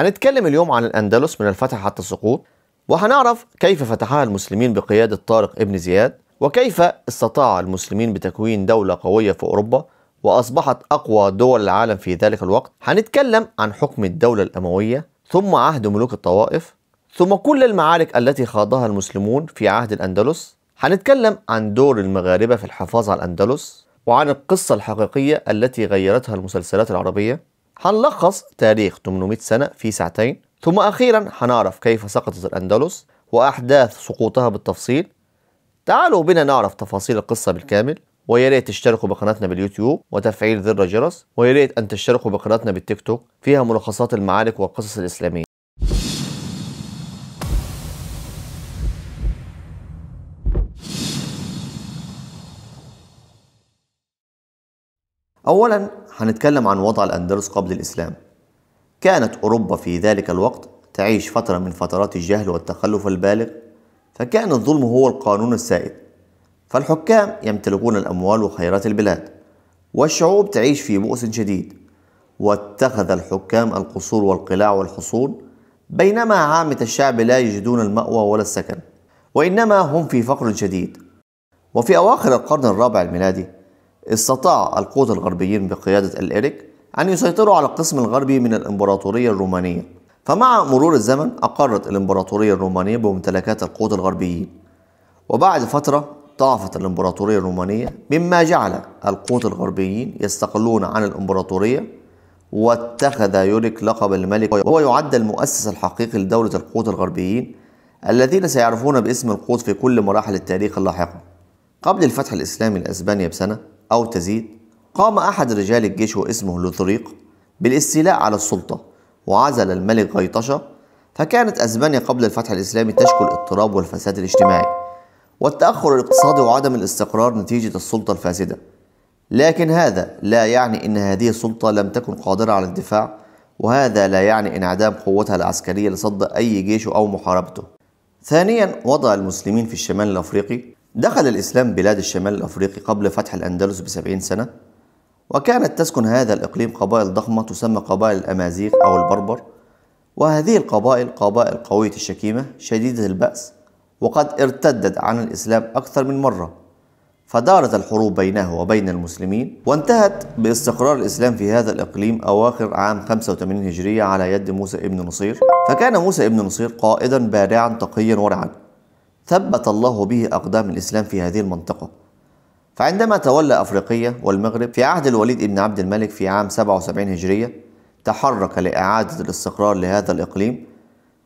هنتكلم اليوم عن الأندلس من الفتح حتى السقوط وهنعرف كيف فتحها المسلمين بقيادة طارق ابن زياد وكيف استطاع المسلمين بتكوين دولة قوية في أوروبا وأصبحت أقوى دول العالم في ذلك الوقت هنتكلم عن حكم الدولة الأموية ثم عهد ملوك الطوائف ثم كل المعارك التي خاضها المسلمون في عهد الأندلس هنتكلم عن دور المغاربة في الحفاظ على الأندلس وعن القصة الحقيقية التي غيرتها المسلسلات العربية هنلخص تاريخ 800 سنة في ساعتين ثم أخيرا هنعرف كيف سقطت الأندلس وأحداث سقوطها بالتفصيل تعالوا بنا نعرف تفاصيل القصة بالكامل ويا ريت تشتركوا بقناتنا باليوتيوب وتفعيل زر الجرس ويا ريت أن تشتركوا بقناتنا بالتيك توك فيها ملخصات المعارك والقصص الإسلامية أولا هنتكلم عن وضع الأندلس قبل الإسلام كانت أوروبا في ذلك الوقت تعيش فترة من فترات الجهل والتخلف البالغ فكان الظلم هو القانون السائد فالحكام يمتلكون الأموال وخيرات البلاد والشعوب تعيش في بؤس شديد واتخذ الحكام القصور والقلاع والحصون بينما عامة الشعب لا يجدون المأوى ولا السكن وإنما هم في فقر شديد وفي أواخر القرن الرابع الميلادي استطاع القوط الغربيين بقيادة الإريك أن يسيطروا على القسم الغربي من الإمبراطورية الرومانية فمع مرور الزمن أقرت الإمبراطورية الرومانية بممتلكات القوط الغربيين وبعد فترة ضعفت الإمبراطورية الرومانية مما جعل القوط الغربيين يستقلون عن الإمبراطورية واتخذ يوريك لقب الملك وهو يعد المؤسس الحقيقي لدولة القوط الغربيين الذين سيعرفون باسم القوط في كل مراحل التاريخ اللاحقة قبل الفتح الإسلامي لأسبانيا بسنة أو تزيد قام أحد رجال الجيش واسمه لوثريق بالاستيلاء على السلطة وعزل الملك غيطشة فكانت أسبانيا قبل الفتح الإسلامي تشكو الاضطراب والفساد الاجتماعي والتأخر الاقتصادي وعدم الاستقرار نتيجة السلطة الفاسدة لكن هذا لا يعني أن هذه السلطة لم تكن قادرة على الدفاع وهذا لا يعني انعدام قوتها العسكرية لصد أي جيش أو محاربته ثانيا وضع المسلمين في الشمال الأفريقي دخل الإسلام بلاد الشمال الأفريقي قبل فتح الأندلس بسبعين سنة وكانت تسكن هذا الإقليم قبائل ضخمة تسمى قبائل الأمازيغ أو البربر وهذه القبائل قبائل قوية الشكيمة شديدة البأس وقد ارتدت عن الإسلام أكثر من مرة فدارت الحروب بينه وبين المسلمين وانتهت باستقرار الإسلام في هذا الإقليم أواخر عام 85 هجرية على يد موسى ابن نصير فكان موسى ابن نصير قائدا بارعا تقيا ورعا ثبت الله به أقدام الإسلام في هذه المنطقة فعندما تولى أفريقيا والمغرب في عهد الوليد بن عبد الملك في عام 77 هجرية تحرك لإعادة الاستقرار لهذا الإقليم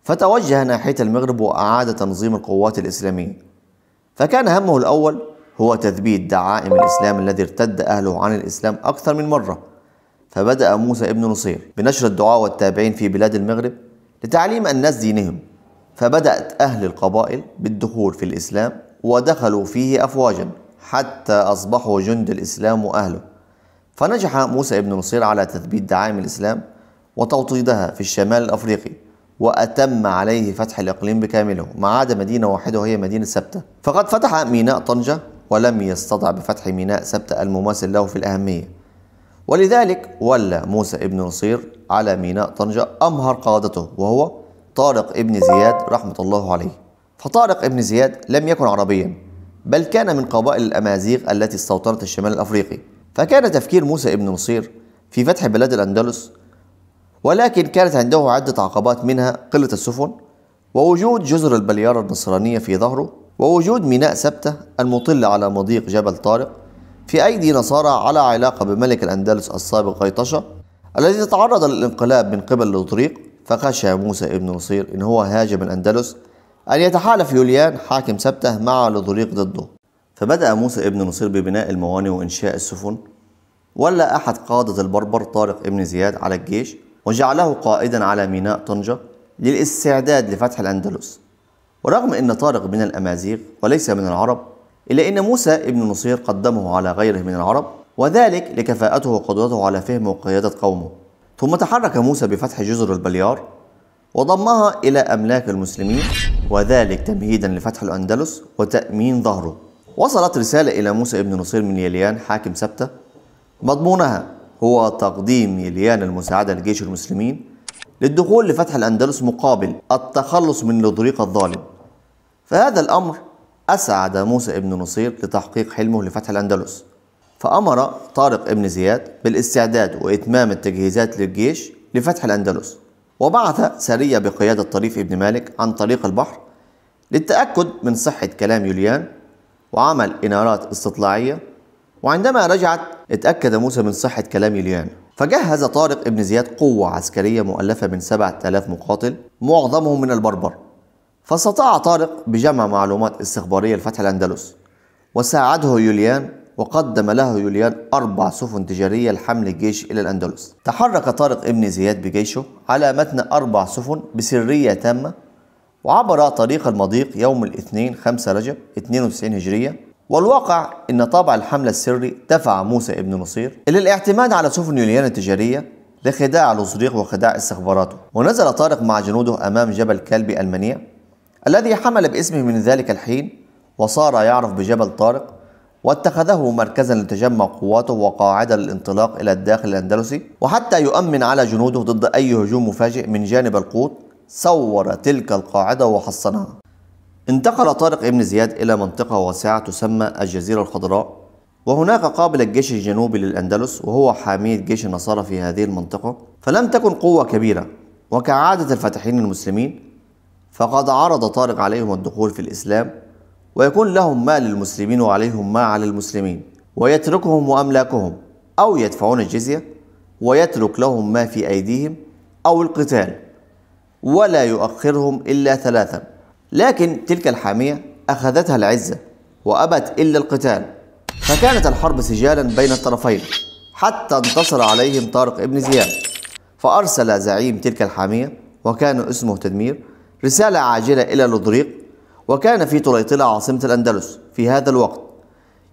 فتوجه ناحية المغرب وأعاد تنظيم القوات الإسلامية فكان همه الأول هو تثبيت دعائم الإسلام الذي ارتد أهله عن الإسلام أكثر من مرة فبدأ موسى ابن نصير بنشر الدعاء والتابعين في بلاد المغرب لتعليم الناس دينهم فبدأت أهل القبائل بالدخول في الإسلام ودخلوا فيه أفواجا حتى أصبحوا جند الإسلام وأهله فنجح موسى بن نصير على تثبيت دعائم الإسلام وتوطيدها في الشمال الأفريقي وأتم عليه فتح الإقليم بكامله ما عدا مدينة واحدة وهي مدينة سبتة فقد فتح ميناء طنجة ولم يستطع بفتح ميناء سبتة المماثل له في الأهمية ولذلك ولى موسى بن نصير على ميناء طنجة أمهر قادته وهو طارق ابن زياد رحمة الله عليه فطارق ابن زياد لم يكن عربيا بل كان من قبائل الأمازيغ التي استوطنت الشمال الأفريقي فكان تفكير موسى ابن نصير في فتح بلاد الأندلس ولكن كانت عنده عدة عقبات منها قلة السفن ووجود جزر البليارة النصرانية في ظهره ووجود ميناء سبتة المطل على مضيق جبل طارق في أيدي نصارى على علاقة بملك الأندلس السابق غيطشة الذي تعرض للانقلاب من قبل لوطريق فخشى موسى ابن نصير إن هو هاجم الأندلس أن يتحالف يوليان حاكم سبته مع لودريق ضده فبدأ موسى ابن نصير ببناء الموانئ وإنشاء السفن ولى أحد قادة البربر طارق ابن زياد على الجيش وجعله قائدا على ميناء طنجة للاستعداد لفتح الأندلس ورغم أن طارق من الأمازيغ وليس من العرب إلا أن موسى ابن نصير قدمه على غيره من العرب وذلك لكفاءته وقدرته على فهم وقيادة قومه ثم تحرك موسى بفتح جزر البليار وضمها إلى أملاك المسلمين وذلك تمهيدا لفتح الأندلس وتأمين ظهره وصلت رسالة إلى موسى بن نصير من يليان حاكم سبتة مضمونها هو تقديم يليان المساعدة لجيش المسلمين للدخول لفتح الأندلس مقابل التخلص من لضريق الظالم فهذا الأمر أسعد موسى بن نصير لتحقيق حلمه لفتح الأندلس فأمر طارق ابن زياد بالاستعداد وإتمام التجهيزات للجيش لفتح الأندلس وبعث سرية بقيادة طريف ابن مالك عن طريق البحر للتأكد من صحة كلام يوليان وعمل إنارات استطلاعية وعندما رجعت اتأكد موسى من صحة كلام يوليان فجهز طارق ابن زياد قوة عسكرية مؤلفة من 7000 مقاتل معظمهم من البربر فاستطاع طارق بجمع معلومات استخبارية لفتح الأندلس وساعده يوليان وقدم له يوليان أربع سفن تجارية لحمل الجيش إلى الأندلس تحرك طارق ابن زياد بجيشه على متن أربع سفن بسرية تامة وعبر طريق المضيق يوم الاثنين 5 رجب 92 هجرية والواقع أن طابع الحملة السري دفع موسى ابن نصير إلى الاعتماد على سفن يوليان التجارية لخداع لصريق وخداع استخباراته ونزل طارق مع جنوده أمام جبل كلبي المنيع الذي حمل باسمه من ذلك الحين وصار يعرف بجبل طارق واتخذه مركزا لتجمع قواته وقاعدة للانطلاق إلى الداخل الأندلسي وحتى يؤمن على جنوده ضد أي هجوم مفاجئ من جانب القوط صور تلك القاعدة وحصنها انتقل طارق ابن زياد إلى منطقة واسعة تسمى الجزيرة الخضراء وهناك قابل الجيش الجنوبي للأندلس وهو حامية جيش النصارى في هذه المنطقة فلم تكن قوة كبيرة وكعادة الفاتحين المسلمين فقد عرض طارق عليهم الدخول في الإسلام ويكون لهم ما للمسلمين وعليهم ما على المسلمين ويتركهم وأملاكهم أو يدفعون الجزية ويترك لهم ما في أيديهم أو القتال ولا يؤخرهم إلا ثلاثا لكن تلك الحامية أخذتها العزة وأبت إلا القتال فكانت الحرب سجالا بين الطرفين حتى انتصر عليهم طارق ابن زياد فأرسل زعيم تلك الحامية وكان اسمه تدمير رسالة عاجلة إلى لودريق وكان في طليطلة عاصمة الأندلس في هذا الوقت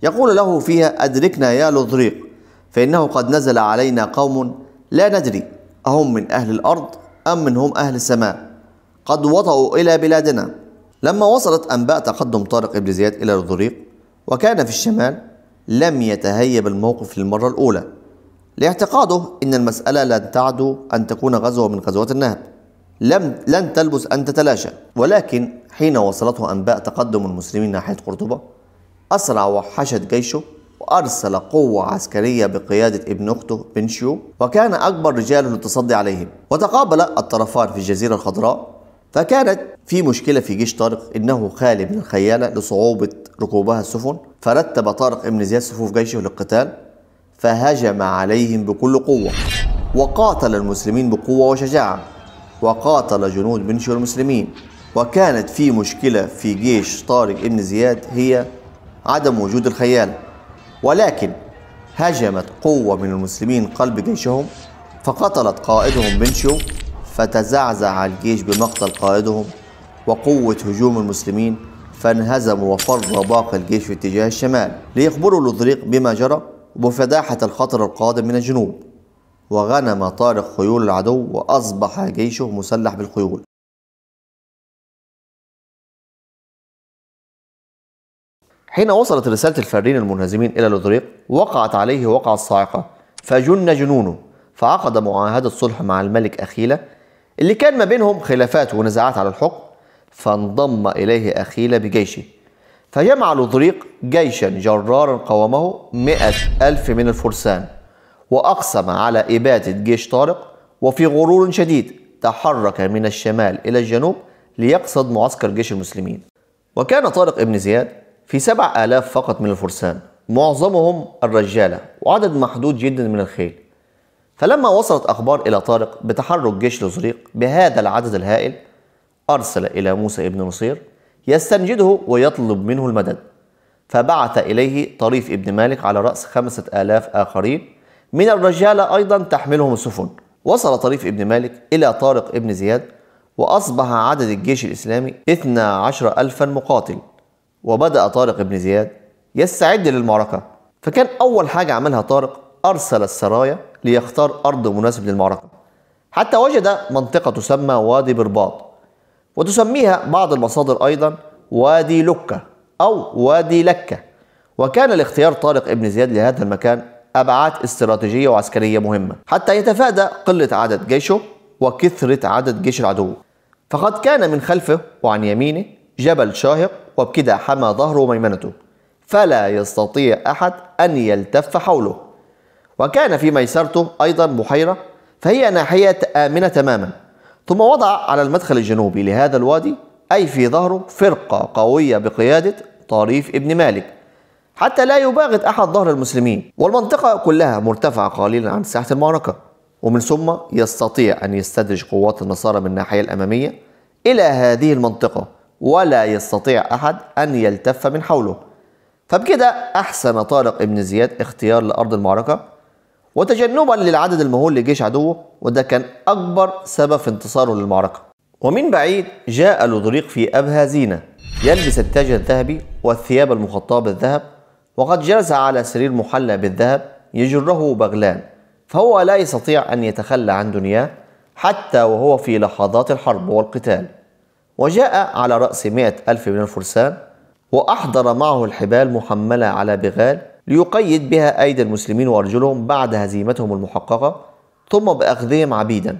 يقول له فيها أدركنا يا لضريق فإنه قد نزل علينا قوم لا ندري أهم من أهل الأرض أم من هم أهل السماء قد وطأوا إلى بلادنا لما وصلت أنباء تقدم طارق ابن زياد إلى لضريق وكان في الشمال لم يتهيب الموقف للمرة الأولى لاعتقاده أن المسألة لن تعدو أن تكون غزوة من غزوات النهب لم لن تلبث أن تتلاشى ولكن حين وصلته أنباء تقدم المسلمين ناحية قرطبة أسرع وحشد جيشه وأرسل قوة عسكرية بقيادة ابن أخته بنشيو وكان أكبر رجاله للتصدي عليهم وتقابل الطرفان في الجزيرة الخضراء فكانت في مشكلة في جيش طارق إنه خالي من الخيالة لصعوبة ركوبها السفن فرتب طارق ابن زياد صفوف جيشه للقتال فهجم عليهم بكل قوة وقاتل المسلمين بقوة وشجاعة وقاتل جنود منشي المسلمين وكانت في مشكلة في جيش طارق بن زياد هي عدم وجود الخيال ولكن هجمت قوة من المسلمين قلب جيشهم فقتلت قائدهم بنشو فتزعزع الجيش بمقتل قائدهم وقوة هجوم المسلمين فانهزموا وفر باقي الجيش في اتجاه الشمال ليخبروا لودريق بما جرى وبفداحة الخطر القادم من الجنوب وغنم طارق خيول العدو وأصبح جيشه مسلح بالخيول حين وصلت رسالة الفارين المنهزمين إلى لودريق وقعت عليه وقعة الصاعقة فجن جنونه فعقد معاهدة صلح مع الملك أخيلة اللي كان ما بينهم خلافات ونزاعات على الحكم فانضم إليه أخيلة بجيشه فجمع لودريق جيشا جرارا قوامه مئة ألف من الفرسان وأقسم على إبادة جيش طارق وفي غرور شديد تحرك من الشمال إلى الجنوب ليقصد معسكر جيش المسلمين وكان طارق ابن زياد في سبع آلاف فقط من الفرسان معظمهم الرجالة وعدد محدود جدا من الخيل فلما وصلت أخبار إلى طارق بتحرك جيش لزريق بهذا العدد الهائل أرسل إلى موسى ابن نصير يستنجده ويطلب منه المدد فبعث إليه طريف ابن مالك على رأس خمسة آلاف آخرين من الرجالة أيضا تحملهم السفن وصل طريف ابن مالك إلى طارق ابن زياد وأصبح عدد الجيش الإسلامي 12 ألفا مقاتل وبدأ طارق ابن زياد يستعد للمعركة فكان أول حاجة عملها طارق أرسل السرايا ليختار أرض مناسب للمعركة حتى وجد منطقة تسمى وادي برباط وتسميها بعض المصادر أيضا وادي لكة أو وادي لكة وكان الاختيار طارق ابن زياد لهذا المكان أبعاد استراتيجية وعسكرية مهمة حتى يتفادى قلة عدد جيشه وكثرة عدد جيش العدو فقد كان من خلفه وعن يمينه جبل شاهق وبكده حمى ظهره وميمنته فلا يستطيع أحد أن يلتف حوله وكان في ميسرته أيضا بحيرة فهي ناحية آمنة تماما ثم وضع على المدخل الجنوبي لهذا الوادي أي في ظهره فرقة قوية بقيادة طريف ابن مالك حتى لا يباغت أحد ظهر المسلمين والمنطقة كلها مرتفعة قليلا عن ساحة المعركة ومن ثم يستطيع أن يستدرج قوات النصارى من الناحية الأمامية إلى هذه المنطقة ولا يستطيع أحد أن يلتف من حوله فبكده أحسن طارق ابن زياد اختيار لأرض المعركة وتجنبا للعدد المهول لجيش عدوه وده كان أكبر سبب في انتصاره للمعركة ومن بعيد جاء لودريق في أبها زينة يلبس التاج الذهبي والثياب المخطاه بالذهب وقد جلس على سرير محلى بالذهب يجره بغلان فهو لا يستطيع أن يتخلى عن دنياه حتى وهو في لحظات الحرب والقتال وجاء على رأس مئة ألف من الفرسان وأحضر معه الحبال محملة على بغال ليقيد بها أيدي المسلمين وأرجلهم بعد هزيمتهم المحققة ثم بأخذهم عبيدا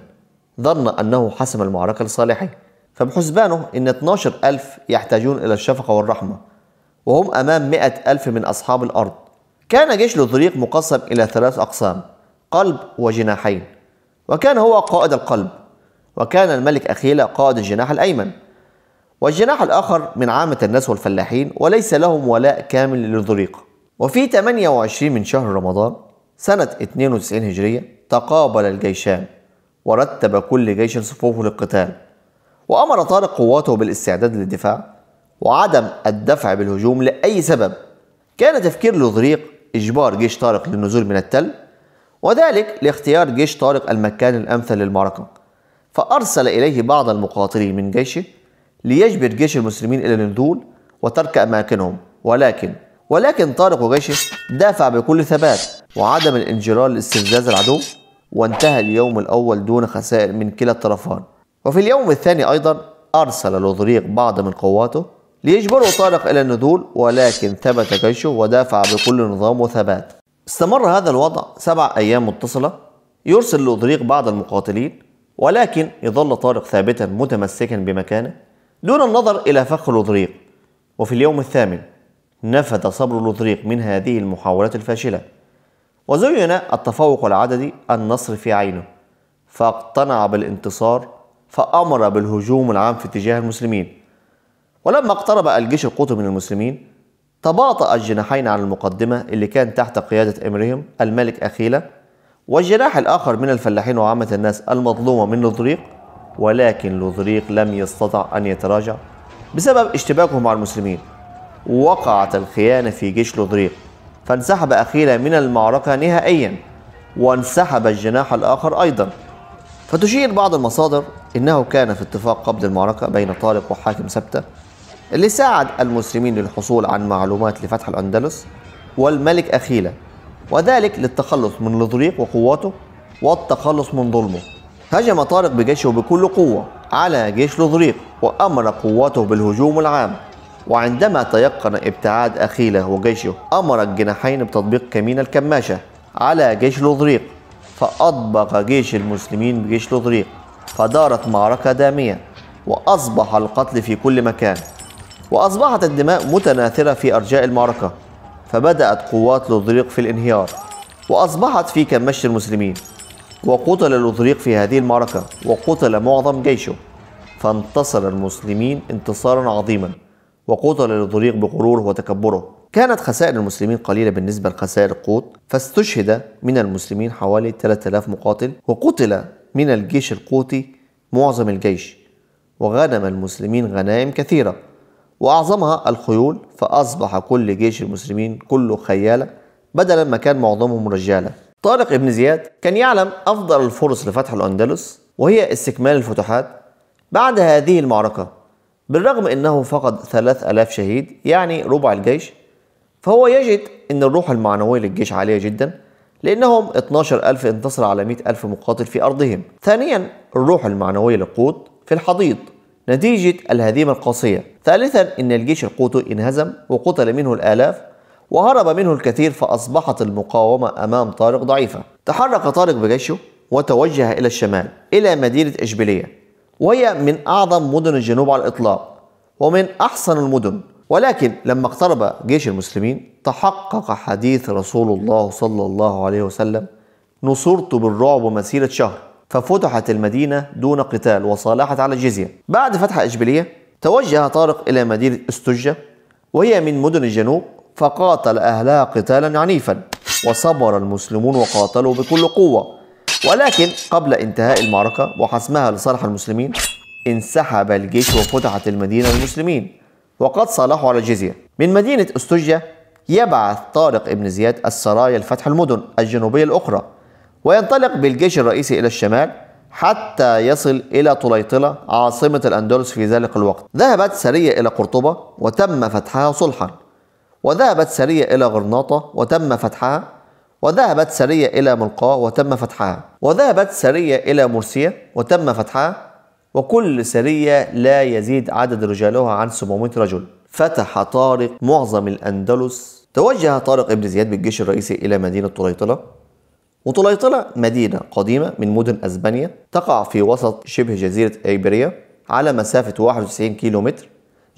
ظن أنه حسم المعركة لصالحه فبحسبانه أن 12 ألف يحتاجون إلى الشفقة والرحمة وهم أمام مئة ألف من أصحاب الأرض كان جيش لوثريق مقسم إلى ثلاث أقسام قلب وجناحين وكان هو قائد القلب وكان الملك أخيلة قائد الجناح الأيمن والجناح الآخر من عامة الناس والفلاحين وليس لهم ولاء كامل للذريق وفي 28 من شهر رمضان سنة 92 هجرية تقابل الجيشان ورتب كل جيش صفوفه للقتال وأمر طارق قواته بالاستعداد للدفاع وعدم الدفع بالهجوم لأي سبب كان تفكير لودريق إجبار جيش طارق للنزول من التل وذلك لاختيار جيش طارق المكان الأمثل للمعركة فأرسل إليه بعض المقاتلين من جيشه ليجبر جيش المسلمين إلى النزول وترك أماكنهم ولكن ولكن طارق وجيشه دافع بكل ثبات وعدم الانجرار لاستفزاز العدو وانتهى اليوم الأول دون خسائر من كلا الطرفان وفي اليوم الثاني أيضا أرسل لودريق بعض من قواته ليجبره طارق إلى النزول ولكن ثبت جيشه ودافع بكل نظام وثبات استمر هذا الوضع سبع أيام متصلة يرسل لودريق بعض المقاتلين ولكن يظل طارق ثابتا متمسكا بمكانه دون النظر إلى فخ لودريق وفي اليوم الثامن نفذ صبر لودريق من هذه المحاولات الفاشلة وزين التفوق العددي النصر في عينه فاقتنع بالانتصار فأمر بالهجوم العام في اتجاه المسلمين ولما اقترب الجيش القوطي من المسلمين تباطأ الجناحين على المقدمة اللي كان تحت قيادة أمرهم الملك أخيلة والجناح الآخر من الفلاحين وعامة الناس المظلومة من لوذريق ولكن لوذريق لم يستطع أن يتراجع بسبب اشتباكه مع المسلمين وقعت الخيانة في جيش لوذريق فانسحب أخيلة من المعركة نهائيا وانسحب الجناح الآخر أيضا فتشير بعض المصادر أنه كان في اتفاق قبل المعركة بين طارق وحاكم سبتة اللي ساعد المسلمين للحصول عن معلومات لفتح الأندلس والملك أخيلة وذلك للتخلص من لضريق وقواته والتخلص من ظلمه هجم طارق بجيشه بكل قوة على جيش لضريق وأمر قواته بالهجوم العام وعندما تيقن ابتعاد أخيله وجيشه أمر الجناحين بتطبيق كمين الكماشة على جيش لضريق فأطبق جيش المسلمين بجيش لضريق فدارت معركة دامية وأصبح القتل في كل مكان وأصبحت الدماء متناثرة في أرجاء المعركة فبدأت قوات لوذريق في الانهيار وأصبحت في كمش المسلمين وقتل لوذريق في هذه المعركة وقتل معظم جيشه فانتصر المسلمين انتصارا عظيما وقتل لوذريق بغروره وتكبره كانت خسائر المسلمين قليلة بالنسبة لخسائر القوط فاستشهد من المسلمين حوالي 3000 مقاتل وقتل من الجيش القوطي معظم الجيش وغنم المسلمين غنائم كثيرة وأعظمها الخيول فأصبح كل جيش المسلمين كله خيالة بدلا ما كان معظمهم رجالة طارق ابن زياد كان يعلم أفضل الفرص لفتح الأندلس وهي استكمال الفتوحات بعد هذه المعركة بالرغم أنه فقد 3000 شهيد يعني ربع الجيش فهو يجد أن الروح المعنوية للجيش عالية جدا لأنهم 12000 انتصر على 100000 مقاتل في أرضهم ثانيا الروح المعنوية للقوط في الحضيض نتيجة الهزيمة القاسية ثالثا إن الجيش القوطي انهزم وقتل منه الآلاف وهرب منه الكثير فأصبحت المقاومة أمام طارق ضعيفة تحرك طارق بجيشه وتوجه إلى الشمال إلى مدينة إشبيلية وهي من أعظم مدن الجنوب على الإطلاق ومن أحسن المدن ولكن لما اقترب جيش المسلمين تحقق حديث رسول الله صلى الله عليه وسلم نصرت بالرعب مسيرة شهر ففتحت المدينة دون قتال وصالحت على الجزية بعد فتح إشبيلية توجه طارق إلى مدينة استجة وهي من مدن الجنوب فقاتل أهلها قتالا عنيفا وصبر المسلمون وقاتلوا بكل قوة ولكن قبل انتهاء المعركة وحسمها لصالح المسلمين انسحب الجيش وفتحت المدينة للمسلمين وقد صالحوا على الجزية من مدينة استجة يبعث طارق ابن زياد السرايا لفتح المدن الجنوبية الأخرى وينطلق بالجيش الرئيسي إلى الشمال حتى يصل إلى طليطلة عاصمة الأندلس في ذلك الوقت ذهبت سرية إلى قرطبة وتم فتحها صلحا وذهبت سرية إلى غرناطة وتم فتحها وذهبت سرية إلى ملقاة وتم فتحها وذهبت سرية إلى مرسية وتم فتحها وكل سرية لا يزيد عدد رجالها عن 700 رجل فتح طارق معظم الأندلس توجه طارق ابن زياد بالجيش الرئيسي إلى مدينة طليطلة وطليطلة مدينة قديمة من مدن أسبانيا تقع في وسط شبه جزيرة إيبيريا على مسافة 91 كيلومتر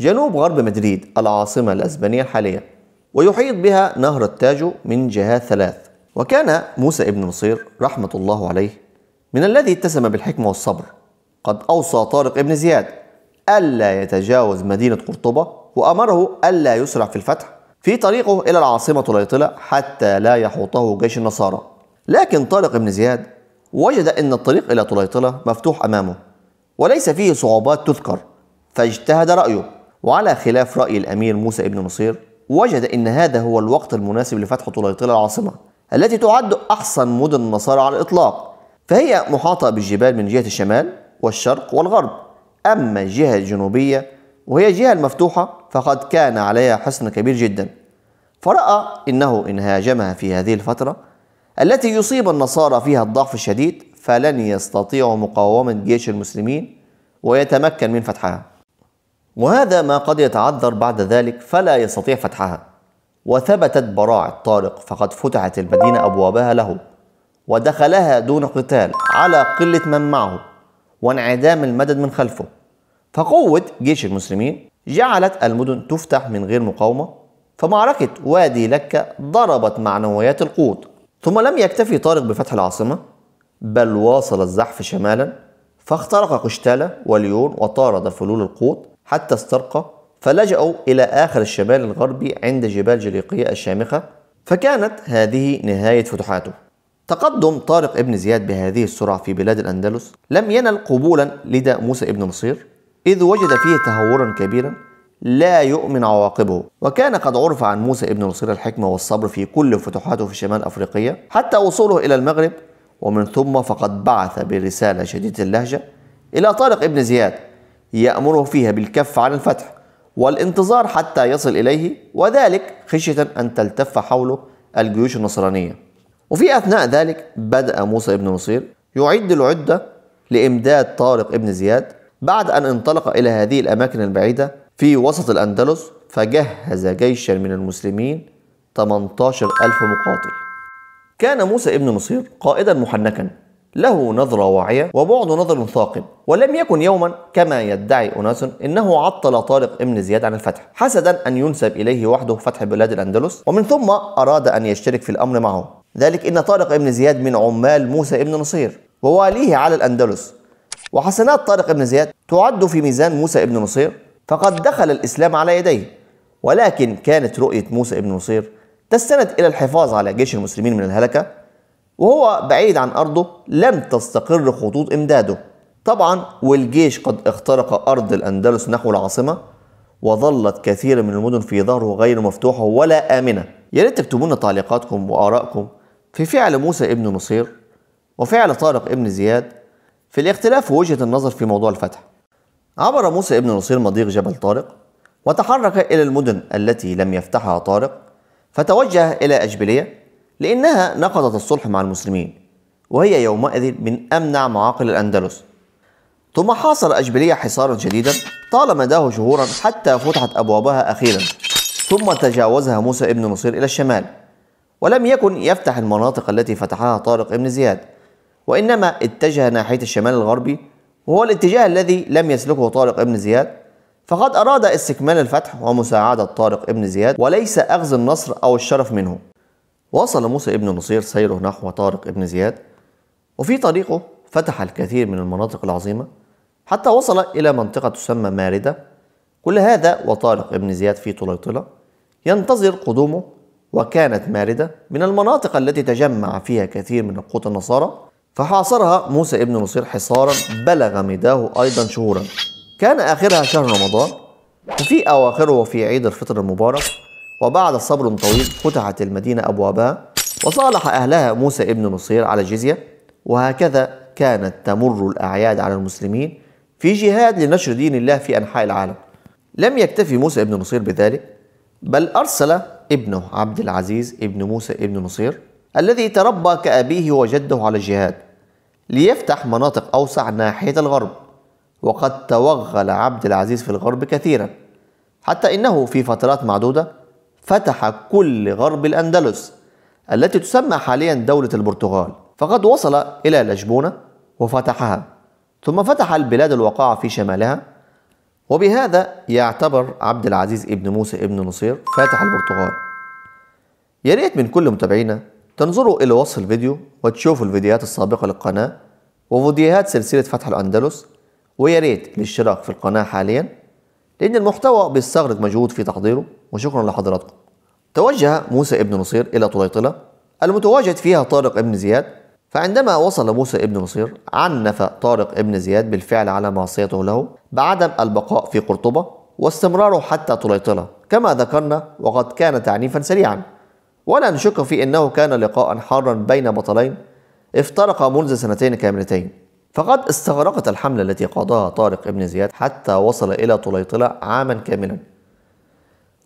جنوب غرب مدريد العاصمة الأسبانية الحالية ويحيط بها نهر التاجو من جهات ثلاث وكان موسى ابن نصير رحمة الله عليه من الذي اتسم بالحكمة والصبر قد أوصى طارق ابن زياد ألا يتجاوز مدينة قرطبة وأمره ألا يسرع في الفتح في طريقه إلى العاصمة طليطلة حتى لا يحوطه جيش النصارى لكن طارق بن زياد وجد أن الطريق إلى طليطلة مفتوح أمامه وليس فيه صعوبات تذكر فاجتهد رأيه وعلى خلاف رأي الأمير موسى بن نصير وجد أن هذا هو الوقت المناسب لفتح طليطلة العاصمة التي تعد أحسن مدن النصارى على الإطلاق فهي محاطة بالجبال من جهة الشمال والشرق والغرب أما الجهة الجنوبية وهي الجهة المفتوحة فقد كان عليها حصن كبير جدا فرأى إنه إن هاجمها في هذه الفترة التي يصيب النصارى فيها الضعف الشديد فلن يستطيعوا مقاومة جيش المسلمين ويتمكن من فتحها وهذا ما قد يتعذر بعد ذلك فلا يستطيع فتحها وثبتت براعة طارق فقد فتحت المدينة أبوابها له ودخلها دون قتال على قلة من معه وانعدام المدد من خلفه فقوة جيش المسلمين جعلت المدن تفتح من غير مقاومة فمعركة وادي لكة ضربت معنويات القوط ثم لم يكتفي طارق بفتح العاصمة بل واصل الزحف شمالا فاخترق قشتالة وليون وطارد فلول القوط حتى استرقى فلجأوا إلى آخر الشمال الغربي عند جبال جليقية الشامخة فكانت هذه نهاية فتوحاته تقدم طارق ابن زياد بهذه السرعة في بلاد الأندلس لم ينل قبولا لدى موسى ابن نصير إذ وجد فيه تهورا كبيرا لا يؤمن عواقبه وكان قد عرف عن موسى ابن نصير الحكمة والصبر في كل فتوحاته في شمال أفريقيا حتى وصوله إلى المغرب ومن ثم فقد بعث برسالة شديدة اللهجة إلى طارق ابن زياد يأمره فيها بالكف عن الفتح والانتظار حتى يصل إليه وذلك خشية أن تلتف حوله الجيوش النصرانية وفي أثناء ذلك بدأ موسى ابن نصير يعد العدة لإمداد طارق ابن زياد بعد أن انطلق إلى هذه الأماكن البعيدة في وسط الأندلس فجهز جيشا من المسلمين 18 ألف مقاتل كان موسى ابن نصير قائدا محنكا له نظرة واعية وبعد نظر ثاقب ولم يكن يوما كما يدعي أناس إنه عطل طارق ابن زياد عن الفتح حسدا أن ينسب إليه وحده فتح بلاد الأندلس ومن ثم أراد أن يشترك في الأمر معه ذلك إن طارق ابن زياد من عمال موسى ابن نصير وواليه على الأندلس وحسنات طارق ابن زياد تعد في ميزان موسى ابن نصير فقد دخل الإسلام على يديه ولكن كانت رؤية موسى ابن نصير تستند إلى الحفاظ على جيش المسلمين من الهلكة وهو بعيد عن أرضه لم تستقر خطوط إمداده طبعا والجيش قد اخترق أرض الأندلس نحو العاصمة وظلت كثير من المدن في ظهره غير مفتوحة ولا آمنة ياريت ريت تكتبوا لنا تعليقاتكم وآرائكم في فعل موسى ابن نصير وفعل طارق ابن زياد في الاختلاف في وجهة النظر في موضوع الفتح عبر موسى ابن نصير مضيق جبل طارق وتحرك إلى المدن التي لم يفتحها طارق فتوجه إلى أجبلية لأنها نقضت الصلح مع المسلمين وهي يومئذ من أمنع معاقل الأندلس ثم حاصر أجبلية حصارا شديدا طال مداه شهورا حتى فتحت أبوابها أخيرا ثم تجاوزها موسى ابن نصير إلى الشمال ولم يكن يفتح المناطق التي فتحها طارق ابن زياد وإنما اتجه ناحية الشمال الغربي وهو الاتجاه الذي لم يسلكه طارق ابن زياد فقد أراد استكمال الفتح ومساعدة طارق ابن زياد وليس أخذ النصر أو الشرف منه وصل موسى ابن نصير سيره نحو طارق ابن زياد وفي طريقه فتح الكثير من المناطق العظيمة حتى وصل إلى منطقة تسمى ماردة كل هذا وطارق ابن زياد في طليطلة ينتظر قدومه وكانت ماردة من المناطق التي تجمع فيها كثير من القوط النصارى فحاصرها موسى ابن نصير حصارا بلغ مداه أيضا شهورا كان آخرها شهر رمضان وفي أواخره في عيد الفطر المبارك وبعد صبر طويل فتحت المدينة أبوابها وصالح أهلها موسى ابن نصير على الجزية وهكذا كانت تمر الأعياد على المسلمين في جهاد لنشر دين الله في أنحاء العالم لم يكتفي موسى ابن نصير بذلك بل أرسل ابنه عبد العزيز ابن موسى ابن نصير الذي تربى كأبيه وجده على الجهاد ليفتح مناطق أوسع ناحية الغرب وقد توغل عبد العزيز في الغرب كثيرا حتى إنه في فترات معدودة فتح كل غرب الأندلس التي تسمى حاليا دولة البرتغال فقد وصل إلى لشبونة وفتحها ثم فتح البلاد الوقاعة في شمالها وبهذا يعتبر عبد العزيز ابن موسى ابن نصير فاتح البرتغال يا ريت من كل متابعينا تنظروا إلى وصف الفيديو وتشوفوا الفيديوهات السابقة للقناة وفيديوهات سلسلة فتح الأندلس ويا ريت الاشتراك في القناة حاليا لأن المحتوى بيستغرق مجهود في تحضيره وشكرا لحضراتكم توجه موسى ابن نصير إلى طليطلة المتواجد فيها طارق ابن زياد فعندما وصل موسى ابن نصير عنف طارق ابن زياد بالفعل على معصيته له بعدم البقاء في قرطبة واستمراره حتى طليطلة كما ذكرنا وقد كان تعنيفا سريعا ولا نشك في أنه كان لقاء حارا بين بطلين افترقا منذ سنتين كاملتين فقد استغرقت الحملة التي قادها طارق ابن زياد حتى وصل إلى طليطلة عاما كاملا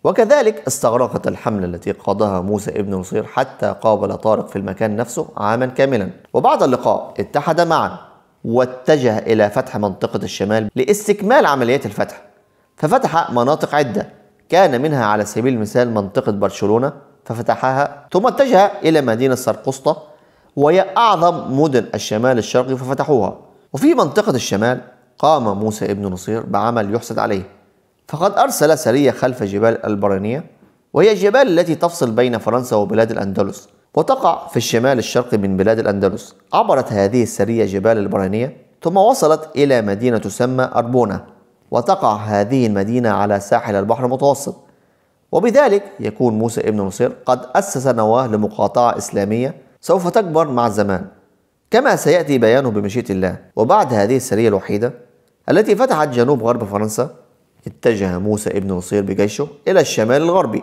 وكذلك استغرقت الحملة التي قادها موسى ابن نصير حتى قابل طارق في المكان نفسه عاما كاملا وبعد اللقاء اتحد معا واتجه إلى فتح منطقة الشمال لاستكمال عمليات الفتح ففتح مناطق عدة كان منها على سبيل المثال منطقة برشلونة ففتحها ثم اتجه إلى مدينة سرقسطة وهي أعظم مدن الشمال الشرقي ففتحوها وفي منطقة الشمال قام موسى ابن نصير بعمل يحسد عليه فقد أرسل سرية خلف جبال البرانية وهي الجبال التي تفصل بين فرنسا وبلاد الأندلس وتقع في الشمال الشرقي من بلاد الأندلس عبرت هذه السرية جبال البرانية ثم وصلت إلى مدينة تسمى أربونة وتقع هذه المدينة على ساحل البحر المتوسط وبذلك يكون موسى ابن نصير قد أسس نواة لمقاطعة إسلامية سوف تكبر مع الزمان كما سيأتي بيانه بمشيئة الله وبعد هذه السرية الوحيدة التي فتحت جنوب غرب فرنسا اتجه موسى ابن نصير بجيشه إلى الشمال الغربي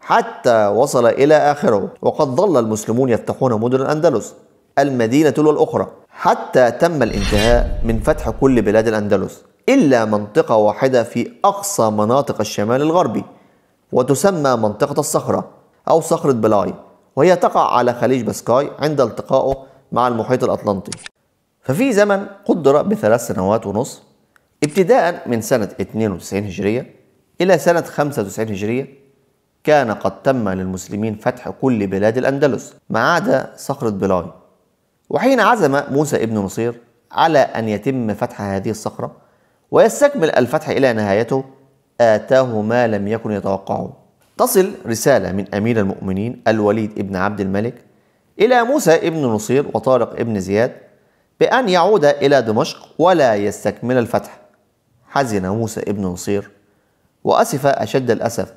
حتى وصل إلى آخره وقد ظل المسلمون يفتحون مدن الأندلس المدينة تلو الأخرى حتى تم الانتهاء من فتح كل بلاد الأندلس إلا منطقة واحدة في أقصى مناطق الشمال الغربي وتسمى منطقة الصخرة أو صخرة بلاي وهي تقع على خليج بسكاي عند التقائه مع المحيط الأطلنطي ففي زمن قدر بثلاث سنوات ونصف ابتداء من سنة 92 هجرية إلى سنة 95 هجرية كان قد تم للمسلمين فتح كل بلاد الأندلس ما عدا صخرة بلاي وحين عزم موسى ابن نصير على أن يتم فتح هذه الصخرة ويستكمل الفتح إلى نهايته آتاه ما لم يكن يتوقعه تصل رسالة من أمير المؤمنين الوليد ابن عبد الملك إلى موسى ابن نصير وطارق ابن زياد بأن يعود إلى دمشق ولا يستكمل الفتح حزن موسى ابن نصير وأسف أشد الأسف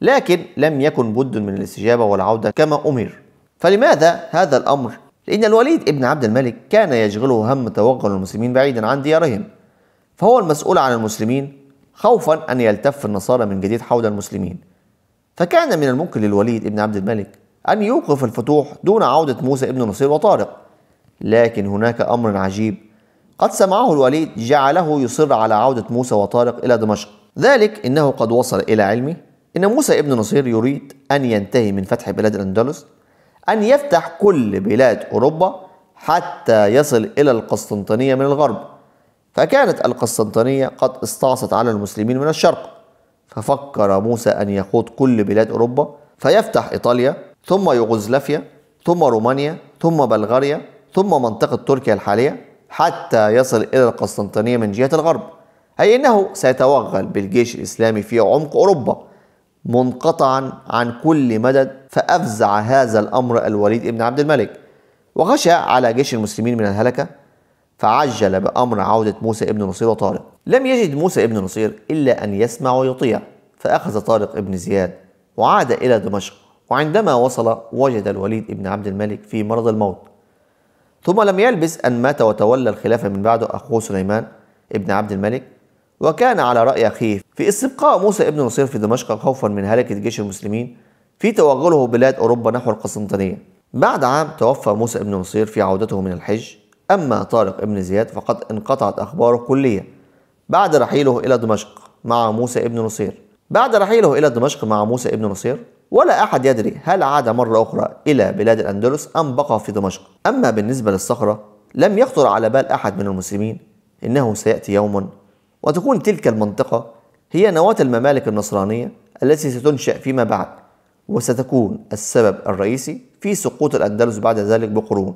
لكن لم يكن بد من الاستجابة والعودة كما أمر فلماذا هذا الأمر؟ لأن الوليد ابن عبد الملك كان يشغله هم توغل المسلمين بعيدا عن ديارهم فهو المسؤول عن المسلمين خوفا أن يلتف النصارى من جديد حول المسلمين فكان من الممكن للوليد ابن عبد الملك أن يوقف الفتوح دون عودة موسى ابن نصير وطارق لكن هناك أمر عجيب قد سمعه الوليد جعله يصر على عودة موسى وطارق إلى دمشق ذلك إنه قد وصل إلى علمه إن موسى ابن نصير يريد أن ينتهي من فتح بلاد الأندلس أن يفتح كل بلاد أوروبا حتى يصل إلى القسطنطينية من الغرب فكانت القسطنطينية قد استعصت على المسلمين من الشرق ففكر موسى أن يقود كل بلاد أوروبا فيفتح إيطاليا ثم يوغوسلافيا ثم رومانيا ثم بلغاريا ثم منطقة تركيا الحالية حتى يصل إلى القسطنطينية من جهة الغرب أي أنه سيتوغل بالجيش الإسلامي في عمق أوروبا منقطعا عن كل مدد فأفزع هذا الأمر الوليد بن عبد الملك وغشى على جيش المسلمين من الهلكة فعجل بأمر عودة موسى ابن نصير وطارق لم يجد موسى ابن نصير إلا أن يسمع ويطيع فأخذ طارق ابن زياد وعاد إلى دمشق وعندما وصل وجد الوليد ابن عبد الملك في مرض الموت ثم لم يلبس أن مات وتولى الخلافة من بعده أخوه سليمان ابن عبد الملك وكان على رأي أخيه في استبقاء موسى ابن نصير في دمشق خوفا من هلكة جيش المسلمين في توغله بلاد أوروبا نحو القسطنطينية بعد عام توفى موسى ابن نصير في عودته من الحج أما طارق ابن زياد فقد انقطعت أخباره كليا بعد رحيله إلى دمشق مع موسى ابن نصير بعد رحيله إلى دمشق مع موسى ابن نصير ولا أحد يدري هل عاد مرة أخرى إلى بلاد الأندلس أم بقى في دمشق أما بالنسبة للصخرة لم يخطر على بال أحد من المسلمين إنه سيأتي يوما وتكون تلك المنطقة هي نواة الممالك النصرانية التي ستنشأ فيما بعد وستكون السبب الرئيسي في سقوط الأندلس بعد ذلك بقرون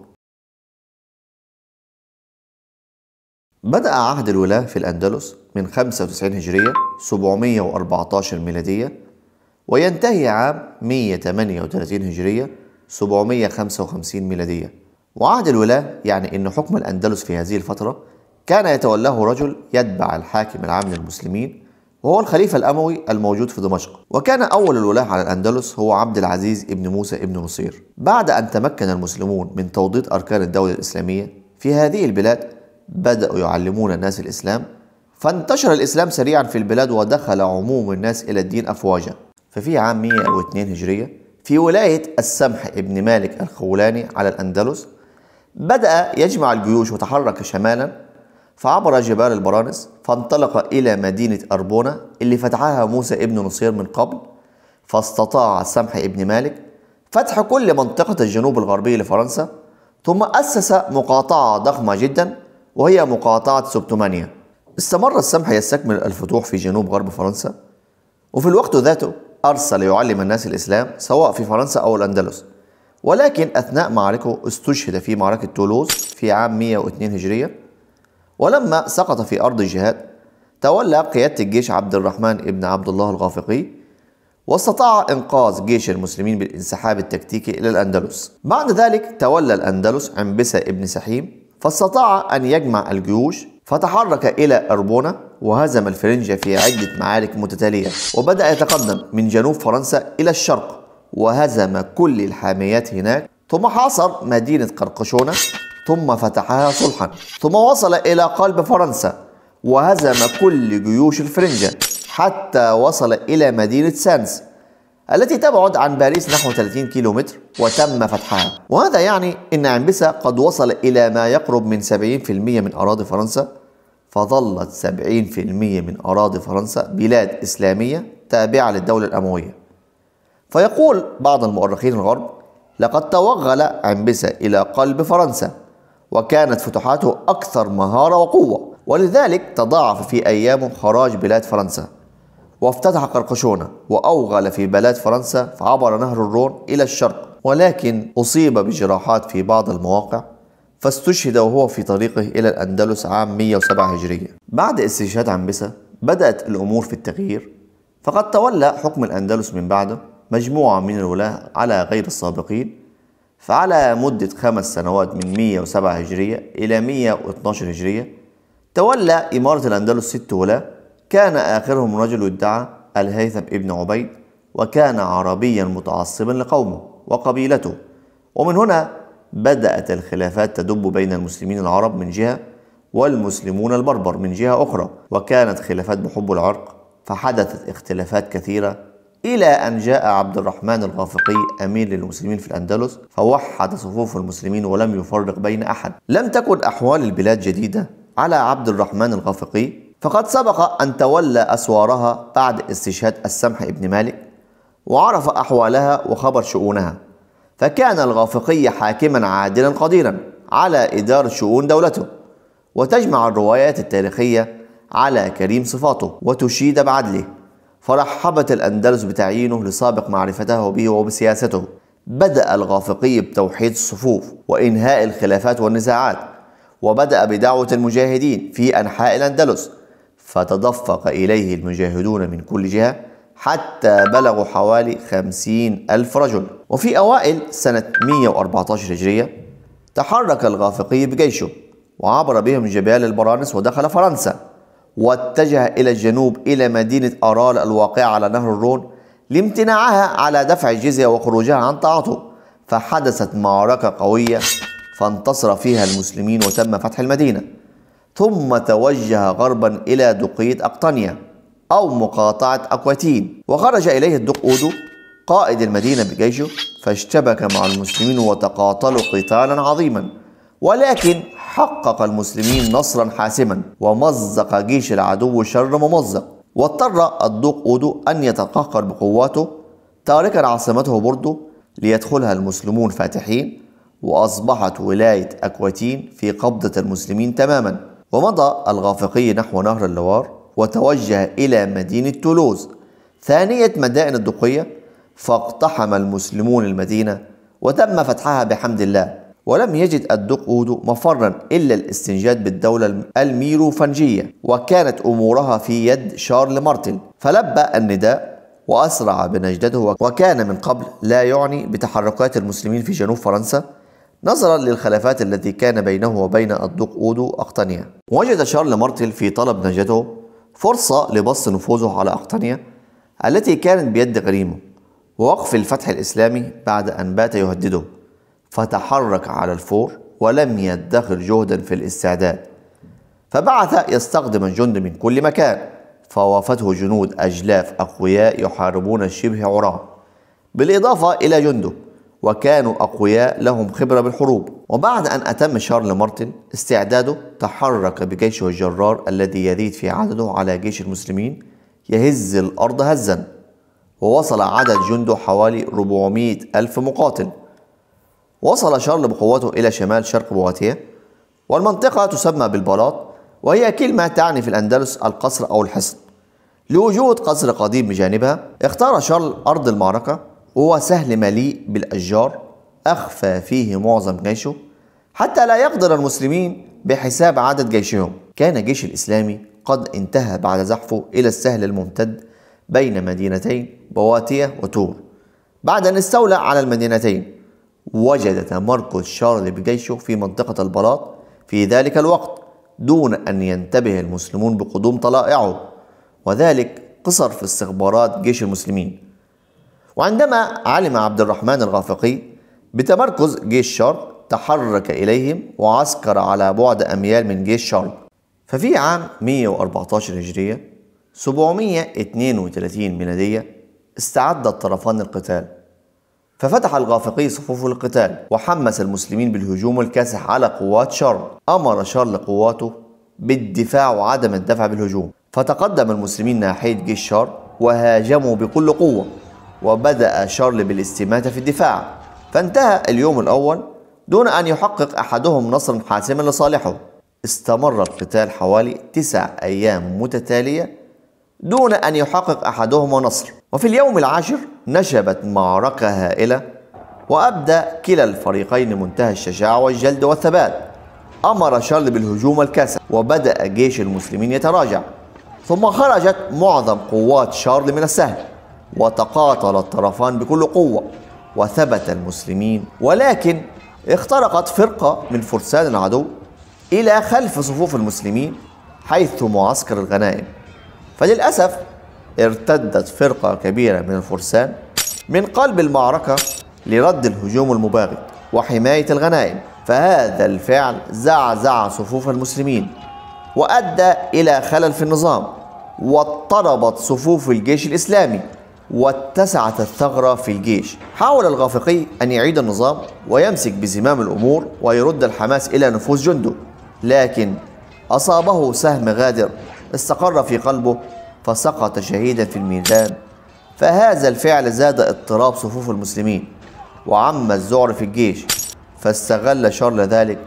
بدأ عهد الولاة في الأندلس من 95 هجرية 714 ميلادية وينتهي عام 138 هجرية 755 ميلادية وعهد الولاة يعني أن حكم الأندلس في هذه الفترة كان يتولاه رجل يتبع الحاكم العام للمسلمين وهو الخليفة الأموي الموجود في دمشق وكان أول الولاة على الأندلس هو عبد العزيز ابن موسى ابن نصير بعد أن تمكن المسلمون من توضيط أركان الدولة الإسلامية في هذه البلاد بدأوا يعلمون الناس الإسلام فانتشر الإسلام سريعا في البلاد ودخل عموم الناس إلى الدين أفواجا ففي عام 102 هجرية في ولاية السمح ابن مالك الخولاني على الأندلس بدأ يجمع الجيوش وتحرك شمالا فعبر جبال البرانس فانطلق إلى مدينة أربونة اللي فتحها موسى ابن نصير من قبل فاستطاع سمح ابن مالك فتح كل منطقة الجنوب الغربي لفرنسا ثم أسس مقاطعة ضخمة جدا وهي مقاطعة سبتمانيا استمر السمح يستكمل الفتوح في جنوب غرب فرنسا وفي الوقت ذاته أرسل يعلم الناس الإسلام سواء في فرنسا أو الأندلس ولكن أثناء معركه استشهد في معركة تولوز في عام 102 هجرية ولما سقط في أرض الجهاد تولى قيادة الجيش عبد الرحمن ابن عبد الله الغافقي واستطاع إنقاذ جيش المسلمين بالانسحاب التكتيكي إلى الأندلس بعد ذلك تولى الأندلس عنبسة ابن سحيم فاستطاع أن يجمع الجيوش فتحرك إلى أربونة وهزم الفرنجة في عدة معارك متتالية وبدأ يتقدم من جنوب فرنسا إلى الشرق وهزم كل الحاميات هناك ثم حاصر مدينة قرقشونة ثم فتحها صلحا ثم وصل إلى قلب فرنسا وهزم كل جيوش الفرنجة حتى وصل إلى مدينة سانس التي تبعد عن باريس نحو 30 كيلومتر وتم فتحها وهذا يعني أن عنبسة قد وصل إلى ما يقرب من 70% من أراضي فرنسا فظلت 70% من أراضي فرنسا بلاد إسلامية تابعة للدولة الأموية فيقول بعض المؤرخين الغرب لقد توغل عنبسة إلى قلب فرنسا وكانت فتوحاته أكثر مهارة وقوة ولذلك تضاعف في أيامه خراج بلاد فرنسا وافتتح قرقشونة وأوغل في بلاد فرنسا فعبر نهر الرون إلى الشرق ولكن أصيب بجراحات في بعض المواقع فاستشهد وهو في طريقه إلى الأندلس عام 107 هجرية بعد استشهاد عنبسة بدأت الأمور في التغيير فقد تولى حكم الأندلس من بعده مجموعة من الولاة على غير السابقين فعلى مدة خمس سنوات من 107 هجرية إلى 112 هجرية تولى إمارة الأندلس ست ولاة كان آخرهم رجل ادعى الهيثم ابن عبيد وكان عربيا متعصبا لقومه وقبيلته ومن هنا بدأت الخلافات تدب بين المسلمين العرب من جهة والمسلمون البربر من جهة أخرى وكانت خلافات بحب العرق فحدثت اختلافات كثيرة إلى أن جاء عبد الرحمن الغافقي أمير للمسلمين في الأندلس فوحد صفوف المسلمين ولم يفرق بين أحد لم تكن أحوال البلاد جديدة على عبد الرحمن الغافقي فقد سبق أن تولى أسوارها بعد استشهاد السمح ابن مالك وعرف أحوالها وخبر شؤونها فكان الغافقي حاكما عادلا قديرا على إدارة شؤون دولته وتجمع الروايات التاريخية على كريم صفاته وتشيد بعدله فرحبت الأندلس بتعيينه لسابق معرفته به وبسياسته بدأ الغافقي بتوحيد الصفوف وإنهاء الخلافات والنزاعات وبدأ بدعوة المجاهدين في أنحاء الأندلس فتدفق إليه المجاهدون من كل جهة حتى بلغوا حوالي خمسين ألف رجل وفي أوائل سنة 114 هجرية تحرك الغافقي بجيشه وعبر بهم جبال البرانس ودخل فرنسا واتجه إلى الجنوب إلى مدينة أرال الواقعة على نهر الرون لامتناعها على دفع الجزية وخروجها عن طاعته فحدثت معركة قوية فانتصر فيها المسلمين وتم فتح المدينة ثم توجه غربا إلى دقية أقطانيا أو مقاطعة أكواتين وخرج إليه الدق أودو قائد المدينة بجيشه فاشتبك مع المسلمين وتقاتلوا قتالا عظيما ولكن حقق المسلمين نصرا حاسما ومزق جيش العدو شر ممزق واضطر الدوق أودو أن يتقهقر بقواته تاركا عاصمته بوردو ليدخلها المسلمون فاتحين وأصبحت ولاية أكواتين في قبضة المسلمين تماما ومضى الغافقي نحو نهر اللوار وتوجه إلى مدينة تولوز ثانية مدائن الدقية فاقتحم المسلمون المدينة وتم فتحها بحمد الله ولم يجد الدقود مفرا إلا الاستنجاد بالدولة الميروفنجية وكانت أمورها في يد شارل مارتل فلبى النداء وأسرع بنجدته وكان من قبل لا يعني بتحركات المسلمين في جنوب فرنسا نظرا للخلافات التي كان بينه وبين الدوق أودو أقطانيا وجد شارل مارتل في طلب نجاته فرصة لبسط نفوذه على أقطانيا التي كانت بيد غريمه ووقف الفتح الإسلامي بعد أن بات يهدده فتحرك على الفور ولم يدخر جهدا في الاستعداد فبعث يستخدم الجند من كل مكان فوافته جنود أجلاف أقوياء يحاربون شبه عراه بالإضافة إلى جنده وكانوا أقوياء لهم خبرة بالحروب وبعد أن أتم شارل مارتن استعداده تحرك بجيشه الجرار الذي يزيد في عدده على جيش المسلمين يهز الأرض هزا ووصل عدد جنده حوالي 400 ألف مقاتل وصل شارل بقوته إلى شمال شرق بواتيه والمنطقة تسمى بالبلاط وهي كلمة تعني في الأندلس القصر أو الحصن لوجود قصر قديم بجانبها اختار شارل أرض المعركة وهو سهل مليء بالأشجار أخفى فيه معظم جيشه حتى لا يقدر المسلمين بحساب عدد جيشهم كان جيش الإسلامي قد انتهى بعد زحفه إلى السهل الممتد بين مدينتين بواتية وتور بعد أن استولى على المدينتين وجد تمركز شارل بجيشه في منطقة البلاط في ذلك الوقت دون أن ينتبه المسلمون بقدوم طلائعه وذلك قصر في استخبارات جيش المسلمين وعندما علم عبد الرحمن الغافقي بتمركز جيش شرق تحرك إليهم وعسكر على بعد أميال من جيش شرق ففي عام 114 هجرية 732 ميلادية استعد الطرفان للقتال ففتح الغافقي صفوف القتال وحمس المسلمين بالهجوم الكاسح على قوات شر أمر شر قواته بالدفاع وعدم الدفع بالهجوم فتقدم المسلمين ناحية جيش شر وهاجموا بكل قوة وبدأ شارل بالاستماتة في الدفاع فانتهى اليوم الأول دون أن يحقق أحدهم نصرا حاسما لصالحه استمر القتال حوالي تسع أيام متتالية دون أن يحقق أحدهما نصر وفي اليوم العاشر نشبت معركة هائلة وأبدى كلا الفريقين منتهى الشجاعة والجلد والثبات أمر شارل بالهجوم والكسل وبدأ جيش المسلمين يتراجع ثم خرجت معظم قوات شارل من السهل وتقاتل الطرفان بكل قوة وثبت المسلمين ولكن اخترقت فرقة من فرسان العدو إلى خلف صفوف المسلمين حيث معسكر الغنائم فللأسف ارتدت فرقة كبيرة من الفرسان من قلب المعركة لرد الهجوم المباغت وحماية الغنائم فهذا الفعل زعزع صفوف المسلمين وأدى إلى خلل في النظام واضطربت صفوف الجيش الإسلامي واتسعت الثغرة في الجيش حاول الغافقي أن يعيد النظام ويمسك بزمام الأمور ويرد الحماس إلى نفوس جنده لكن أصابه سهم غادر استقر في قلبه فسقط شهيدا في الميدان فهذا الفعل زاد اضطراب صفوف المسلمين وعم الذعر في الجيش فاستغل شارل ذلك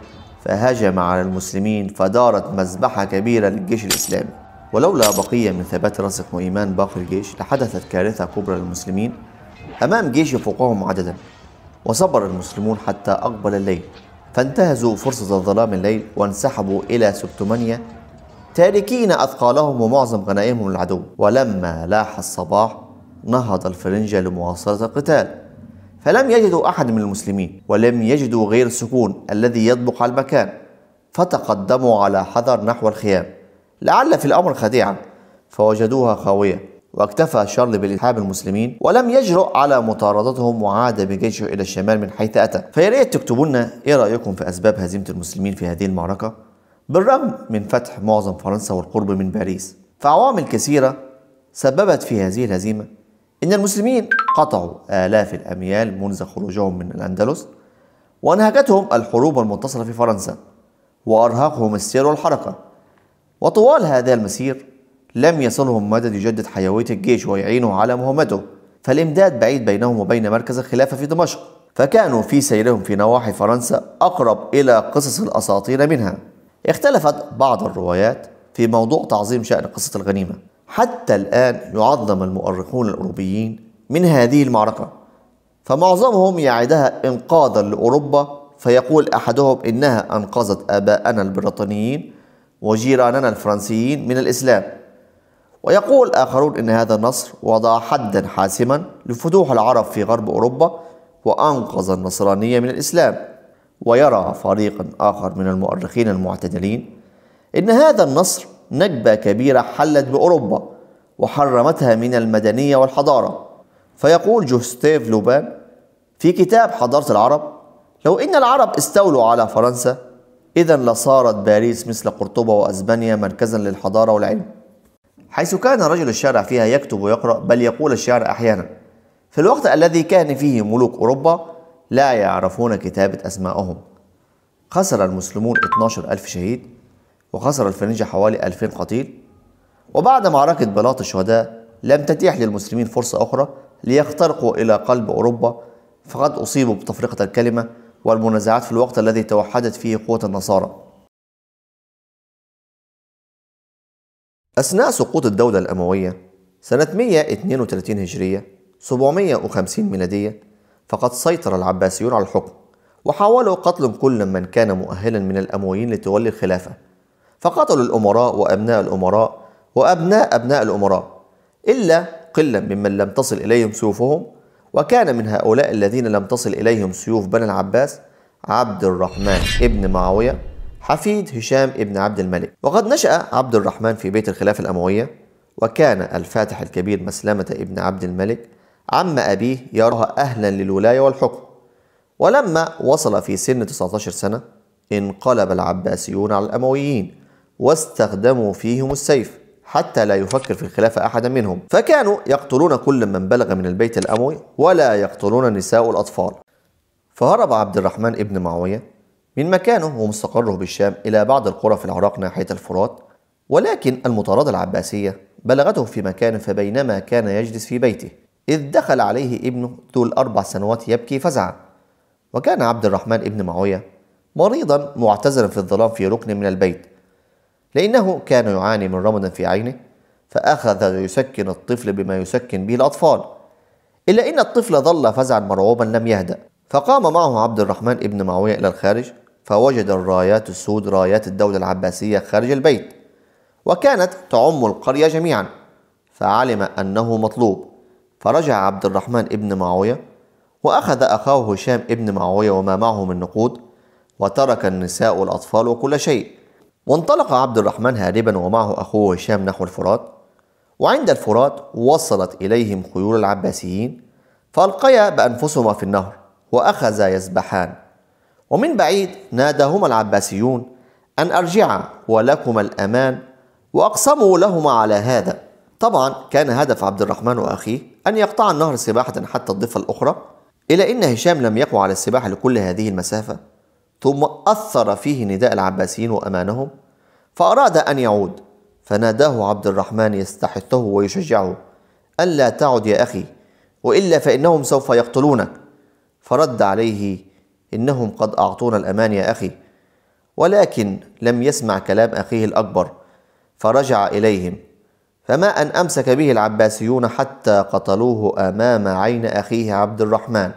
فهجم على المسلمين فدارت مذبحة كبيرة للجيش الإسلامي ولولا بقية من ثبات رزق وإيمان باقي الجيش لحدثت كارثة كبرى للمسلمين أمام جيش يفوقهم عددا وصبر المسلمون حتى أقبل الليل فانتهزوا فرصة ظلام الليل وانسحبوا إلى سبتمانيا تاركين أثقالهم ومعظم غنائمهم للعدو ولما لاح الصباح نهض الفرنجة لمواصلة القتال فلم يجدوا أحد من المسلمين ولم يجدوا غير السكون الذي يطبق على المكان فتقدموا على حذر نحو الخيام لعل في الأمر خديعة فوجدوها خاوية واكتفى شارل بالإلحاب المسلمين ولم يجرؤ على مطاردتهم وعاد بجيشه إلى الشمال من حيث أتى فيا ريت تكتبوا لنا إيه رأيكم في أسباب هزيمة المسلمين في هذه المعركة بالرغم من فتح معظم فرنسا والقرب من باريس فعوامل كثيرة سببت في هذه الهزيمة إن المسلمين قطعوا آلاف الأميال منذ خروجهم من الأندلس وأنهكتهم الحروب المتصلة في فرنسا وأرهقهم السير والحركة وطوال هذا المسير لم يصلهم مدد يجدد حيوية الجيش ويعينه على مهمته فالإمداد بعيد بينهم وبين مركز الخلافة في دمشق فكانوا في سيرهم في نواحي فرنسا أقرب إلى قصص الأساطير منها اختلفت بعض الروايات في موضوع تعظيم شأن قصة الغنيمة حتى الآن يعظم المؤرخون الأوروبيين من هذه المعركة فمعظمهم يعدها إنقاذا لأوروبا فيقول أحدهم إنها أنقذت آباءنا البريطانيين وجيراننا الفرنسيين من الإسلام ويقول آخرون أن هذا النصر وضع حدا حاسما لفتوح العرب في غرب أوروبا وأنقذ النصرانية من الإسلام ويرى فريق آخر من المؤرخين المعتدلين أن هذا النصر نكبة كبيرة حلت بأوروبا وحرمتها من المدنية والحضارة فيقول جوستيف لوبان في كتاب حضارة العرب لو إن العرب استولوا على فرنسا إذا لصارت باريس مثل قرطبة وأسبانيا مركزا للحضارة والعلم حيث كان رجل الشارع فيها يكتب ويقرأ بل يقول الشعر أحيانا في الوقت الذي كان فيه ملوك أوروبا لا يعرفون كتابة أسمائهم خسر المسلمون 12 ألف شهيد وخسر الفرنجة حوالي 2000 قتيل وبعد معركة بلاط الشهداء لم تتيح للمسلمين فرصة أخرى ليخترقوا إلى قلب أوروبا فقد أصيبوا بتفرقة الكلمة والمنازعات في الوقت الذي توحدت فيه قوة النصارى أثناء سقوط الدولة الأموية سنة 132 هجرية 750 ميلادية فقد سيطر العباسيون على الحكم وحاولوا قتل كل من كان مؤهلا من الأمويين لتولي الخلافة فقتلوا الأمراء وأبناء الأمراء وأبناء أبناء الأمراء إلا قلة ممن لم تصل إليهم سيوفهم وكان من هؤلاء الذين لم تصل إليهم سيوف بني العباس عبد الرحمن ابن معاوية حفيد هشام ابن عبد الملك وقد نشأ عبد الرحمن في بيت الخلافة الأموية وكان الفاتح الكبير مسلمة ابن عبد الملك عم أبيه يرها أهلا للولاية والحكم ولما وصل في سن 19 سنة انقلب العباسيون على الأمويين واستخدموا فيهم السيف حتى لا يفكر في الخلافة أحدا منهم فكانوا يقتلون كل من بلغ من البيت الأموي ولا يقتلون النساء والأطفال فهرب عبد الرحمن ابن معاوية من مكانه ومستقره بالشام إلى بعض القرى في العراق ناحية الفرات ولكن المطاردة العباسية بلغته في مكان فبينما كان يجلس في بيته إذ دخل عليه ابنه ذو الأربع سنوات يبكي فزعا وكان عبد الرحمن ابن معاوية مريضا معتزلا في الظلام في ركن من البيت لأنه كان يعاني من رمض في عينه فأخذ يسكن الطفل بما يسكن به الأطفال إلا أن الطفل ظل فزعا مرعوبا لم يهدأ فقام معه عبد الرحمن ابن معاوية إلى الخارج فوجد الرايات السود رايات الدولة العباسية خارج البيت وكانت تعم القرية جميعا فعلم أنه مطلوب فرجع عبد الرحمن ابن معاوية وأخذ أخاه هشام ابن معاوية وما معه من نقود وترك النساء والأطفال وكل شيء وانطلق عبد الرحمن هاربا ومعه أخوه هشام نحو الفرات وعند الفرات وصلت إليهم خيول العباسيين فألقيا بأنفسهما في النهر وأخذا يسبحان ومن بعيد ناداهما العباسيون أن أرجعا ولكما الأمان وأقسموا لهما على هذا طبعا كان هدف عبد الرحمن وأخيه أن يقطع النهر سباحة حتى الضفة الأخرى إلى أن هشام لم يقوى على السباحة لكل هذه المسافة ثم أثر فيه نداء العباسيين وأمانهم فأراد أن يعود فناداه عبد الرحمن يستحثه ويشجعه ألا تعد يا أخي وإلا فإنهم سوف يقتلونك فرد عليه إنهم قد أعطونا الأمان يا أخي ولكن لم يسمع كلام أخيه الأكبر فرجع إليهم فما أن أمسك به العباسيون حتى قتلوه أمام عين أخيه عبد الرحمن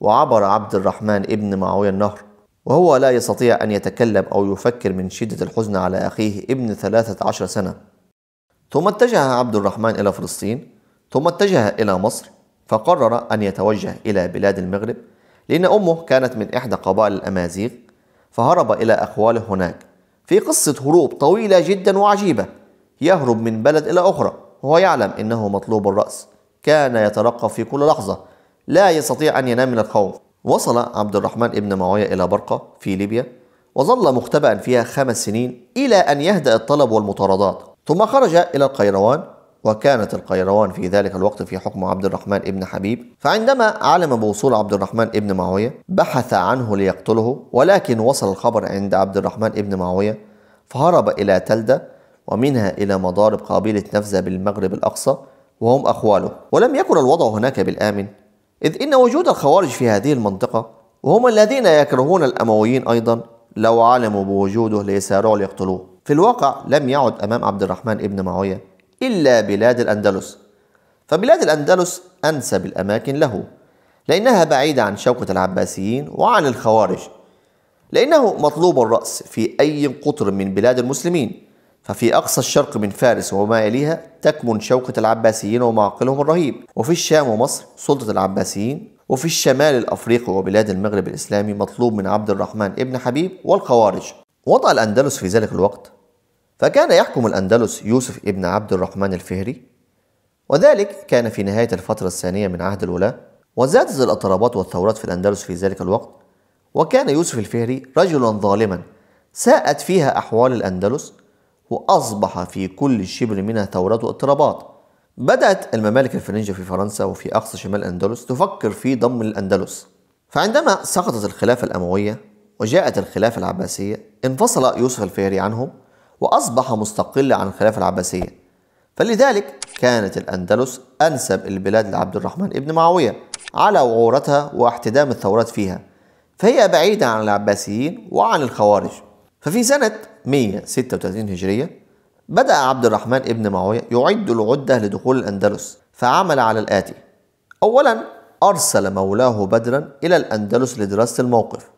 وعبر عبد الرحمن ابن معاوية النهر وهو لا يستطيع أن يتكلم أو يفكر من شدة الحزن على أخيه ابن 13 سنة ثم اتجه عبد الرحمن إلى فلسطين ثم اتجه إلى مصر فقرر أن يتوجه إلى بلاد المغرب لأن أمه كانت من إحدى قبائل الأمازيغ فهرب إلى أخواله هناك في قصة هروب طويلة جدا وعجيبة يهرب من بلد إلى أخرى وهو يعلم أنه مطلوب الرأس كان يترقب في كل لحظة لا يستطيع أن ينام من الخوف وصل عبد الرحمن ابن معاوية إلى برقة في ليبيا وظل مختبئا فيها خمس سنين إلى أن يهدأ الطلب والمطاردات ثم خرج إلى القيروان وكانت القيروان في ذلك الوقت في حكم عبد الرحمن ابن حبيب فعندما علم بوصول عبد الرحمن ابن معاوية بحث عنه ليقتله ولكن وصل الخبر عند عبد الرحمن ابن معاوية فهرب إلى تلدة ومنها إلى مضارب قبيلة نفزة بالمغرب الأقصى وهم أخواله ولم يكن الوضع هناك بالآمن إذ إن وجود الخوارج في هذه المنطقة وهم الذين يكرهون الأمويين أيضا لو علموا بوجوده ليسارعوا ليقتلوه في الواقع لم يعد أمام عبد الرحمن ابن معاوية إلا بلاد الأندلس فبلاد الأندلس أنسب الأماكن له لأنها بعيدة عن شوكة العباسيين وعن الخوارج لأنه مطلوب الرأس في أي قطر من بلاد المسلمين ففي أقصى الشرق من فارس وما يليها تكمن شوكة العباسيين ومعقلهم الرهيب وفي الشام ومصر سلطة العباسيين وفي الشمال الأفريقي وبلاد المغرب الإسلامي مطلوب من عبد الرحمن ابن حبيب والخوارج وضع الأندلس في ذلك الوقت فكان يحكم الأندلس يوسف ابن عبد الرحمن الفهري وذلك كان في نهاية الفترة الثانية من عهد الولاة وزادت الاضطرابات والثورات في الأندلس في ذلك الوقت وكان يوسف الفهري رجلا ظالما ساءت فيها أحوال الأندلس وأصبح في كل شبر منها ثورات واضطرابات بدأت الممالك الفرنجة في فرنسا وفي أقصى شمال الأندلس تفكر في ضم الأندلس فعندما سقطت الخلافة الأموية وجاءت الخلافة العباسية انفصل يوسف الفهري عنهم وأصبح مستقلا عن الخلافة العباسية فلذلك كانت الأندلس أنسب البلاد لعبد الرحمن ابن معاوية على وعورتها واحتدام الثورات فيها فهي بعيدة عن العباسيين وعن الخوارج ففي سنة 136 هجرية بدأ عبد الرحمن ابن معاوية يعد العدة لدخول الأندلس فعمل على الآتي أولا أرسل مولاه بدرا إلى الأندلس لدراسة الموقف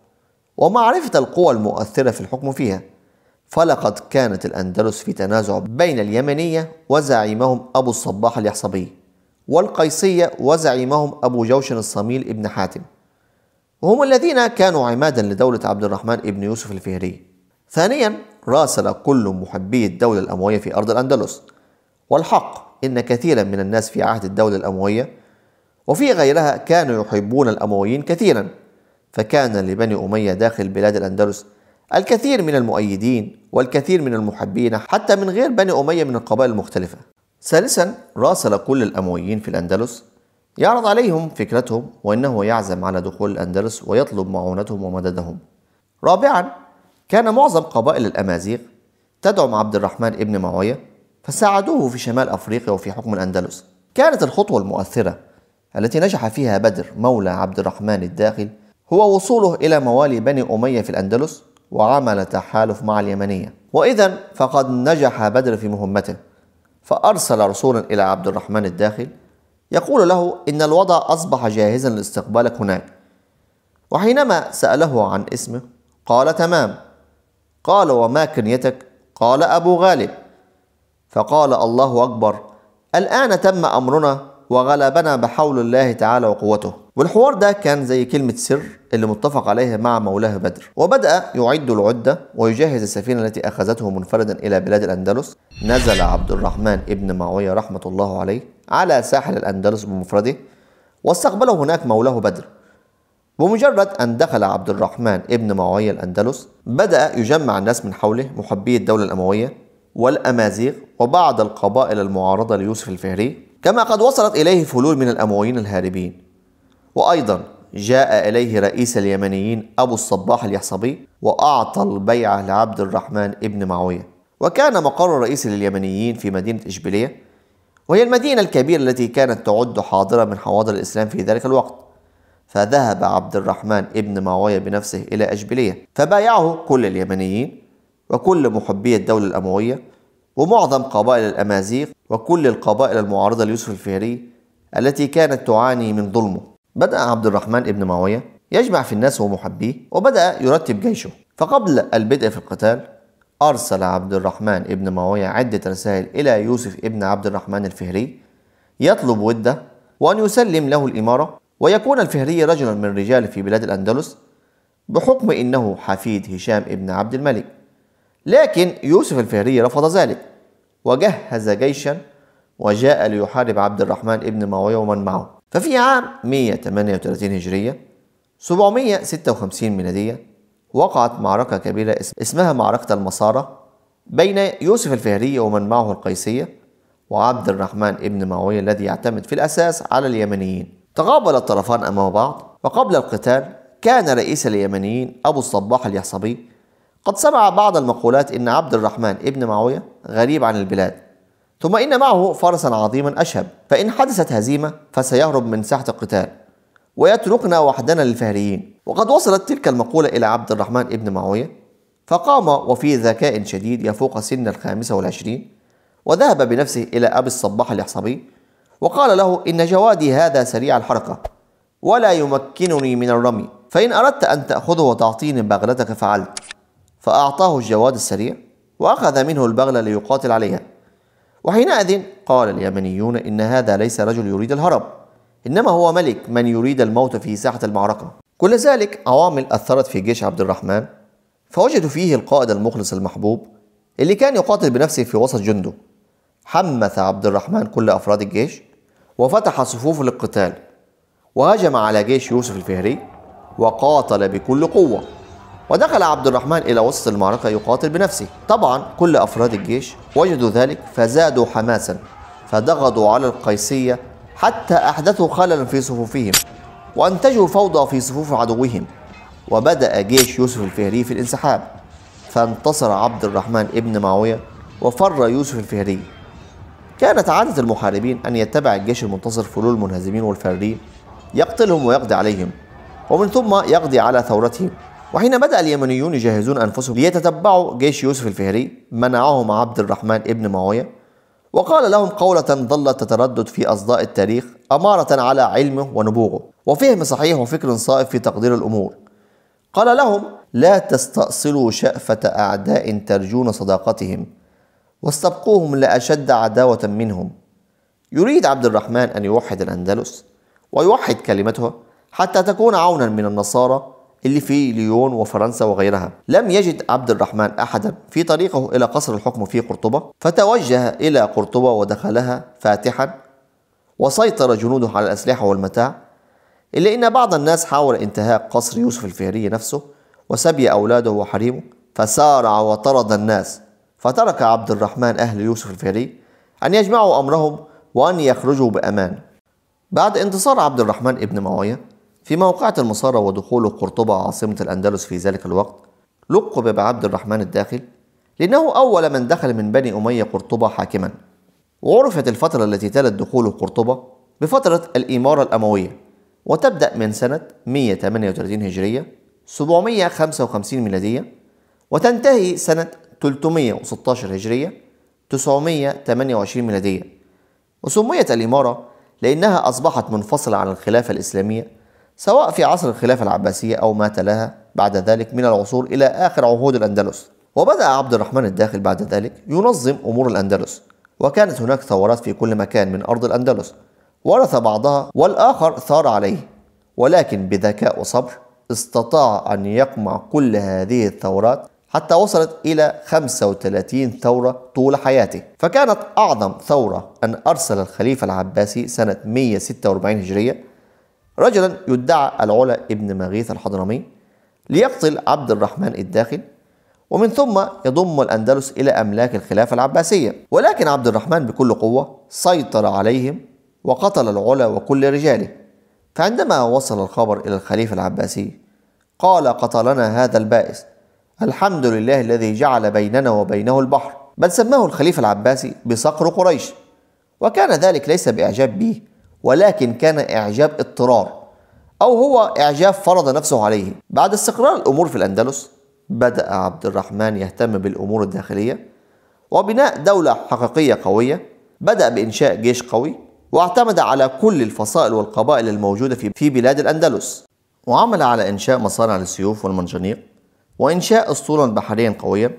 ومعرفة القوى المؤثرة في الحكم فيها فلقد كانت الأندلس في تنازع بين اليمنية وزعيمهم أبو الصباح اليحصبي والقيسية وزعيمهم أبو جوشن الصميل ابن حاتم وهم الذين كانوا عمادا لدولة عبد الرحمن ابن يوسف الفهري ثانيا راسل كل محبي الدولة الأموية في أرض الأندلس والحق إن كثيرا من الناس في عهد الدولة الأموية وفي غيرها كانوا يحبون الأمويين كثيرا فكان لبني أمية داخل بلاد الأندلس الكثير من المؤيدين والكثير من المحبين حتى من غير بني أمية من القبائل المختلفة ثالثا راسل كل الأمويين في الأندلس يعرض عليهم فكرتهم وإنه يعزم على دخول الأندلس ويطلب معونتهم ومددهم رابعا كان معظم قبائل الأمازيغ تدعم عبد الرحمن ابن معاوية فساعدوه في شمال أفريقيا وفي حكم الأندلس كانت الخطوة المؤثرة التي نجح فيها بدر مولى عبد الرحمن الداخل هو وصوله إلى موالي بني أمية في الأندلس وعمل تحالف مع اليمنية وإذا فقد نجح بدر في مهمته فأرسل رسولا إلى عبد الرحمن الداخل يقول له إن الوضع أصبح جاهزا لاستقبالك هناك وحينما سأله عن اسمه قال تمام قال وما كنيتك قال أبو غالب فقال الله أكبر الآن تم أمرنا وغلبنا بحول الله تعالى وقوته والحوار ده كان زي كلمة سر اللي متفق عليها مع مولاه بدر وبدأ يعد العدة ويجهز السفينة التي أخذته منفردا إلى بلاد الأندلس نزل عبد الرحمن ابن معاوية رحمة الله عليه على ساحل الأندلس بمفرده واستقبله هناك مولاه بدر بمجرد أن دخل عبد الرحمن ابن معاوية الأندلس بدأ يجمع الناس من حوله محبي الدولة الأموية والأمازيغ وبعض القبائل المعارضة ليوسف الفهري كما قد وصلت إليه فلول من الأمويين الهاربين وأيضا جاء إليه رئيس اليمنيين أبو الصباح اليحصبي وأعطى البيعة لعبد الرحمن ابن معوية وكان مقر رئيس لليمنيين في مدينة إشبيلية وهي المدينة الكبيرة التي كانت تعد حاضرة من حواضر الإسلام في ذلك الوقت فذهب عبد الرحمن ابن معاوية بنفسه إلى أجبلية فبايعه كل اليمنيين وكل محبي الدولة الأموية ومعظم قبائل الأمازيغ وكل القبائل المعارضة ليوسف الفهري التي كانت تعاني من ظلمه بدأ عبد الرحمن ابن معاوية يجمع في الناس ومحبيه وبدأ يرتب جيشه فقبل البدء في القتال أرسل عبد الرحمن ابن معاوية عدة رسائل إلى يوسف ابن عبد الرحمن الفهري يطلب وده وأن يسلم له الإمارة ويكون الفهري رجلا من رجال في بلاد الأندلس بحكم إنه حفيد هشام ابن عبد الملك لكن يوسف الفهري رفض ذلك وجهز جيشا وجاء ليحارب عبد الرحمن ابن ماوية ومن معه ففي عام 138 هجرية 756 ميلادية وقعت معركة كبيرة اسمها معركة المصارة بين يوسف الفهري ومن معه القيسية وعبد الرحمن ابن ماوية الذي يعتمد في الأساس على اليمنيين تقابل الطرفان أمام بعض وقبل القتال كان رئيس اليمنيين أبو الصباح اليحصبي قد سمع بعض المقولات إن عبد الرحمن ابن معاوية غريب عن البلاد ثم إن معه فرسا عظيما أشهب فإن حدثت هزيمة فسيهرب من ساحة القتال ويتركنا وحدنا للفهريين وقد وصلت تلك المقولة إلى عبد الرحمن ابن معاوية فقام وفي ذكاء شديد يفوق سن الخامسة والعشرين وذهب بنفسه إلى أبي الصباح اليحصبي وقال له إن جوادي هذا سريع الحركة ولا يمكنني من الرمي فإن أردت أن تأخذه وتعطيني بغلتك فعلت فأعطاه الجواد السريع وأخذ منه البغلة ليقاتل عليها وحينئذ قال اليمنيون إن هذا ليس رجل يريد الهرب إنما هو ملك من يريد الموت في ساحة المعركة كل ذلك عوامل أثرت في جيش عبد الرحمن فوجدوا فيه القائد المخلص المحبوب اللي كان يقاتل بنفسه في وسط جنده حمث عبد الرحمن كل أفراد الجيش وفتح صفوف للقتال وهجم على جيش يوسف الفهري وقاتل بكل قوة ودخل عبد الرحمن إلى وسط المعركة يقاتل بنفسه طبعا كل أفراد الجيش وجدوا ذلك فزادوا حماسا فضغطوا على القيسية حتى أحدثوا خللا في صفوفهم وأنتجوا فوضى في صفوف عدوهم وبدأ جيش يوسف الفهري في الانسحاب فانتصر عبد الرحمن ابن معاوية وفر يوسف الفهري كانت عادة المحاربين أن يتبع الجيش المنتصر فلول المنهزمين والفارين يقتلهم ويقضي عليهم ومن ثم يقضي على ثورتهم وحين بدأ اليمنيون يجهزون أنفسهم ليتتبعوا جيش يوسف الفهري منعهم عبد الرحمن ابن معاوية وقال لهم قولة ظلت تتردد في أصداء التاريخ أمارة على علمه ونبوغه وفهم صحيح وفكر صائب في تقدير الأمور قال لهم لا تستأصلوا شأفة أعداء ترجون صداقتهم واستبقوهم لأشد عداوة منهم يريد عبد الرحمن أن يوحد الأندلس ويوحد كلمتها حتى تكون عونا من النصارى اللي في ليون وفرنسا وغيرها لم يجد عبد الرحمن أحدا في طريقه إلى قصر الحكم في قرطبة فتوجه إلى قرطبة ودخلها فاتحا وسيطر جنوده على الأسلحة والمتاع إلا إن بعض الناس حاول انتهاك قصر يوسف الفهري نفسه وسبي أولاده وحريمه فسارع وطرد الناس فترك عبد الرحمن أهل يوسف الفهري أن يجمعوا أمرهم وأن يخرجوا بأمان بعد انتصار عبد الرحمن ابن معاوية في موقعة المصارى ودخول قرطبة عاصمة الأندلس في ذلك الوقت لقب بعبد الرحمن الداخل لأنه أول من دخل من بني أمية قرطبة حاكما وعرفت الفترة التي تلت دخول قرطبة بفترة الإمارة الأموية وتبدأ من سنة 138 هجرية 755 ميلادية وتنتهي سنة 316 هجرية 928 ميلادية وسميت الإمارة لأنها أصبحت منفصلة عن الخلافة الإسلامية سواء في عصر الخلافة العباسية أو ما تلاها بعد ذلك من العصور إلى آخر عهود الأندلس وبدأ عبد الرحمن الداخل بعد ذلك ينظم أمور الأندلس وكانت هناك ثورات في كل مكان من أرض الأندلس ورث بعضها والآخر ثار عليه ولكن بذكاء وصبر استطاع أن يقمع كل هذه الثورات حتى وصلت إلى 35 ثورة طول حياته فكانت أعظم ثورة أن أرسل الخليفة العباسي سنة 146 هجرية رجلا يدعى العلا ابن مغيث الحضرمي ليقتل عبد الرحمن الداخل ومن ثم يضم الأندلس إلى أملاك الخلافة العباسية ولكن عبد الرحمن بكل قوة سيطر عليهم وقتل العلا وكل رجاله فعندما وصل الخبر إلى الخليفة العباسي قال قتلنا هذا البائس الحمد لله الذي جعل بيننا وبينه البحر بل سماه الخليفة العباسي بصقر قريش وكان ذلك ليس بإعجاب به ولكن كان إعجاب اضطرار أو هو إعجاب فرض نفسه عليه بعد استقرار الأمور في الأندلس بدأ عبد الرحمن يهتم بالأمور الداخلية وبناء دولة حقيقية قوية بدأ بإنشاء جيش قوي واعتمد على كل الفصائل والقبائل الموجودة في بلاد الأندلس وعمل على إنشاء مصانع للسيوف والمنجنيق وإنشاء أسطولا بحريا قوية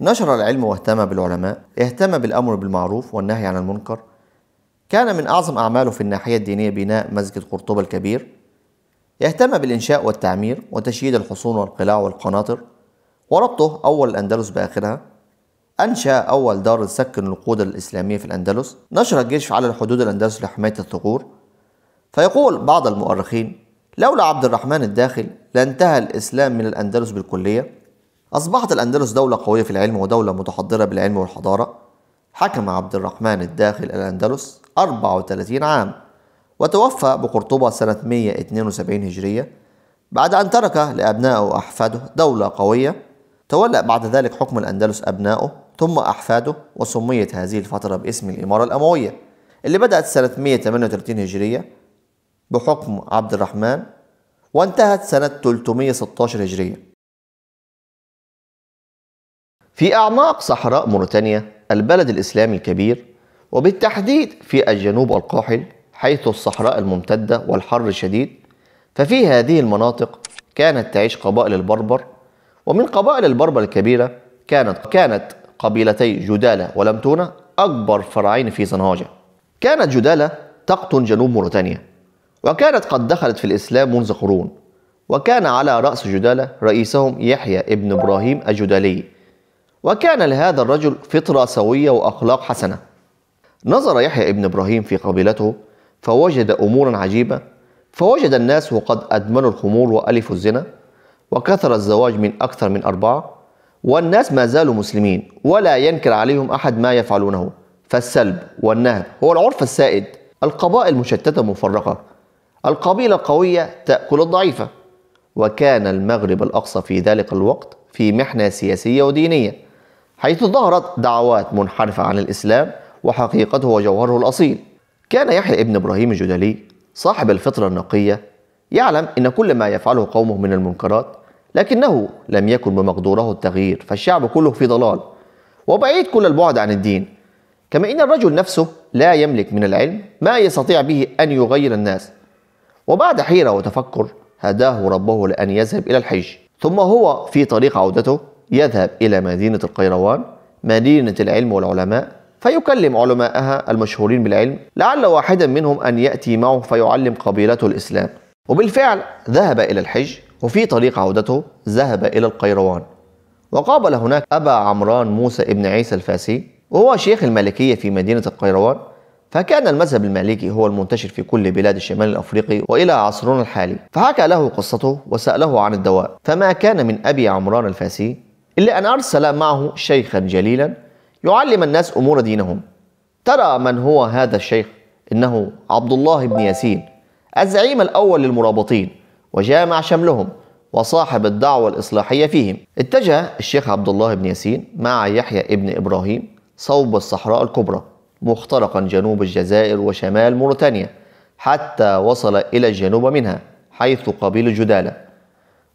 نشر العلم واهتم بالعلماء اهتم بالأمر بالمعروف والنهي عن المنكر كان من أعظم أعماله في الناحية الدينية بناء مسجد قرطبة الكبير اهتم بالإنشاء والتعمير وتشييد الحصون والقلاع والقناطر وربطه أول الأندلس بآخرها أنشأ أول دار تسكن القودة الإسلامية في الأندلس نشر الجيش على حدود الأندلس لحماية الثغور فيقول بعض المؤرخين لولا عبد الرحمن الداخل لانتهى الإسلام من الأندلس بالكلية أصبحت الأندلس دولة قوية في العلم ودولة متحضرة بالعلم والحضارة حكم عبد الرحمن الداخل الأندلس 34 عام وتوفى بقرطبة سنة 172 هجرية بعد أن ترك لأبنائه وأحفاده دولة قوية تولى بعد ذلك حكم الأندلس أبنائه ثم أحفاده وسميت هذه الفترة باسم الإمارة الأموية اللي بدأت سنة 138 هجرية بحكم عبد الرحمن وانتهت سنة 316 هجرية في أعماق صحراء موريتانيا البلد الإسلامي الكبير وبالتحديد في الجنوب القاحل حيث الصحراء الممتدة والحر الشديد ففي هذه المناطق كانت تعيش قبائل البربر ومن قبائل البربر الكبيرة كانت كانت قبيلتي جدالة ولمتونة أكبر فرعين في زنهاجة كانت جدالة تقطن جنوب موريتانيا وكانت قد دخلت في الإسلام منذ قرون وكان على رأس جدالة رئيسهم يحيى ابن إبراهيم الجدالي وكان لهذا الرجل فطرة سوية وأخلاق حسنة نظر يحيى ابن إبراهيم في قبيلته فوجد أمورا عجيبة فوجد الناس وقد أدمنوا الخمور وألفوا الزنا وكثر الزواج من أكثر من أربعة والناس ما زالوا مسلمين ولا ينكر عليهم أحد ما يفعلونه فالسلب والنهب هو العرف السائد القبائل مشتتة مفرقة القبيلة القوية تأكل الضعيفة وكان المغرب الأقصى في ذلك الوقت في محنة سياسية ودينية حيث ظهرت دعوات منحرفة عن الإسلام وحقيقته وجوهره الأصيل كان يحيى ابن إبراهيم الجدلي صاحب الفطرة النقية يعلم أن كل ما يفعله قومه من المنكرات لكنه لم يكن بمقدوره التغيير فالشعب كله في ضلال وبعيد كل البعد عن الدين كما أن الرجل نفسه لا يملك من العلم ما يستطيع به أن يغير الناس وبعد حيرة وتفكر هداه ربه لأن يذهب إلى الحج ثم هو في طريق عودته يذهب إلى مدينة القيروان مدينة العلم والعلماء فيكلم علماءها المشهورين بالعلم لعل واحدا منهم أن يأتي معه فيعلم قبيلته الإسلام وبالفعل ذهب إلى الحج وفي طريق عودته ذهب إلى القيروان وقابل هناك أبا عمران موسى ابن عيسى الفاسي وهو شيخ المالكية في مدينة القيروان فكان المذهب المالكي هو المنتشر في كل بلاد الشمال الافريقي والى عصرنا الحالي فحكى له قصته وساله عن الدواء فما كان من ابي عمران الفاسي الا ان ارسل معه شيخا جليلا يعلم الناس امور دينهم ترى من هو هذا الشيخ انه عبد الله بن ياسين الزعيم الاول للمرابطين وجامع شملهم وصاحب الدعوه الاصلاحيه فيهم اتجه الشيخ عبد الله بن ياسين مع يحيى ابن ابراهيم صوب الصحراء الكبرى مخترقا جنوب الجزائر وشمال موريتانيا حتى وصل إلى الجنوب منها حيث قبيل جدالة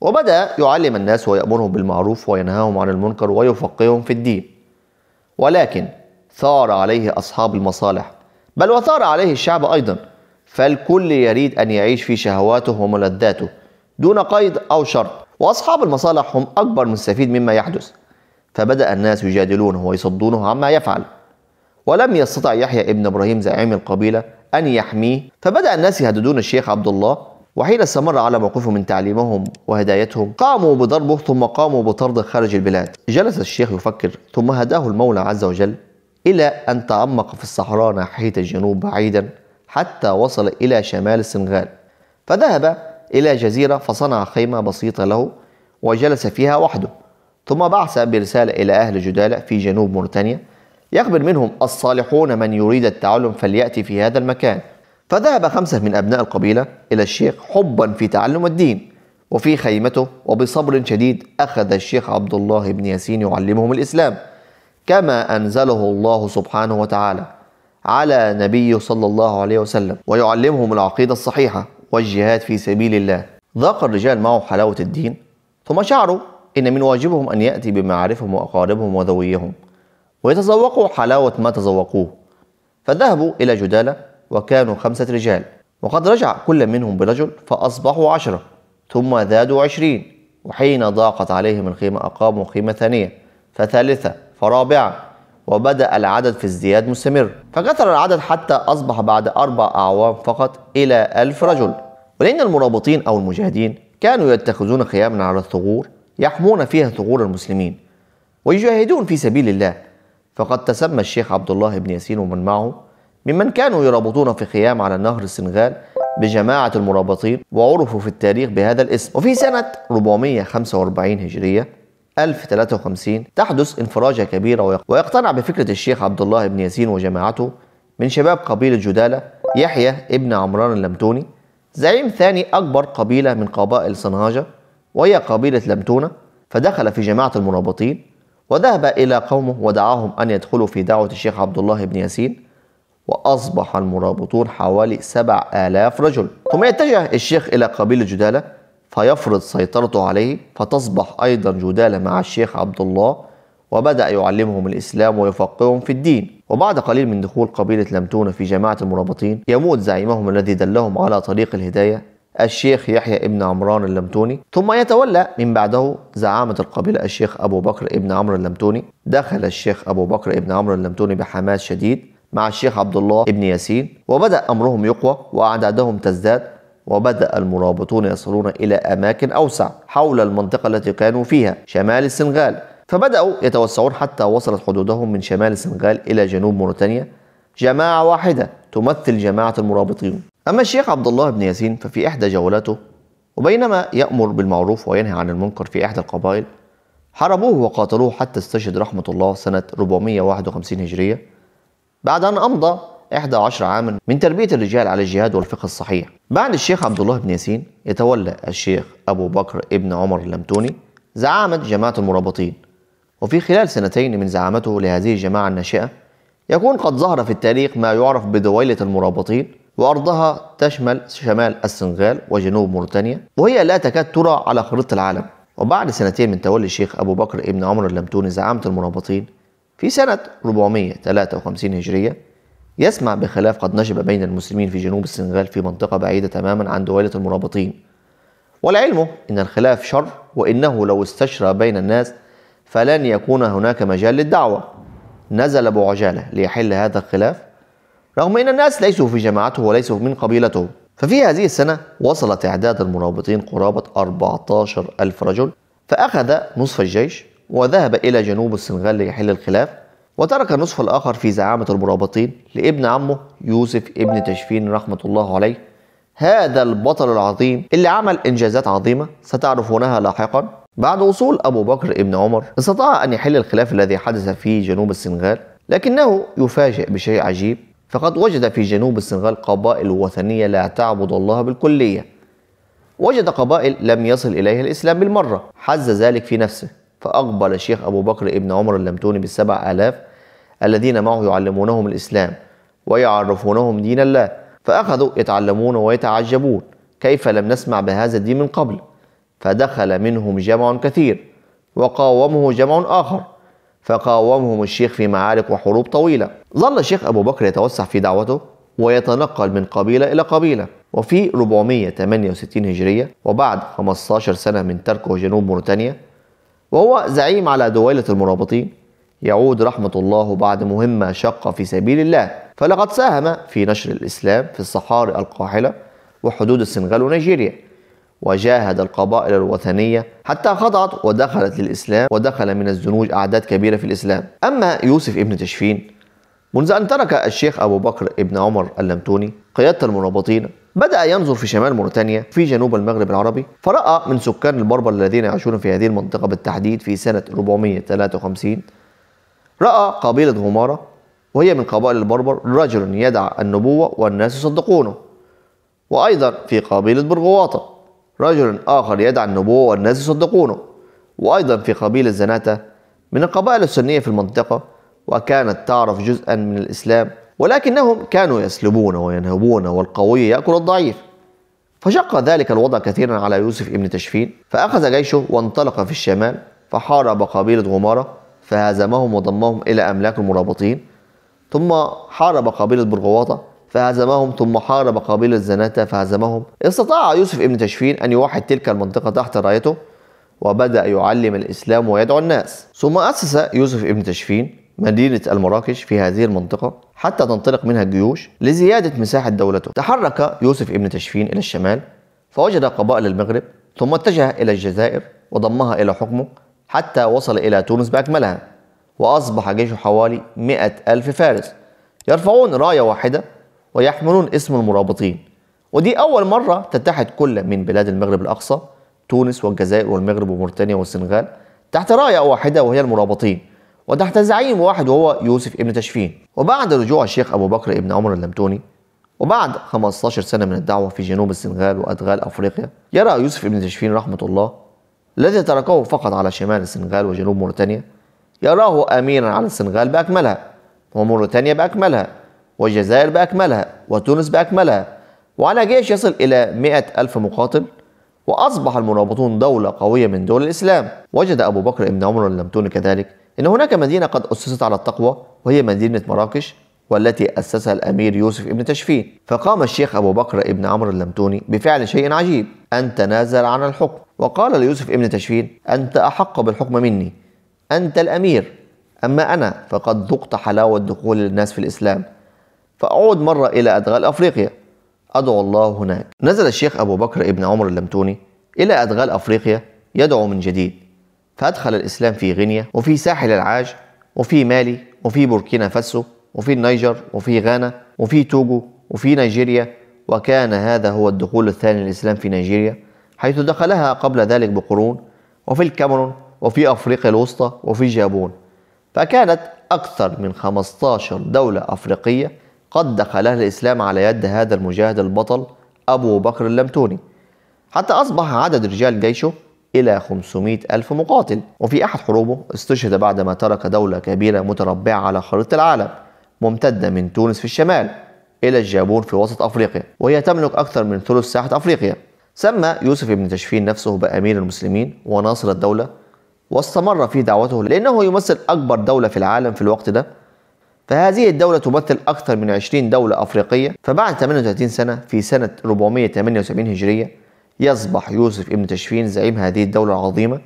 وبدأ يعلم الناس ويأمرهم بالمعروف وينهاهم عن المنكر ويفقههم في الدين ولكن ثار عليه أصحاب المصالح بل وثار عليه الشعب أيضا فالكل يريد أن يعيش في شهواته وملذاته دون قيد أو شرط وأصحاب المصالح هم أكبر مستفيد مما يحدث فبدأ الناس يجادلونه ويصدونه عما يفعل ولم يستطع يحيى ابن ابراهيم زعيم القبيله ان يحميه فبدا الناس يهددون الشيخ عبد الله وحين استمر على موقفه من تعليمهم وهدايتهم قاموا بضربه ثم قاموا بطرده خارج البلاد جلس الشيخ يفكر ثم هداه المولى عز وجل الى ان تعمق في الصحراء ناحيه الجنوب بعيدا حتى وصل الى شمال السنغال فذهب الى جزيره فصنع خيمه بسيطه له وجلس فيها وحده ثم بعث برساله الى اهل جدالة في جنوب موريتانيا يخبر منهم الصالحون من يريد التعلم فليأتي في هذا المكان فذهب خمسة من أبناء القبيلة إلى الشيخ حبا في تعلم الدين وفي خيمته وبصبر شديد أخذ الشيخ عبد الله بن ياسين يعلمهم الإسلام كما أنزله الله سبحانه وتعالى على نبيه صلى الله عليه وسلم ويعلمهم العقيدة الصحيحة والجهاد في سبيل الله ذاق الرجال معه حلاوة الدين ثم شعروا إن من واجبهم أن يأتي بمعارفهم وأقاربهم وذويهم ويتذوقوا حلاوة ما تذوقوه فذهبوا إلى جدالة وكانوا خمسة رجال وقد رجع كل منهم برجل فأصبحوا عشرة ثم زادوا عشرين وحين ضاقت عليهم الخيمة أقاموا خيمة ثانية فثالثة فرابعة وبدأ العدد في ازدياد مستمر فكثر العدد حتى أصبح بعد أربع أعوام فقط إلى ألف رجل ولأن المرابطين أو المجاهدين كانوا يتخذون خياما على الثغور يحمون فيها ثغور المسلمين ويجاهدون في سبيل الله فقد تسمى الشيخ عبد الله بن ياسين ومن معه ممن كانوا يرابطون في خيام على نهر السنغال بجماعة المرابطين وعرفوا في التاريخ بهذا الاسم وفي سنة 445 هجرية 1053 تحدث انفراجة كبيرة ويقتنع بفكرة الشيخ عبد الله بن ياسين وجماعته من شباب قبيلة جدالة يحيى ابن عمران اللمتوني زعيم ثاني أكبر قبيلة من قبائل صنهاجة وهي قبيلة لمتونة فدخل في جماعة المرابطين وذهب إلى قومه ودعاهم أن يدخلوا في دعوة الشيخ عبد الله بن ياسين وأصبح المرابطون حوالي سبع آلاف رجل ثم يتجه الشيخ إلى قبيلة جدالة فيفرض سيطرته عليه فتصبح أيضا جدالة مع الشيخ عبد الله وبدأ يعلمهم الإسلام ويفقههم في الدين وبعد قليل من دخول قبيلة لمتونة في جماعة المرابطين يموت زعيمهم الذي دلهم على طريق الهداية الشيخ يحيى ابن عمران اللمتوني ثم يتولى من بعده زعامة القبيلة الشيخ أبو بكر ابن عمرو اللمتوني دخل الشيخ أبو بكر ابن عمرو اللمتوني بحماس شديد مع الشيخ عبد الله ابن ياسين وبدأ أمرهم يقوى وأعدادهم تزداد وبدأ المرابطون يصلون إلى أماكن أوسع حول المنطقة التي كانوا فيها شمال السنغال فبدأوا يتوسعون حتى وصلت حدودهم من شمال السنغال إلى جنوب موريتانيا جماعة واحدة تمثل جماعة المرابطين أما الشيخ عبد الله بن ياسين ففي إحدى جولاته وبينما يأمر بالمعروف وينهى عن المنكر في إحدى القبائل حاربوه وقاتلوه حتى استشهد رحمة الله سنة 451 هجرية بعد أن أمضى 11 عاما من تربية الرجال على الجهاد والفقه الصحيح بعد الشيخ عبد الله بن ياسين يتولى الشيخ أبو بكر ابن عمر اللمتوني زعامة جماعة المرابطين وفي خلال سنتين من زعامته لهذه الجماعة الناشئة يكون قد ظهر في التاريخ ما يعرف بدويلة المرابطين وأرضها تشمل شمال السنغال وجنوب موريتانيا وهي لا تكاد ترى على خريطة العالم وبعد سنتين من تولي الشيخ أبو بكر ابن عمر اللمتوني زعامة المرابطين في سنة 453 هجرية يسمع بخلاف قد نشب بين المسلمين في جنوب السنغال في منطقة بعيدة تماما عن دويلة المرابطين والعلم أن الخلاف شر وإنه لو استشرى بين الناس فلن يكون هناك مجال للدعوة نزل أبو عجالة ليحل هذا الخلاف رغم أن الناس ليسوا في جماعته وليسوا من قبيلته ففي هذه السنة وصل تعداد المرابطين قرابة 14 ألف رجل فأخذ نصف الجيش وذهب إلى جنوب السنغال ليحل الخلاف وترك النصف الآخر في زعامة المرابطين لابن عمه يوسف ابن تشفين رحمة الله عليه هذا البطل العظيم اللي عمل إنجازات عظيمة ستعرفونها لاحقا بعد وصول أبو بكر ابن عمر استطاع أن يحل الخلاف الذي حدث في جنوب السنغال لكنه يفاجئ بشيء عجيب فقد وجد في جنوب السنغال قبائل وثنية لا تعبد الله بالكلية وجد قبائل لم يصل إليها الإسلام بالمرة حز ذلك في نفسه فأقبل الشيخ أبو بكر ابن عمر اللمتوني بالسبع آلاف الذين معه يعلمونهم الإسلام ويعرفونهم دين الله فأخذوا يتعلمون ويتعجبون كيف لم نسمع بهذا الدين من قبل فدخل منهم جمع كثير وقاومه جمع آخر فقاومهم الشيخ في معارك وحروب طويلة ظل الشيخ أبو بكر يتوسع في دعوته ويتنقل من قبيلة إلى قبيلة وفي 468 هجرية وبعد 15 سنة من تركه جنوب موريتانيا وهو زعيم على دويلة المرابطين يعود رحمة الله بعد مهمة شقة في سبيل الله فلقد ساهم في نشر الإسلام في الصحاري القاحلة وحدود السنغال ونيجيريا وجاهد القبائل الوثنية حتى خضعت ودخلت للإسلام ودخل من الزنوج أعداد كبيرة في الإسلام أما يوسف ابن تشفين منذ أن ترك الشيخ أبو بكر ابن عمر اللمتوني قيادة المرابطين بدأ ينظر في شمال موريتانيا في جنوب المغرب العربي فرأى من سكان البربر الذين يعيشون في هذه المنطقة بالتحديد في سنة 453 رأى قبيلة غمارة وهي من قبائل البربر رجل يدعى النبوة والناس يصدقونه وأيضا في قبيلة برغواطة رجل آخر يدعى النبوة والناس يصدقونه وأيضا في قبيلة زناتة من القبائل السنية في المنطقة وكانت تعرف جزءا من الإسلام ولكنهم كانوا يسلبون وينهبون والقوي يأكل الضعيف فشق ذلك الوضع كثيرا على يوسف ابن تشفين فأخذ جيشه وانطلق في الشمال فحارب قبيلة غمارة فهزمهم وضمهم إلى أملاك المرابطين ثم حارب قبيلة برغواطة فهزمهم ثم حارب قبيل الزناتة فهزمهم استطاع يوسف ابن تشفين أن يوحد تلك المنطقة تحت رايته وبدأ يعلم الإسلام ويدعو الناس ثم أسس يوسف ابن تشفين مدينة المراكش في هذه المنطقة حتى تنطلق منها الجيوش لزيادة مساحة دولته تحرك يوسف ابن تشفين إلى الشمال فوجد قبائل المغرب ثم اتجه إلى الجزائر وضمها إلى حكمه حتى وصل إلى تونس بأكملها وأصبح جيشه حوالي مئة ألف فارس يرفعون راية واحدة ويحملون اسم المرابطين ودي أول مرة تتحد كل من بلاد المغرب الأقصى تونس والجزائر والمغرب وموريتانيا والسنغال تحت راية واحدة وهي المرابطين وتحت زعيم واحد وهو يوسف ابن تشفين وبعد رجوع الشيخ أبو بكر ابن عمر اللمتوني وبعد 15 سنة من الدعوة في جنوب السنغال وأدغال أفريقيا يرى يوسف ابن تشفين رحمة الله الذي تركه فقط على شمال السنغال وجنوب موريتانيا يراه أميرا على السنغال بأكملها وموريتانيا بأكملها والجزائر بأكملها وتونس بأكملها وعلى جيش يصل إلى مئة ألف مقاتل وأصبح المرابطون دولة قوية من دول الإسلام وجد أبو بكر ابن عمر اللمتوني كذلك أن هناك مدينة قد أسست على التقوى وهي مدينة مراكش والتي أسسها الأمير يوسف ابن تشفين فقام الشيخ أبو بكر ابن عمر اللمتوني بفعل شيء عجيب أن تنازل عن الحكم وقال ليوسف ابن تشفين أنت أحق بالحكم مني أنت الأمير أما أنا فقد ذقت حلاوة دخول الناس في الإسلام فأعود مرة إلى أدغال أفريقيا أدعو الله هناك نزل الشيخ أبو بكر ابن عمر اللمتوني إلى أدغال أفريقيا يدعو من جديد فأدخل الإسلام في غينيا وفي ساحل العاج وفي مالي وفي بوركينا فاسو وفي النيجر وفي غانا وفي توجو وفي نيجيريا وكان هذا هو الدخول الثاني للإسلام في نيجيريا حيث دخلها قبل ذلك بقرون وفي الكاميرون وفي أفريقيا الوسطى وفي جابون فكانت أكثر من 15 دولة أفريقية قد دخلها الإسلام على يد هذا المجاهد البطل أبو بكر اللمتوني حتى أصبح عدد رجال جيشه إلى 500 ألف مقاتل وفي أحد حروبه استشهد بعدما ترك دولة كبيرة متربعة على خريطة العالم ممتدة من تونس في الشمال إلى الجابون في وسط أفريقيا وهي تملك أكثر من ثلث ساحة أفريقيا سمى يوسف بن تشفين نفسه بأمير المسلمين وناصر الدولة واستمر في دعوته لأنه يمثل أكبر دولة في العالم في الوقت ده فهذه الدولة تمثل أكثر من 20 دولة أفريقية فبعد 38 سنة في سنة 478 هجرية يصبح يوسف ابن تشفين زعيم هذه الدولة العظيمة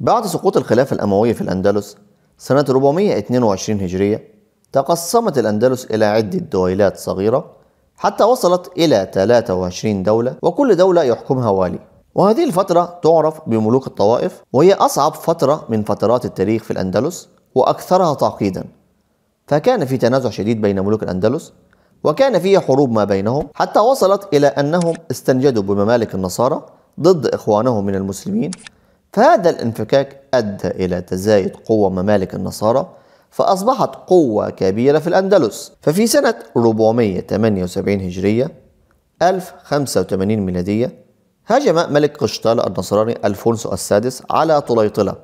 بعد سقوط الخلافة الأموية في الأندلس سنة 422 هجرية تقسمت الأندلس إلى عدة دويلات صغيرة حتى وصلت إلى 23 دولة وكل دولة يحكمها والي وهذه الفترة تعرف بملوك الطوائف وهي أصعب فترة من فترات التاريخ في الأندلس وأكثرها تعقيدا فكان في تنازع شديد بين ملوك الأندلس وكان فيه حروب ما بينهم حتى وصلت إلى أنهم استنجدوا بممالك النصارى ضد إخوانهم من المسلمين فهذا الانفكاك أدى إلى تزايد قوة ممالك النصارى فأصبحت قوة كبيرة في الأندلس ففي سنة 478 هجرية 1085 ميلادية هاجم ملك قشتال النصراني ألفونسو السادس على طليطلة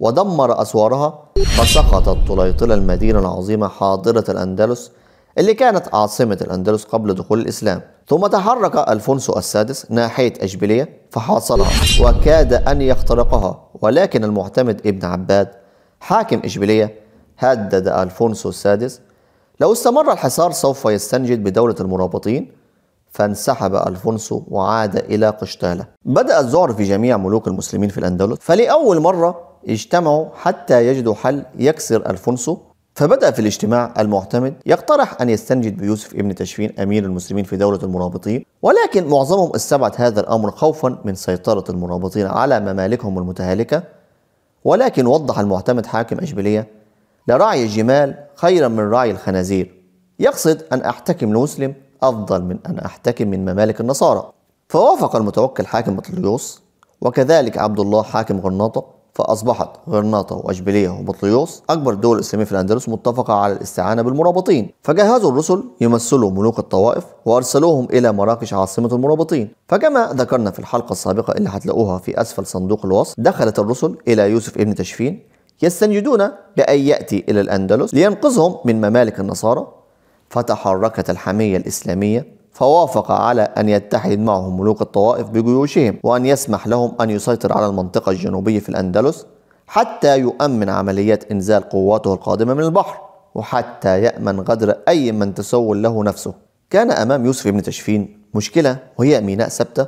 ودمر أسوارها فسقطت طليطلة المدينة العظيمة حاضرة الأندلس اللي كانت عاصمة الأندلس قبل دخول الإسلام ثم تحرك ألفونسو السادس ناحية أشبيلية فحاصرها وكاد أن يخترقها ولكن المعتمد ابن عباد حاكم إشبيلية هدد ألفونسو السادس لو استمر الحصار سوف يستنجد بدولة المرابطين فانسحب ألفونسو وعاد إلى قشتالة بدأ الذعر في جميع ملوك المسلمين في الأندلس فلأول مرة اجتمعوا حتى يجدوا حل يكسر ألفونسو فبدأ في الاجتماع المعتمد يقترح أن يستنجد بيوسف ابن تشفين أمير المسلمين في دولة المرابطين ولكن معظمهم استبعد هذا الأمر خوفا من سيطرة المرابطين على ممالكهم المتهالكة ولكن وضح المعتمد حاكم أشبيلية لرعي الجمال خيرا من رعي الخنازير يقصد أن أحتكم لمسلم أفضل من أن أحتكم من ممالك النصارى فوافق المتوكل حاكم بطليوس وكذلك عبد الله حاكم غرناطة فأصبحت غرناطة وأشبيلية وبطليوس أكبر الدول الإسلامية في الأندلس متفقة على الاستعانة بالمرابطين فجهزوا الرسل يمثلوا ملوك الطوائف وأرسلوهم إلى مراكش عاصمة المرابطين فكما ذكرنا في الحلقة السابقة اللي هتلاقوها في أسفل صندوق الوصف دخلت الرسل إلى يوسف ابن تشفين يستنجدون بأن يأتي إلى الأندلس لينقذهم من ممالك النصارى فتحركت الحمية الإسلامية فوافق على أن يتحد معهم ملوك الطوائف بجيوشهم وأن يسمح لهم أن يسيطر على المنطقة الجنوبية في الأندلس حتى يؤمن عمليات إنزال قواته القادمة من البحر وحتى يأمن غدر أي من تسول له نفسه كان أمام يوسف بن تشفين مشكلة وهي ميناء سبتة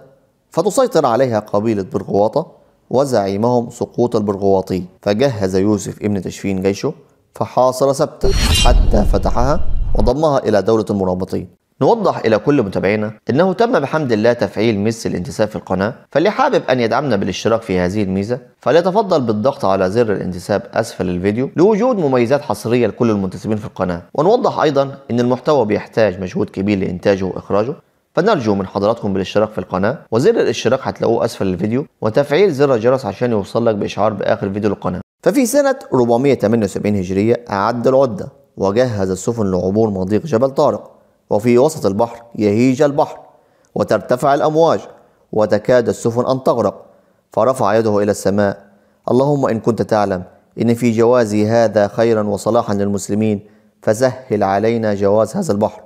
فتسيطر عليها قبيلة برغواطة وزعيمهم سقوط البرغواطي فجهز يوسف ابن تشفين جيشه فحاصر سبتة حتى فتحها وضمها إلى دولة المرابطين نوضح إلى كل متابعينا أنه تم بحمد الله تفعيل ميزة الانتساب في القناة فاللي حابب أن يدعمنا بالاشتراك في هذه الميزة فليتفضل بالضغط على زر الانتساب أسفل الفيديو لوجود مميزات حصرية لكل المنتسبين في القناة ونوضح أيضا أن المحتوى بيحتاج مجهود كبير لإنتاجه وإخراجه فنرجو من حضراتكم بالاشتراك في القناة وزر الاشتراك هتلاقوه أسفل الفيديو وتفعيل زر الجرس عشان يوصلك بإشعار بآخر فيديو للقناة ففي سنة 478 هجرية أعد العدة وجهز السفن لعبور مضيق جبل طارق وفي وسط البحر يهيج البحر وترتفع الأمواج وتكاد السفن أن تغرق فرفع يده إلى السماء اللهم إن كنت تعلم إن في جوازي هذا خيرا وصلاحا للمسلمين فسهل علينا جواز هذا البحر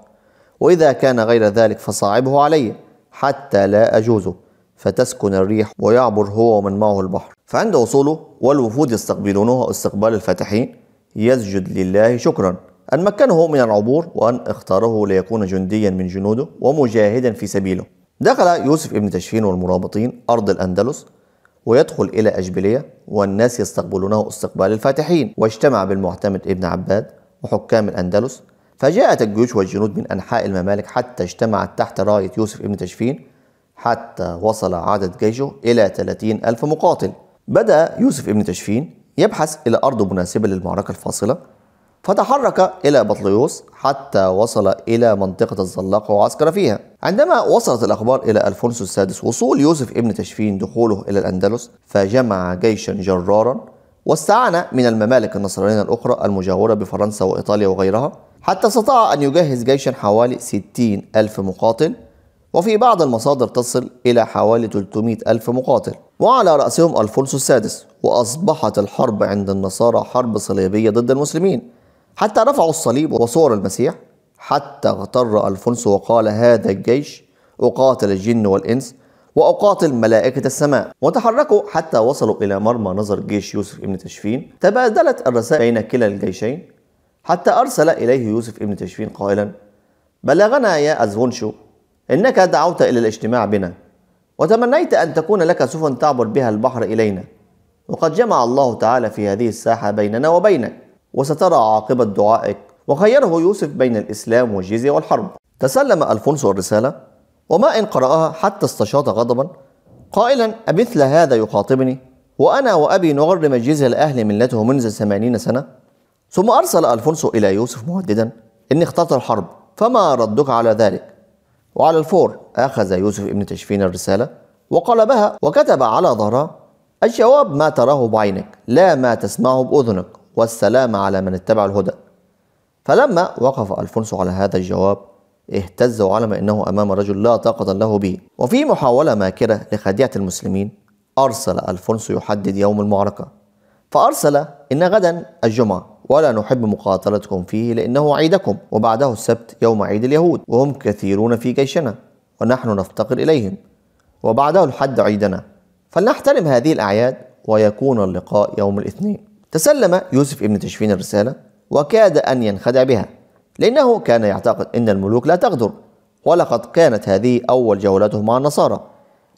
وإذا كان غير ذلك فصعبه علي حتى لا أجوزه فتسكن الريح ويعبر هو ومن معه البحر فعند وصوله والوفود يستقبلونه استقبال الفاتحين يسجد لله شكرا أن مكنه من العبور وأن اختاره ليكون جنديا من جنوده ومجاهدا في سبيله دخل يوسف ابن تشفين والمرابطين أرض الأندلس ويدخل إلى أجبلية والناس يستقبلونه استقبال الفاتحين واجتمع بالمعتمد ابن عباد وحكام الأندلس فجاءت الجيوش والجنود من أنحاء الممالك حتى اجتمعت تحت راية يوسف ابن تشفين حتى وصل عدد جيشه إلى 30 ألف مقاتل بدأ يوسف ابن تشفين يبحث إلى أرض مناسبة للمعركة الفاصلة فتحرك إلى بطليوس حتى وصل إلى منطقة الزلاقة وعسكر فيها عندما وصلت الأخبار إلى ألفونسو السادس وصول يوسف ابن تشفين دخوله إلى الأندلس فجمع جيشا جرارا واستعان من الممالك النصرانية الأخرى المجاورة بفرنسا وإيطاليا وغيرها حتى استطاع أن يجهز جيشا حوالي 60 ألف مقاتل وفي بعض المصادر تصل إلى حوالي 300 ألف مقاتل وعلى رأسهم ألفونس السادس وأصبحت الحرب عند النصارى حرب صليبية ضد المسلمين حتى رفعوا الصليب وصور المسيح حتى اغتر ألفونس وقال هذا الجيش أقاتل الجن والإنس وأقاتل ملائكة السماء وتحركوا حتى وصلوا إلى مرمى نظر جيش يوسف ابن تشفين تبادلت الرسائل بين كلا الجيشين حتى أرسل إليه يوسف ابن تشفين قائلا بلغنا يا أزفونشو إنك دعوت إلى الاجتماع بنا وتمنيت أن تكون لك سفن تعبر بها البحر إلينا وقد جمع الله تعالى في هذه الساحة بيننا وبينك وسترى عاقبة دعائك وخيره يوسف بين الإسلام والجزية والحرب تسلم ألفونسو الرسالة وما إن قرأها حتى استشاط غضبا قائلا أمثل هذا يخاطبني وأنا وأبي نغرم الجزية لأهل ملته منذ ثمانين سنة ثم أرسل ألفونسو إلى يوسف مهددا إني اخترت الحرب فما ردك على ذلك وعلى الفور أخذ يوسف ابن تشفين الرسالة وقلبها وكتب على ظهرها الجواب ما تراه بعينك لا ما تسمعه بأذنك والسلام على من اتبع الهدى فلما وقف ألفونس على هذا الجواب اهتز وعلم أنه أمام رجل لا طاقة له به وفي محاولة ماكرة لخديعة المسلمين أرسل ألفونس يحدد يوم المعركة فأرسل إن غدا الجمعة ولا نحب مقاتلتكم فيه لأنه عيدكم وبعده السبت يوم عيد اليهود وهم كثيرون في جيشنا ونحن نفتقر إليهم وبعده الحد عيدنا فلنحترم هذه الأعياد ويكون اللقاء يوم الاثنين تسلم يوسف ابن تشفين الرسالة وكاد أن ينخدع بها لأنه كان يعتقد أن الملوك لا تغدر ولقد كانت هذه أول جولاته مع النصارى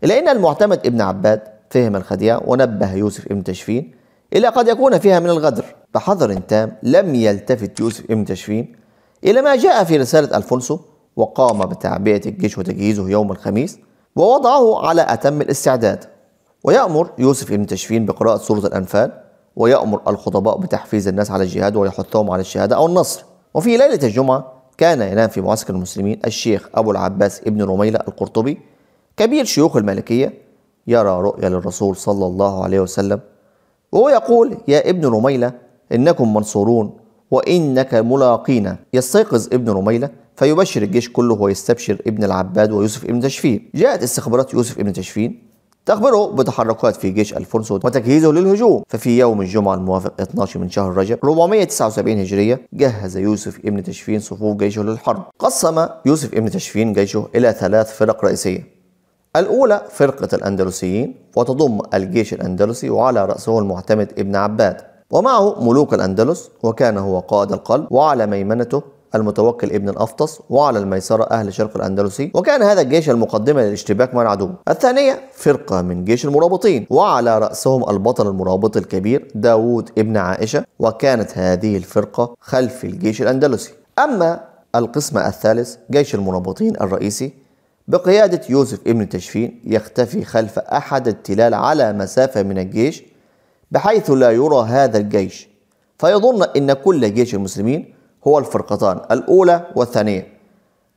إلا أن المعتمد ابن عباد فهم الخديعة ونبه يوسف ابن تشفين إلى قد يكون فيها من الغدر بحذر تام لم يلتفت يوسف ابن تشفين إلى ما جاء في رسالة ألفونسو وقام بتعبئة الجيش وتجهيزه يوم الخميس ووضعه على أتم الاستعداد ويأمر يوسف بن تشفين بقراءة سورة الأنفال ويأمر الخطباء بتحفيز الناس على الجهاد ويحثهم على الشهادة أو النصر وفي ليلة الجمعة كان ينام في معسكر المسلمين الشيخ أبو العباس ابن رميلة القرطبي كبير شيوخ المالكية يرى رؤيا للرسول صلى الله عليه وسلم وهو يقول يا ابن رميلة إنكم منصورون وإنك ملاقينا يستيقظ ابن رميلة فيبشر الجيش كله ويستبشر ابن العباد ويوسف ابن تشفين جاءت استخبارات يوسف ابن تشفين تخبره بتحركات في جيش الفونسو وتجهيزه للهجوم ففي يوم الجمعة الموافق 12 من شهر رجب 479 هجرية جهز يوسف ابن تشفين صفوف جيشه للحرب قسم يوسف ابن تشفين جيشه إلى ثلاث فرق رئيسية الأولى فرقة الأندلسيين وتضم الجيش الأندلسي وعلى رأسه المعتمد ابن عباد ومعه ملوك الأندلس وكان هو قائد القلب وعلى ميمنته المتوكل ابن الأفطس وعلى الميسرة أهل شرق الأندلسي وكان هذا الجيش المقدمة للاشتباك مع العدو الثانية فرقة من جيش المرابطين وعلى رأسهم البطل المرابط الكبير داوود ابن عائشة وكانت هذه الفرقة خلف الجيش الأندلسي أما القسم الثالث جيش المرابطين الرئيسي بقيادة يوسف ابن تشفين يختفي خلف أحد التلال على مسافة من الجيش بحيث لا يرى هذا الجيش فيظن أن كل جيش المسلمين هو الفرقتان الأولى والثانية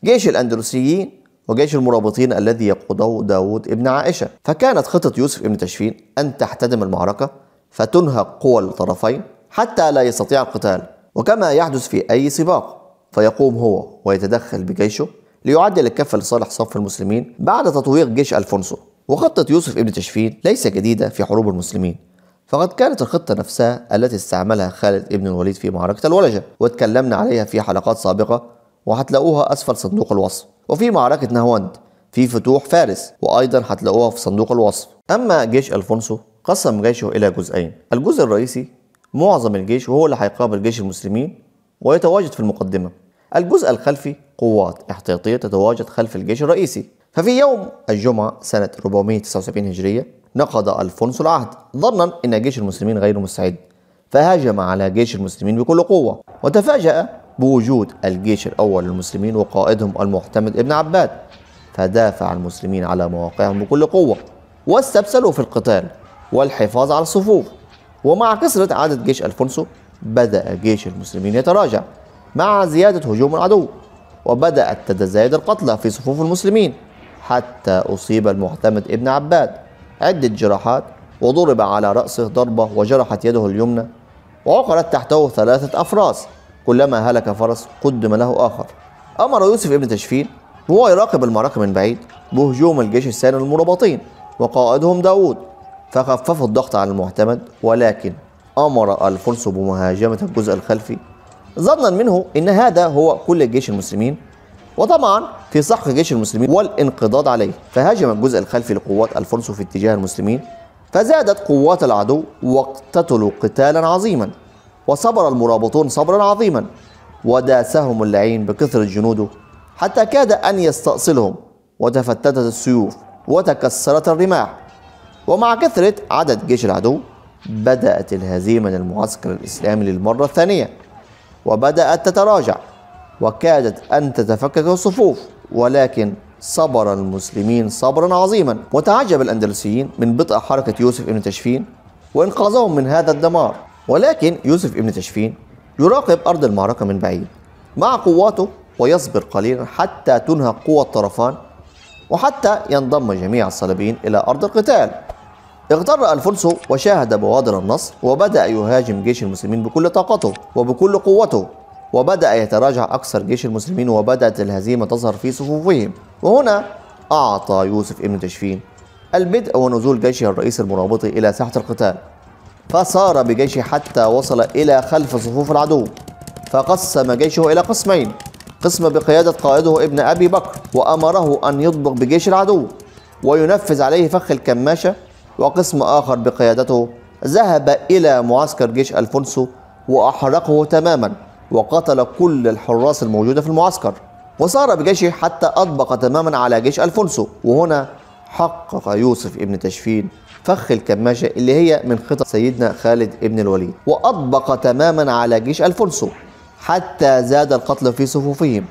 جيش الأندلسيين وجيش المرابطين الذي يقوده داود ابن عائشة فكانت خطة يوسف ابن تشفين أن تحتدم المعركة فتنهك قوى الطرفين حتى لا يستطيع القتال وكما يحدث في أي سباق فيقوم هو ويتدخل بجيشه ليعدل الكفة لصالح صف المسلمين بعد تطويق جيش ألفونسو وخطة يوسف ابن تشفين ليس جديدة في حروب المسلمين فقد كانت الخطة نفسها التي استعملها خالد ابن الوليد في معركة الولجة واتكلمنا عليها في حلقات سابقة وهتلاقوها أسفل صندوق الوصف وفي معركة نهواند في فتوح فارس وأيضا هتلاقوها في صندوق الوصف أما جيش ألفونسو قسم جيشه إلى جزئين الجزء الرئيسي معظم الجيش وهو اللي هيقابل جيش المسلمين ويتواجد في المقدمة الجزء الخلفي قوات احتياطية تتواجد خلف الجيش الرئيسي ففي يوم الجمعة سنة 479 هجرية نقض ألفونسو العهد ظنا أن جيش المسلمين غير مستعد فهاجم على جيش المسلمين بكل قوة وتفاجأ بوجود الجيش الأول للمسلمين وقائدهم المعتمد ابن عباد فدافع المسلمين على مواقعهم بكل قوة واستبسلوا في القتال والحفاظ على الصفوف ومع كثرة عدد جيش ألفونسو بدأ جيش المسلمين يتراجع مع زيادة هجوم العدو وبدأت تتزايد القتلى في صفوف المسلمين حتى أصيب المعتمد ابن عباد عدة جراحات وضرب على رأسه ضربة وجرحت يده اليمنى وعقرت تحته ثلاثة أفراس كلما هلك فرس قدم له آخر أمر يوسف ابن تشفين وهو يراقب المعركة من بعيد بهجوم الجيش الثاني للمرابطين وقائدهم داوود فخففوا الضغط على المعتمد ولكن أمر الفرس بمهاجمة الجزء الخلفي ظنا منه أن هذا هو كل جيش المسلمين وطبعا في سحق جيش المسلمين والانقضاض عليه فهاجم الجزء الخلفي لقوات الفرنسو في اتجاه المسلمين فزادت قوات العدو واقتتلوا قتالا عظيما وصبر المرابطون صبرا عظيما وداسهم اللعين بكثرة جنوده حتى كاد أن يستأصلهم وتفتتت السيوف وتكسرت الرماح ومع كثرة عدد جيش العدو بدأت الهزيمة للمعسكر الإسلامي للمرة الثانية وبدأت تتراجع وكادت أن تتفكك الصفوف ولكن صبر المسلمين صبرا عظيما وتعجب الأندلسيين من بطء حركة يوسف ابن تشفين وإنقاذهم من هذا الدمار ولكن يوسف ابن تشفين يراقب أرض المعركة من بعيد مع قواته ويصبر قليلا حتى تنهك قوى الطرفان وحتى ينضم جميع الصليبيين إلى أرض القتال اغتر الفرس وشاهد بوادر النصر وبدأ يهاجم جيش المسلمين بكل طاقته وبكل قوته وبدأ يتراجع أكثر جيش المسلمين وبدأت الهزيمة تظهر في صفوفهم وهنا أعطى يوسف ابن تشفين البدء ونزول جيشه الرئيس المرابطي إلى ساحة القتال فسار بجيشه حتى وصل إلى خلف صفوف العدو فقسم جيشه إلى قسمين قسم بقيادة قائده ابن أبي بكر وأمره أن يطبق بجيش العدو وينفذ عليه فخ الكماشة وقسم آخر بقيادته ذهب إلى معسكر جيش ألفونسو وأحرقه تماما وقتل كل الحراس الموجودة في المعسكر وسار بجيشه حتى أطبق تماما على جيش ألفونسو وهنا حقق يوسف ابن تشفين فخ الكماشة اللي هي من خطط سيدنا خالد ابن الوليد وأطبق تماما على جيش ألفونسو حتى زاد القتل في صفوفهم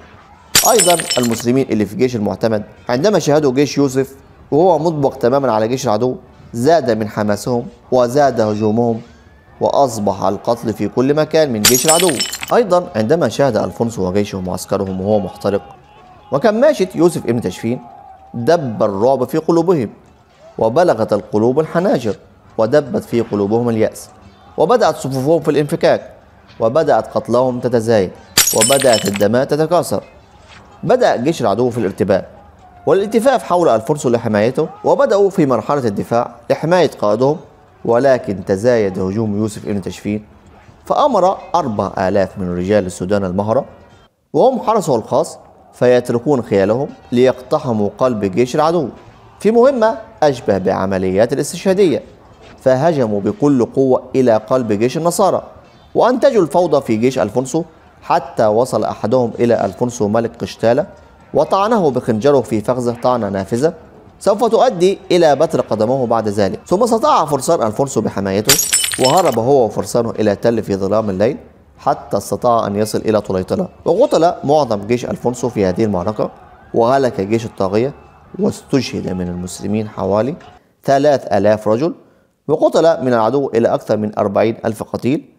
أيضا المسلمين اللي في جيش المعتمد عندما شاهدوا جيش يوسف وهو مطبق تماما على جيش العدو زاد من حماسهم وزاد هجومهم وأصبح القتل في كل مكان من جيش العدو أيضا عندما شاهد ألفونسو وجيشه معسكرهم وهو محترق وكماشة يوسف ابن تشفين دب الرعب في قلوبهم وبلغت القلوب الحناجر ودبت في قلوبهم اليأس وبدأت صفوفهم في الانفكاك وبدأت قتلهم تتزايد وبدأت الدماء تتكاثر بدأ جيش العدو في الارتباك والالتفاف حول الفرس لحمايته وبدأوا في مرحلة الدفاع لحماية قائدهم ولكن تزايد هجوم يوسف ابن تشفين فأمر أربع آلاف من رجال السودان المهرة وهم حرسه الخاص فيتركون خيالهم ليقتحموا قلب جيش العدو في مهمة أشبه بعمليات الاستشهادية فهجموا بكل قوة إلى قلب جيش النصارى وأنتجوا الفوضى في جيش ألفونسو حتى وصل أحدهم إلى ألفونسو ملك قشتالة وطعنه بخنجره في فخذه طعنة نافذة سوف تؤدي إلى بتر قدمه بعد ذلك ثم استطاع فرسان ألفونسو بحمايته وهرب هو وفرسانه إلى تل في ظلام الليل حتى استطاع أن يصل إلى طليطلة وقتل معظم جيش ألفونسو في هذه المعركة وهلك جيش الطاغية واستشهد من المسلمين حوالي 3000 رجل وقتل من العدو إلى أكثر من 40 ألف قتيل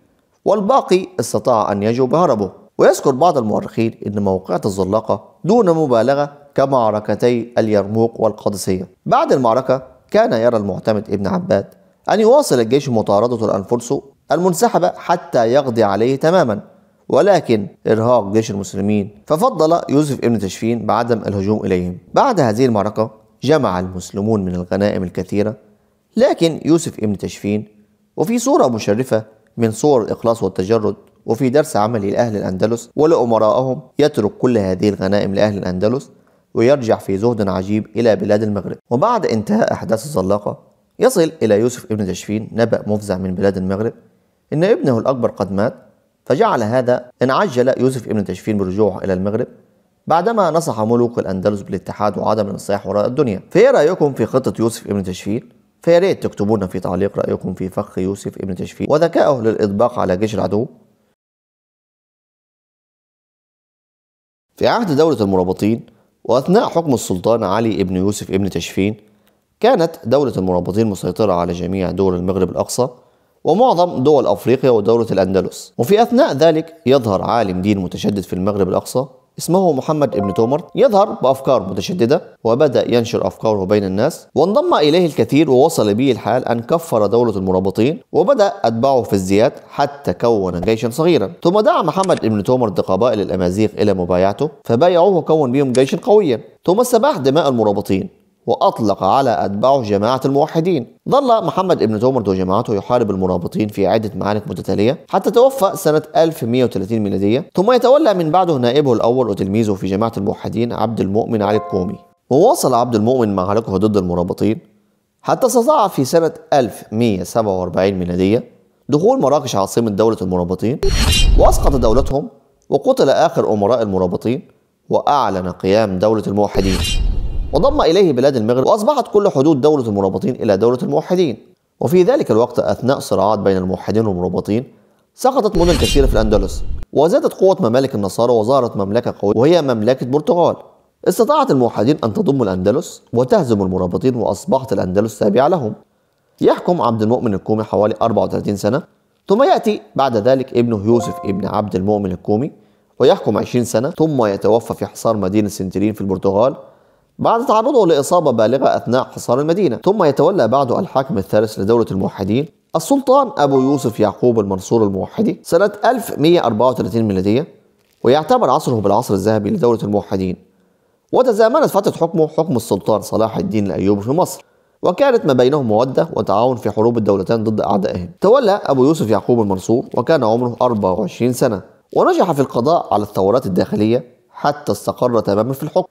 والباقي استطاع أن يجوا بهربه ويذكر بعض المؤرخين أن موقعة الزلاقة دون مبالغة كمعركتي اليرموك والقادسية بعد المعركة كان يرى المعتمد ابن عباد أن يواصل الجيش مطاردة الأنفرسو المنسحبة حتى يقضي عليه تماما ولكن إرهاق جيش المسلمين ففضل يوسف ابن تشفين بعدم الهجوم إليهم بعد هذه المعركة جمع المسلمون من الغنائم الكثيرة لكن يوسف ابن تشفين وفي صورة مشرفة من صور الإخلاص والتجرد وفي درس عملي لأهل الأندلس ولأمرائهم يترك كل هذه الغنائم لأهل الأندلس ويرجع في زهد عجيب إلى بلاد المغرب وبعد انتهاء أحداث الزلاقة يصل إلى يوسف ابن تشفين نبأ مفزع من بلاد المغرب إن ابنه الأكبر قد مات فجعل هذا إن عجل يوسف ابن تشفين برجوعه إلى المغرب بعدما نصح ملوك الأندلس بالاتحاد وعدم الانصياح وراء الدنيا فإيه رأيكم في خطة يوسف ابن تشفين؟ فيا ريت تكتبونا في تعليق رأيكم في فخ يوسف ابن تشفين وذكائه للإطباق على جيش العدو في عهد دولة المرابطين وأثناء حكم السلطان علي بن يوسف بن تشفين كانت دولة المرابطين مسيطرة على جميع دول المغرب الأقصى ومعظم دول أفريقيا ودولة الأندلس وفي أثناء ذلك يظهر عالم دين متشدد في المغرب الأقصى اسمه محمد ابن تومر يظهر بأفكار متشددة وبدأ ينشر أفكاره بين الناس وانضم إليه الكثير ووصل به الحال أن كفر دولة المرابطين وبدأ أتباعه في الزيات حتى كون جيشا صغيرا ثم دعا محمد ابن تومر قبائل الأمازيغ إلى مبايعته فبايعوه وكون بهم جيشا قويا ثم استباح دماء المرابطين وأطلق على أتباعه جماعة الموحدين ظل محمد ابن تمرد وجماعته يحارب المرابطين في عدة معارك متتالية حتى توفى سنة 1130 ميلادية ثم يتولى من بعده نائبه الأول وتلميذه في جماعة الموحدين عبد المؤمن علي القومي وواصل عبد المؤمن معاركه ضد المرابطين حتى استطاع في سنة 1147 ميلادية دخول مراكش عاصمة دولة المرابطين وأسقط دولتهم وقتل آخر أمراء المرابطين وأعلن قيام دولة الموحدين وضم إليه بلاد المغرب وأصبحت كل حدود دولة المرابطين إلى دولة الموحدين وفي ذلك الوقت أثناء صراعات بين الموحدين والمرابطين سقطت مدن كثيرة في الأندلس وزادت قوة ممالك النصارى وظهرت مملكة قوية وهي مملكة برتغال استطاعت الموحدين أن تضم الأندلس وتهزم المرابطين وأصبحت الأندلس تابعة لهم يحكم عبد المؤمن الكومي حوالي 34 سنة ثم يأتي بعد ذلك ابنه يوسف ابن عبد المؤمن الكومي ويحكم 20 سنة ثم يتوفى في حصار مدينة سنترين في البرتغال بعد تعرضه لإصابة بالغة أثناء حصار المدينة ثم يتولى بعده الحاكم الثالث لدولة الموحدين السلطان أبو يوسف يعقوب المنصور الموحدي سنة 1134 ميلادية ويعتبر عصره بالعصر الذهبي لدولة الموحدين وتزامنت فترة حكمه حكم السلطان صلاح الدين الأيوبي في مصر وكانت ما بينهم مودة وتعاون في حروب الدولتين ضد أعدائهم تولى أبو يوسف يعقوب المنصور وكان عمره 24 سنة ونجح في القضاء على الثورات الداخلية حتى استقر تماما في الحكم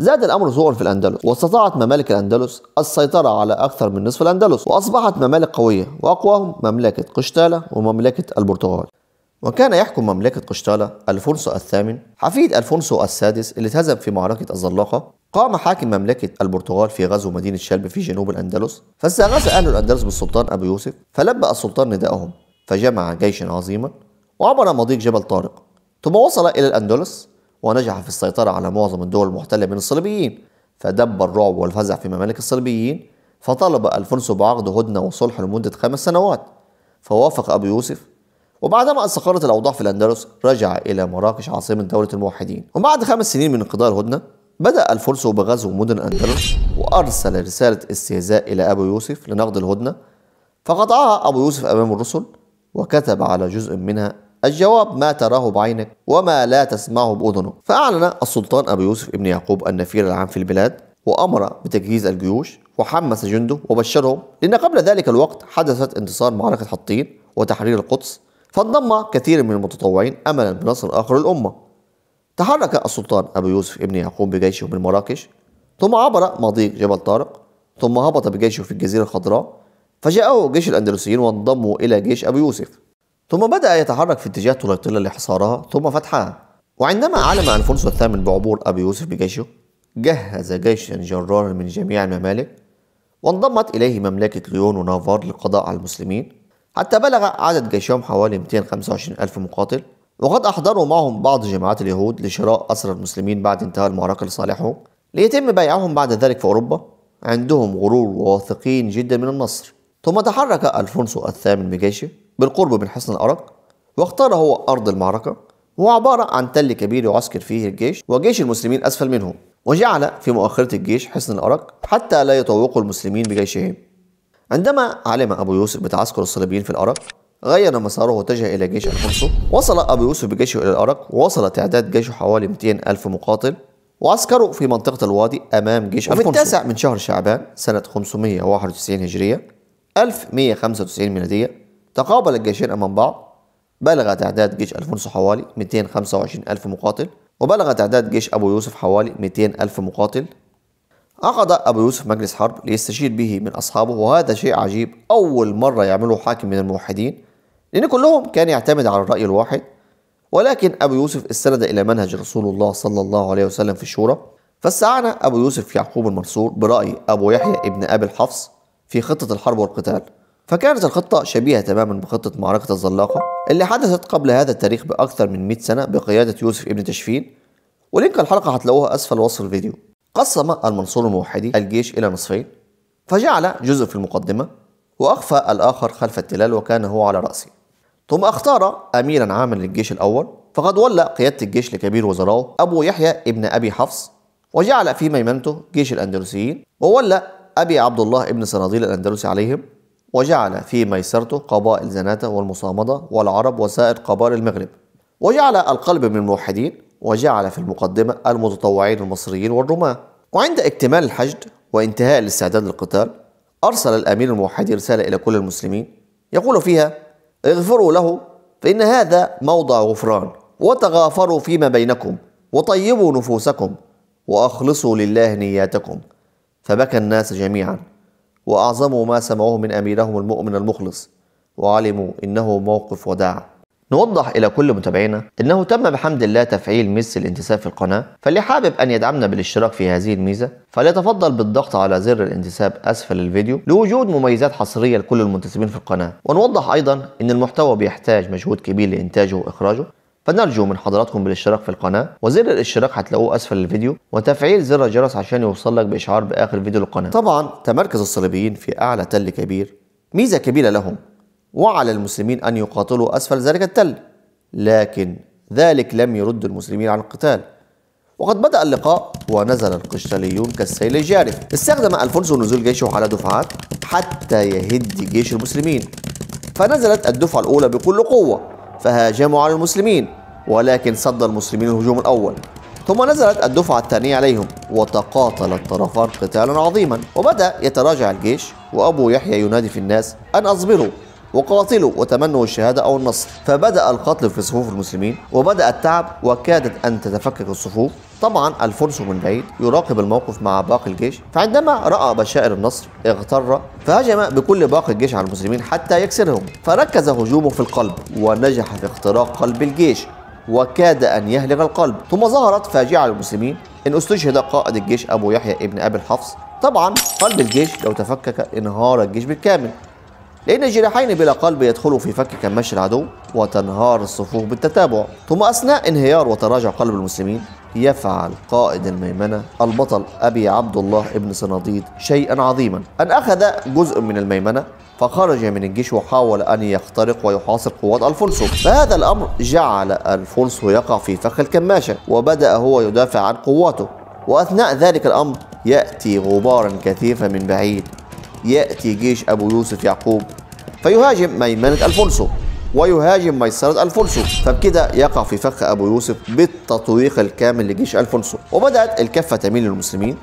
زاد الأمر ظهورا في الأندلس واستطاعت ممالك الأندلس السيطرة على أكثر من نصف الأندلس وأصبحت ممالك قوية وأقواهم مملكة قشتالة ومملكة البرتغال وكان يحكم مملكة قشتالة ألفونسو الثامن حفيد ألفونسو السادس اللي اتهزم في معركة الزلاقة قام حاكم مملكة البرتغال في غزو مدينة شلب في جنوب الأندلس فاستأنس أهل الأندلس بالسلطان أبو يوسف فلبى السلطان نداءهم فجمع جيشا عظيما وعبر مضيق جبل طارق ثم وصل إلى الأندلس ونجح في السيطرة على معظم الدول المحتلة من الصليبيين فدب الرعب والفزع في ممالك الصليبيين فطلب ألفونسو بعقد هدنة وصلح لمدة خمس سنوات فوافق أبو يوسف وبعدما استقرت الأوضاع في الأندلس رجع إلى مراكش عاصمة دولة الموحدين وبعد خمس سنين من انقضاء الهدنة بدأ ألفونسو بغزو مدن الأندلس وأرسل رسالة استهزاء إلى أبو يوسف لنقض الهدنة فقطعها أبو يوسف أمام الرسل وكتب على جزء منها الجواب ما تراه بعينك وما لا تسمعه بأذنك فأعلن السلطان أبو يوسف ابن يعقوب النفير العام في البلاد وأمر بتجهيز الجيوش وحمس جنده وبشرهم لأن قبل ذلك الوقت حدثت انتصار معركة حطين وتحرير القدس فانضم كثير من المتطوعين أملا بنصر آخر الأمة تحرك السلطان أبو يوسف ابن يعقوب بجيشه من مراكش ثم عبر مضيق جبل طارق ثم هبط بجيشه في الجزيرة الخضراء فجاءه جيش الأندلسيين وانضموا إلى جيش أبو يوسف ثم بدأ يتحرك في اتجاه طليطلة لحصارها ثم فتحها وعندما علم ألفونسو الثامن بعبور أبي يوسف بجيشه جهز جيشا جرارا من جميع الممالك وانضمت إليه مملكة ليون ونافار للقضاء على المسلمين حتى بلغ عدد جيشهم حوالي 225 ألف مقاتل وقد أحضروا معهم بعض جماعات اليهود لشراء أسرى المسلمين بعد انتهاء المعركة لصالحهم ليتم بيعهم بعد ذلك في أوروبا عندهم غرور وواثقين جدا من النصر ثم تحرك ألفونسو الثامن بجيشه بالقرب من حصن الأرق واختار هو أرض المعركة وهو عبارة عن تل كبير يعسكر فيه الجيش وجيش المسلمين أسفل منه وجعل في مؤخرة الجيش حصن الأرق حتى لا يطوقوا المسلمين بجيشهم عندما علم أبو يوسف بتعسكر الصليبيين في الأرق غير مساره واتجه إلى جيش الحمص وصل أبو يوسف بجيشه إلى الأرق ووصل تعداد جيشه حوالي 200 ألف مقاتل وعسكروا في منطقة الوادي أمام جيش الحمص وفي التاسع من شهر شعبان سنة 591 هجرية 1195 ميلادية تقابل الجيشين أمام بعض بلغ تعداد جيش ألفونسو حوالي 225 ألف مقاتل وبلغ تعداد جيش أبو يوسف حوالي 200 ألف مقاتل عقد أبو يوسف مجلس حرب ليستشير به من أصحابه وهذا شيء عجيب أول مرة يعمله حاكم من الموحدين لأن كلهم كان يعتمد على الرأي الواحد ولكن أبو يوسف استند إلى منهج رسول الله صلى الله عليه وسلم في الشورى فاستعان أبو يوسف يعقوب المنصور برأي أبو يحيى ابن أبي الحفص في خطة الحرب والقتال فكانت الخطة شبيهة تماما بخطة معركة الزلاقة اللي حدثت قبل هذا التاريخ بأكثر من 100 سنة بقيادة يوسف ابن تشفين ولينك الحلقة هتلاقوها أسفل وصف الفيديو قسم المنصور الموحدي الجيش إلى نصفين فجعل جزء في المقدمة وأخفى الآخر خلف التلال وكان هو على رأسه ثم اختار أميرا عاما للجيش الأول فقد ولى قيادة الجيش لكبير وزرائه أبو يحيى ابن أبي حفص وجعل في ميمنته جيش الأندلسيين وولى أبي عبد الله ابن صناديل الأندلسي عليهم وجعل في ميسرته قبائل زناتة والمصامدة والعرب وسائر قبائل المغرب وجعل القلب من الموحدين وجعل في المقدمة المتطوعين المصريين والرماة وعند اكتمال الحشد وانتهاء الاستعداد للقتال أرسل الأمير الموحدي رسالة إلى كل المسلمين يقول فيها اغفروا له فإن هذا موضع غفران وتغافروا فيما بينكم وطيبوا نفوسكم وأخلصوا لله نياتكم فبكى الناس جميعا وأعظموا ما سمعوه من أميرهم المؤمن المخلص وعلموا إنه موقف وداع نوضح إلى كل متابعينا أنه تم بحمد الله تفعيل ميزة الانتساب في القناة فاللي حابب أن يدعمنا بالاشتراك في هذه الميزة فليتفضل بالضغط على زر الانتساب أسفل الفيديو لوجود مميزات حصرية لكل المنتسبين في القناة ونوضح أيضا أن المحتوى بيحتاج مجهود كبير لإنتاجه وإخراجه فنرجو من حضراتكم بالاشتراك في القناة وزر الاشتراك هتلاقوه اسفل الفيديو وتفعيل زر الجرس عشان يوصل لك باشعار باخر فيديو للقناة طبعا تمركز الصليبيين في اعلى تل كبير ميزة كبيرة لهم وعلى المسلمين ان يقاتلوا اسفل ذلك التل لكن ذلك لم يرد المسلمين عن القتال وقد بدأ اللقاء ونزل القشتاليون كالسيل الجارف استخدم ألفونسو نزول جيشه على دفعات حتى يهد جيش المسلمين فنزلت الدفعة الأولى بكل قوة فهاجموا على المسلمين ولكن صد المسلمين الهجوم الأول ثم نزلت الدفعة الثانية عليهم وتقاتل الطرفان قتالا عظيما وبدأ يتراجع الجيش وأبو يحيى ينادي في الناس أن أصبروا وقاتلوا وتمنوا الشهادة أو النصر فبدأ القتل في صفوف المسلمين وبدأ التعب وكادت أن تتفكك الصفوف طبعا الفرس من بعيد يراقب الموقف مع باقي الجيش فعندما راى بشائر النصر اغتر فهجم بكل باقي الجيش على المسلمين حتى يكسرهم فركز هجومه في القلب ونجح في اختراق قلب الجيش وكاد ان يهلك القلب ثم ظهرت فاجعه للمسلمين ان استشهد قائد الجيش ابو يحيى ابن ابي الحفص طبعا قلب الجيش لو تفكك انهار الجيش بالكامل لأن جناحين بلا قلب يدخلوا في فك كماش العدو وتنهار الصفوف بالتتابع ثم أثناء انهيار وتراجع قلب المسلمين يفعل قائد الميمنة البطل أبي عبد الله ابن صناديد شيئا عظيما أن أخذ جزء من الميمنة فخرج من الجيش وحاول أن يخترق ويحاصر قوات ألفونسو فهذا الأمر جعل ألفونسو يقع في فخ الكماشة وبدأ هو يدافع عن قواته وأثناء ذلك الأمر يأتي غبارا كثيفا من بعيد يأتي جيش أبو يوسف يعقوب فيهاجم ميمنة ألفونسو ويهاجم ميسرة ألفونسو فبكده يقع في فخ أبو يوسف بالتطويق الكامل لجيش ألفونسو وبدأت الكفة تميل للمسلمين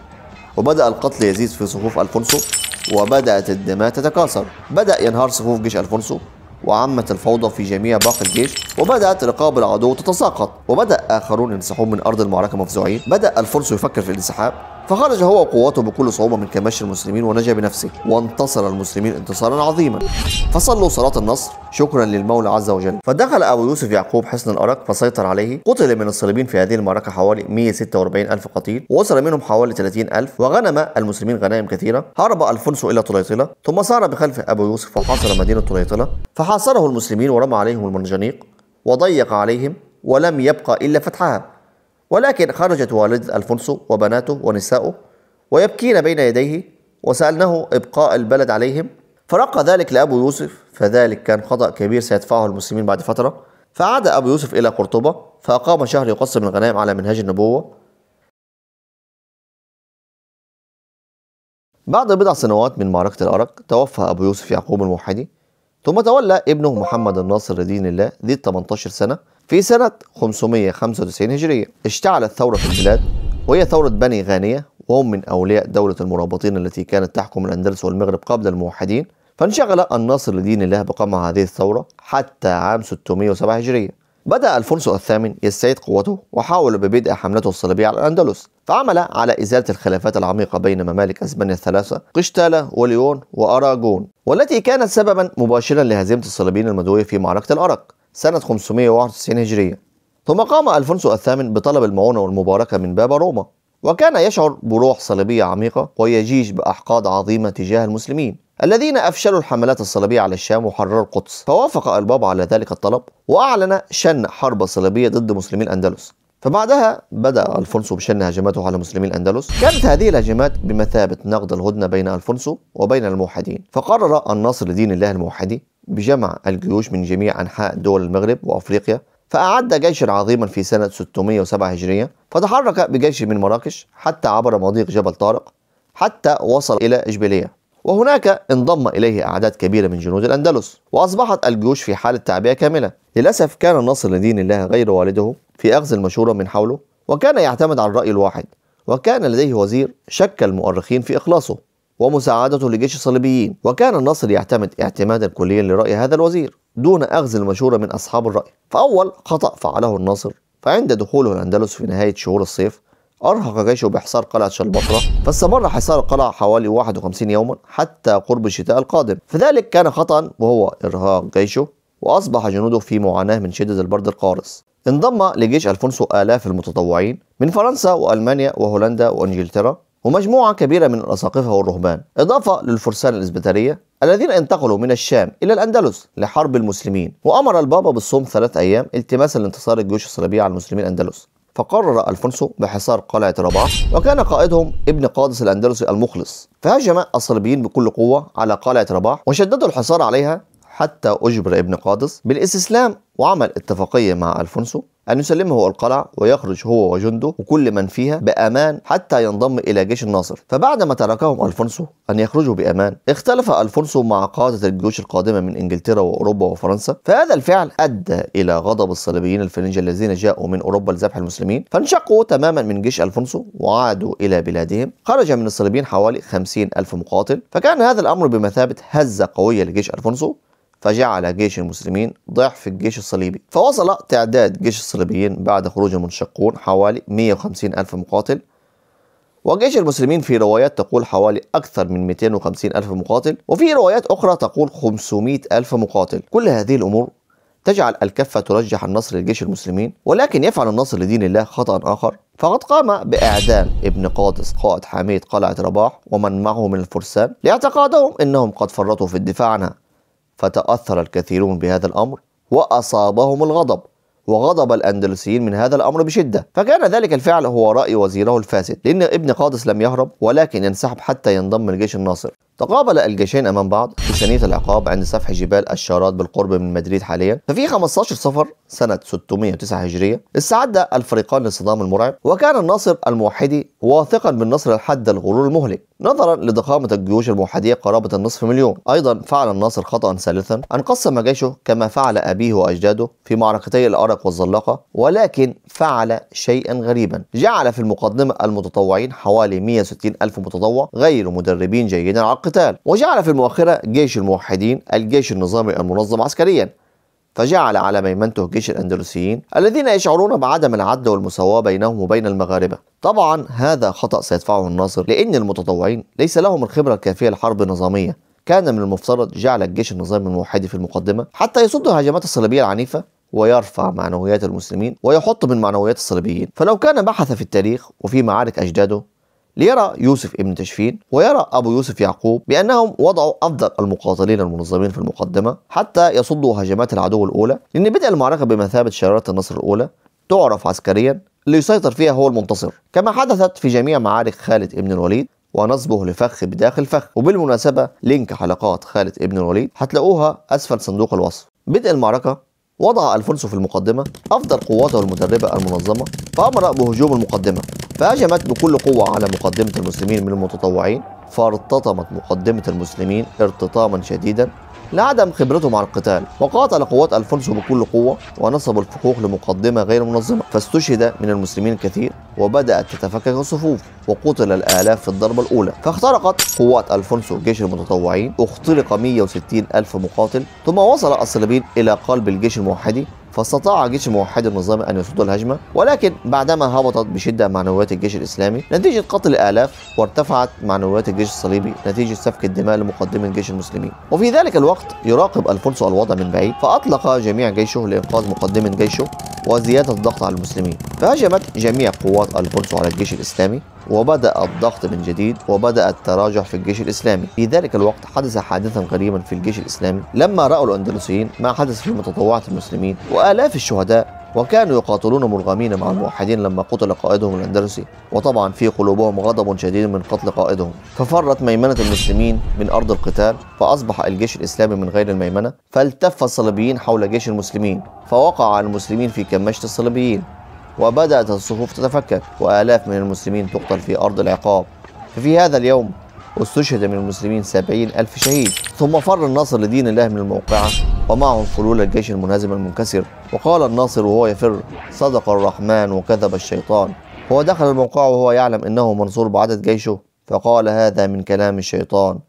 وبدأ القتل يزيد في صفوف ألفونسو وبدأت الدماء تتكاثر بدأ ينهار صفوف جيش ألفونسو وعمت الفوضى في جميع باقي الجيش وبدأت رقاب العدو تتساقط وبدأ آخرون ينسحون من أرض المعركة مفزوعين بدأ الفرس يفكر في الانسحاب فخرج هو وقواته بكل صعوبة من كماش المسلمين ونجا بنفسه وانتصر المسلمين انتصارا عظيما فصلوا صلاة النصر شكرا للمولى عز وجل فدخل أبو يوسف يعقوب حصن الأرق فسيطر عليه قتل من الصليبين في هذه المعركة حوالي 146 ألف قتيل وأسر منهم حوالي 30 ألف وغنم المسلمين غنائم كثيرة هرب ألفونسو إلى طليطلة ثم سار بخلف أبو يوسف وحاصر مدينة طليطلة فحاصره المسلمين ورمى عليهم المنجنيق وضيق عليهم ولم يبقى إلا فتحها ولكن خرجت والد ألفونسو وبناته ونساؤه ويبكين بين يديه وسألناه إبقاء البلد عليهم فرق ذلك لأبو يوسف فذلك كان خطأ كبير سيدفعه المسلمين بعد فترة فعاد أبو يوسف إلى قرطبة فأقام شهر يقسم الغنائم على منهاج النبوة بعد بضع سنوات من معركة الأرق توفى أبو يوسف يعقوب الموحدي ثم تولى ابنه محمد الناصر لدين الله ذي 18 سنة في سنة 595 هجرية اشتعلت ثورة في البلاد وهي ثورة بني غانية وهم من أولياء دولة المرابطين التي كانت تحكم الأندلس والمغرب قبل الموحدين فانشغل الناصر لدين الله بقمع هذه الثورة حتى عام 607 هجرية بدأ ألفونسو الثامن يستعيد قوته وحاول ببدء حملته الصليبية على الأندلس فعمل على إزالة الخلافات العميقة بين ممالك أسبانيا الثلاثة قشتالة وليون وأراجون والتي كانت سببا مباشرا لهزيمة الصليبيين المدوية في معركة الأرق سنة 591 هجرية ثم قام ألفونسو الثامن بطلب المعونة والمباركة من بابا روما وكان يشعر بروح صليبية عميقة ويجيش بأحقاد عظيمة تجاه المسلمين الذين أفشلوا الحملات الصليبية على الشام وحرروا القدس فوافق البابا على ذلك الطلب وأعلن شن حرب صليبية ضد مسلمي الأندلس فبعدها بدأ ألفونسو بشن هجماته على مسلمي الأندلس كانت هذه الهجمات بمثابة نقد الهدنة بين ألفونسو وبين الموحدين فقرر النصر لدين الله الموحدي بجمع الجيوش من جميع أنحاء دول المغرب وأفريقيا فأعد جيشا عظيما في سنة 607 هجرية فتحرك بجيش من مراكش حتى عبر مضيق جبل طارق حتى وصل إلى إشبيلية وهناك انضم إليه أعداد كبيرة من جنود الأندلس وأصبحت الجيوش في حالة تعبئة كاملة للأسف كان النصر لدين الله غير والده في أخذ المشورة من حوله وكان يعتمد على الرأي الواحد وكان لديه وزير شك المؤرخين في إخلاصه ومساعدته لجيش الصليبيين وكان النصر يعتمد اعتمادا كليا لرأي هذا الوزير دون أخذ المشورة من أصحاب الرأي فأول خطأ فعله النصر فعند دخوله الأندلس في نهاية شهور الصيف أرهق جيشه بحصار قلعة شلبطرة فاستمر حصار القلعة حوالي 51 يوما حتى قرب الشتاء القادم فذلك كان خطأ وهو إرهاق جيشه وأصبح جنوده في معاناة من شدة البرد القارس انضم لجيش ألفونسو آلاف المتطوعين من فرنسا وألمانيا وهولندا وإنجلترا ومجموعة كبيرة من الأساقفة والرهبان إضافة للفرسان الإسبتارية الذين انتقلوا من الشام إلى الأندلس لحرب المسلمين وأمر البابا بالصوم ثلاث أيام التماسا لانتصار الجيوش الصليبية على المسلمين الأندلس فقرر الفونسو بحصار قلعه رباح وكان قائدهم ابن قادس الاندلسي المخلص فهاجم الصليبيين بكل قوه على قلعه رباح وشددوا الحصار عليها حتى أجبر ابن قادس بالاستسلام وعمل اتفاقية مع ألفونسو أن يسلمه القلعة ويخرج هو وجنده وكل من فيها بأمان حتى ينضم إلى جيش الناصر فبعدما تركهم ألفونسو أن يخرجوا بأمان اختلف ألفونسو مع قادة الجيوش القادمة من إنجلترا وأوروبا وفرنسا فهذا الفعل أدى إلى غضب الصليبيين الفرنجة الذين جاءوا من أوروبا لذبح المسلمين فانشقوا تماما من جيش ألفونسو وعادوا إلى بلادهم خرج من الصليبيين حوالي 50 ألف مقاتل فكان هذا الأمر بمثابة هزة قوية لجيش ألفونسو فجعل جيش المسلمين ضعف الجيش الصليبي فوصل تعداد جيش الصليبيين بعد خروج المنشقون حوالي 150 ألف مقاتل وجيش المسلمين في روايات تقول حوالي أكثر من 250 ألف مقاتل وفي روايات أخرى تقول 500 ألف مقاتل كل هذه الأمور تجعل الكفة ترجح النصر لجيش المسلمين ولكن يفعل النصر لدين الله خطأ آخر فقد قام بإعدام ابن قادس قائد حامية قلعة رباح ومن معه من الفرسان لاعتقادهم أنهم قد فرطوا في الدفاع عنها فتأثر الكثيرون بهذا الأمر وأصابهم الغضب وغضب الأندلسيين من هذا الأمر بشدة فكان ذلك الفعل هو رأي وزيره الفاسد لأن ابن قادس لم يهرب ولكن ينسحب حتى ينضم لجيش الناصر تقابل الجيشين امام بعض في ثانيه العقاب عند سفح جبال الشارات بالقرب من مدريد حاليا ففي 15 صفر سنه 609 هجريه استعد الفريقان للصدام المرعب وكان الناصر الموحدي واثقا من نصر الحد الغرور المهلك نظرا لضخامه الجيوش الموحديه قرابه النصف مليون ايضا فعل الناصر خطا ثالثا ان قسم جيشه كما فعل ابيه واجداده في معركتي الارق والزلاقه ولكن فعل شيئا غريبا جعل في المقدمه المتطوعين حوالي 160 الف متطوع غير مدربين جيدا عقل القتال وجعل في المؤخرة جيش الموحدين الجيش النظامي المنظم عسكريا فجعل على ميمنته جيش الأندلسيين الذين يشعرون بعدم العدل والمساواة بينهم وبين المغاربة طبعا هذا خطأ سيدفعه الناصر لأن المتطوعين ليس لهم الخبرة الكافية لحرب نظامية كان من المفترض جعل الجيش النظامي الموحدي في المقدمة حتى يصد الهجمات الصليبية العنيفة ويرفع معنويات المسلمين ويحط من معنويات الصليبيين فلو كان بحث في التاريخ وفي معارك أجداده ليرى يوسف ابن تشفين ويرى أبو يوسف يعقوب بأنهم وضعوا أفضل المقاتلين المنظمين في المقدمة حتى يصدوا هجمات العدو الأولى لأن بدأ المعركة بمثابة شرارة النصر الأولى تعرف عسكريا ليسيطر فيها هو المنتصر كما حدثت في جميع معارك خالد ابن الوليد ونصبه لفخ بداخل فخ وبالمناسبة لينك حلقات خالد ابن الوليد هتلاقوها أسفل صندوق الوصف بدء المعركة وضع ألفونسو في المقدمة أفضل قواته المدربة المنظمة فأمر بهجوم المقدمة فهجمت بكل قوة على مقدمة المسلمين من المتطوعين فارتطمت مقدمة المسلمين ارتطاما شديدا لعدم خبرته مع القتال وقاتل قوات الفونسو بكل قوه ونصبوا الفخوخ لمقدمه غير منظمه فاستشهد من المسلمين الكثير وبدات تتفكك الصفوف وقتل الالاف في الضربه الاولى فاخترقت قوات الفونسو جيش المتطوعين اخترق 160 الف مقاتل ثم وصل الصليبيين الى قلب الجيش الموحدي فاستطاع الجيش الموحد النظام أن يصد الهجمة ولكن بعدما هبطت بشدة معنويات الجيش الإسلامي نتيجة قتل الآلاف وارتفعت معنويات الجيش الصليبي نتيجة سفك الدماء لمقدمي الجيش المسلمين وفي ذلك الوقت يراقب الفرس الوضع من بعيد فأطلق جميع جيشه لإنقاذ مقدمي جيشه وزيادة الضغط على المسلمين فهجمت جميع قوات الفرس على الجيش الإسلامي وبدأ الضغط من جديد وبدأ التراجع في الجيش الإسلامي في ذلك الوقت حدث حادثا غريبا في الجيش الإسلامي لما رأوا الأندلسيين ما حدث في متطوعة المسلمين وآلاف الشهداء وكانوا يقاتلون مرغمين مع الموحدين لما قتل قائدهم الاندلسي وطبعا في قلوبهم غضب شديد من قتل قائدهم ففرت ميمنه المسلمين من ارض القتال فاصبح الجيش الاسلامي من غير الميمنه فالتف الصليبيين حول جيش المسلمين فوقع المسلمين في كمشه الصليبيين وبدأت الصفوف تتفكك وآلاف من المسلمين تقتل في أرض العقاب ففي هذا اليوم استشهد من المسلمين سبعين ألف شهيد ثم فر الناصر لدين الله من الموقعة ومعه فلول الجيش المنهزم المنكسر وقال الناصر وهو يفر صدق الرحمن وكذب الشيطان هو دخل الموقعة وهو يعلم أنه منصور بعدد جيشه فقال هذا من كلام الشيطان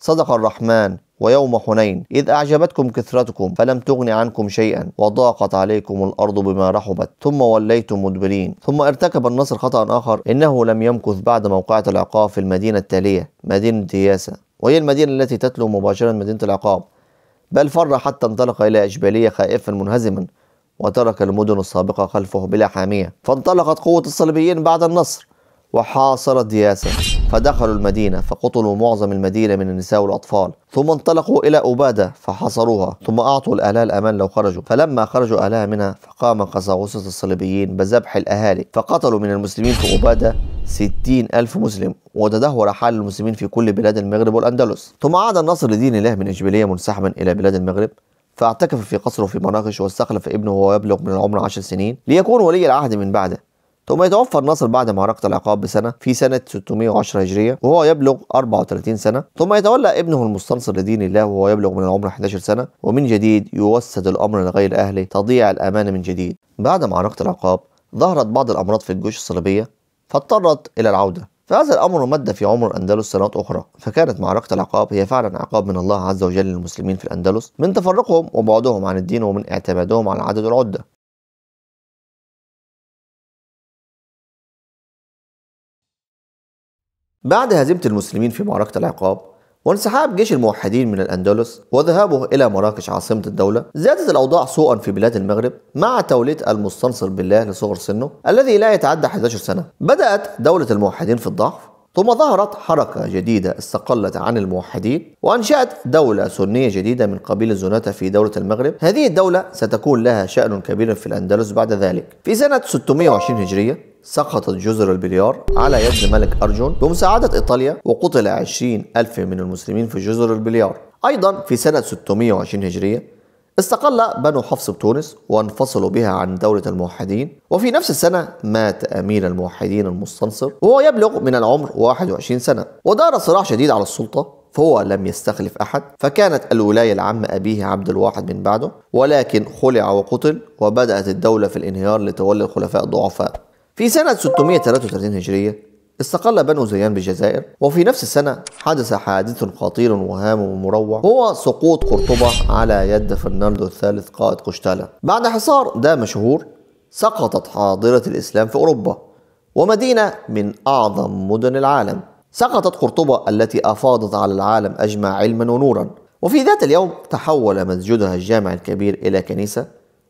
صدق الرحمن ويوم حنين إذ أعجبتكم كثرتكم فلم تغن عنكم شيئا وضاقت عليكم الأرض بما رحبت ثم وليتم مدبرين ثم ارتكب النصر خطأ آخر إنه لم يمكث بعد موقعة العقاب في المدينة التالية مدينة ياسا وهي المدينة التي تتلو مباشرة مدينة العقاب بل فر حتى انطلق إلى إشبيلية خائفا منهزما وترك المدن السابقة خلفه بلا حامية فانطلقت قوة الصليبيين بعد النصر وحاصرت دياسة فدخلوا المدينة فقتلوا معظم المدينة من النساء والأطفال ثم انطلقوا إلى أبادة فحصروها ثم أعطوا الأهلها الأمان لو خرجوا فلما خرجوا أهلها منها فقام قساوسة الصليبيين بذبح الأهالي فقتلوا من المسلمين في أبادة ستين ألف مسلم وتدهور حال المسلمين في كل بلاد المغرب والأندلس ثم عاد النصر لدين الله من إشبيلية منسحبا إلى بلاد المغرب فاعتكف في قصره في مراكش واستخلف ابنه وهو يبلغ من العمر عشر سنين ليكون ولي العهد من بعده ثم يتوفى النصر بعد معركة العقاب بسنة في سنة 610 هجرية وهو يبلغ 34 سنة ثم يتولى ابنه المستنصر لدين الله وهو يبلغ من العمر 11 سنة ومن جديد يوسد الأمر لغير أهله تضيع الأمانة من جديد بعد معركة العقاب ظهرت بعض الأمراض في الجيوش الصليبية فاضطرت إلى العودة فهذا الأمر مد في عمر الأندلس سنوات أخرى فكانت معركة العقاب هي فعلا عقاب من الله عز وجل للمسلمين في الأندلس من تفرقهم وبعدهم عن الدين ومن اعتمادهم على العدد والعدة بعد هزيمة المسلمين في معركة العقاب وانسحاب جيش الموحدين من الأندلس وذهابه إلى مراكش عاصمة الدولة زادت الأوضاع سوءا في بلاد المغرب مع تولية المستنصر بالله لصغر سنه الذي لا يتعدى 11 سنة بدأت دولة الموحدين في الضعف ثم ظهرت حركة جديدة استقلت عن الموحدين وأنشأت دولة سنية جديدة من قبيل الزناتة في دولة المغرب هذه الدولة ستكون لها شأن كبير في الأندلس بعد ذلك في سنة 620 هجرية سقطت جزر البليار على يد ملك أرجون بمساعدة إيطاليا وقتل 20 ألف من المسلمين في جزر البليار أيضا في سنة 620 هجرية استقل بنو حفص بتونس وانفصلوا بها عن دولة الموحدين وفي نفس السنة مات أمير الموحدين المستنصر وهو يبلغ من العمر 21 سنة ودار صراع شديد على السلطة فهو لم يستخلف أحد فكانت الولاية العامة أبيه عبد الواحد من بعده ولكن خلع وقتل وبدأت الدولة في الانهيار لتولي الخلفاء الضعفاء في سنة 633 هجرية استقل بنو زيان بالجزائر وفي نفس السنة حدث حادث خطير وهام ومروع هو سقوط قرطبة على يد فرناندو الثالث قائد قشتالة بعد حصار دام شهور سقطت حاضرة الإسلام في أوروبا ومدينة من أعظم مدن العالم سقطت قرطبة التي أفاضت على العالم أجمع علما ونورا وفي ذات اليوم تحول مسجدها الجامع الكبير إلى كنيسة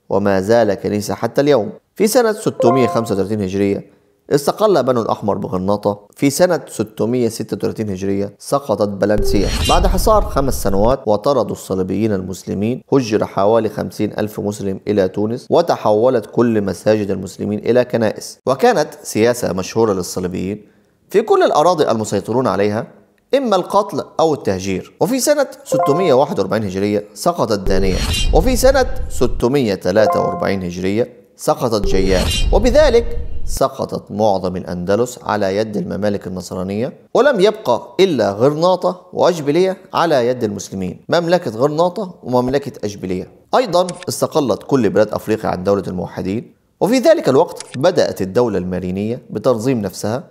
وما زال كنيسة حتى اليوم في سنة 635 هجرية استقل بنو الأحمر بغرناطة في سنة 636 هجرية سقطت بلانسيا بعد حصار خمس سنوات وطردوا الصليبيين المسلمين هجر حوالي 50 ألف مسلم إلى تونس وتحولت كل مساجد المسلمين إلى كنائس وكانت سياسة مشهورة للصليبيين في كل الأراضي المسيطرون عليها إما القتل أو التهجير وفي سنة 641 هجرية سقطت دانية وفي سنة 643 هجرية سقطت جيان وبذلك سقطت معظم الأندلس على يد الممالك النصرانية ولم يبقى إلا غرناطة وأشبيلية على يد المسلمين مملكة غرناطة ومملكة أشبيلية أيضا استقلت كل بلاد أفريقيا عن دولة الموحدين وفي ذلك الوقت بدأت الدولة المارينية بتنظيم نفسها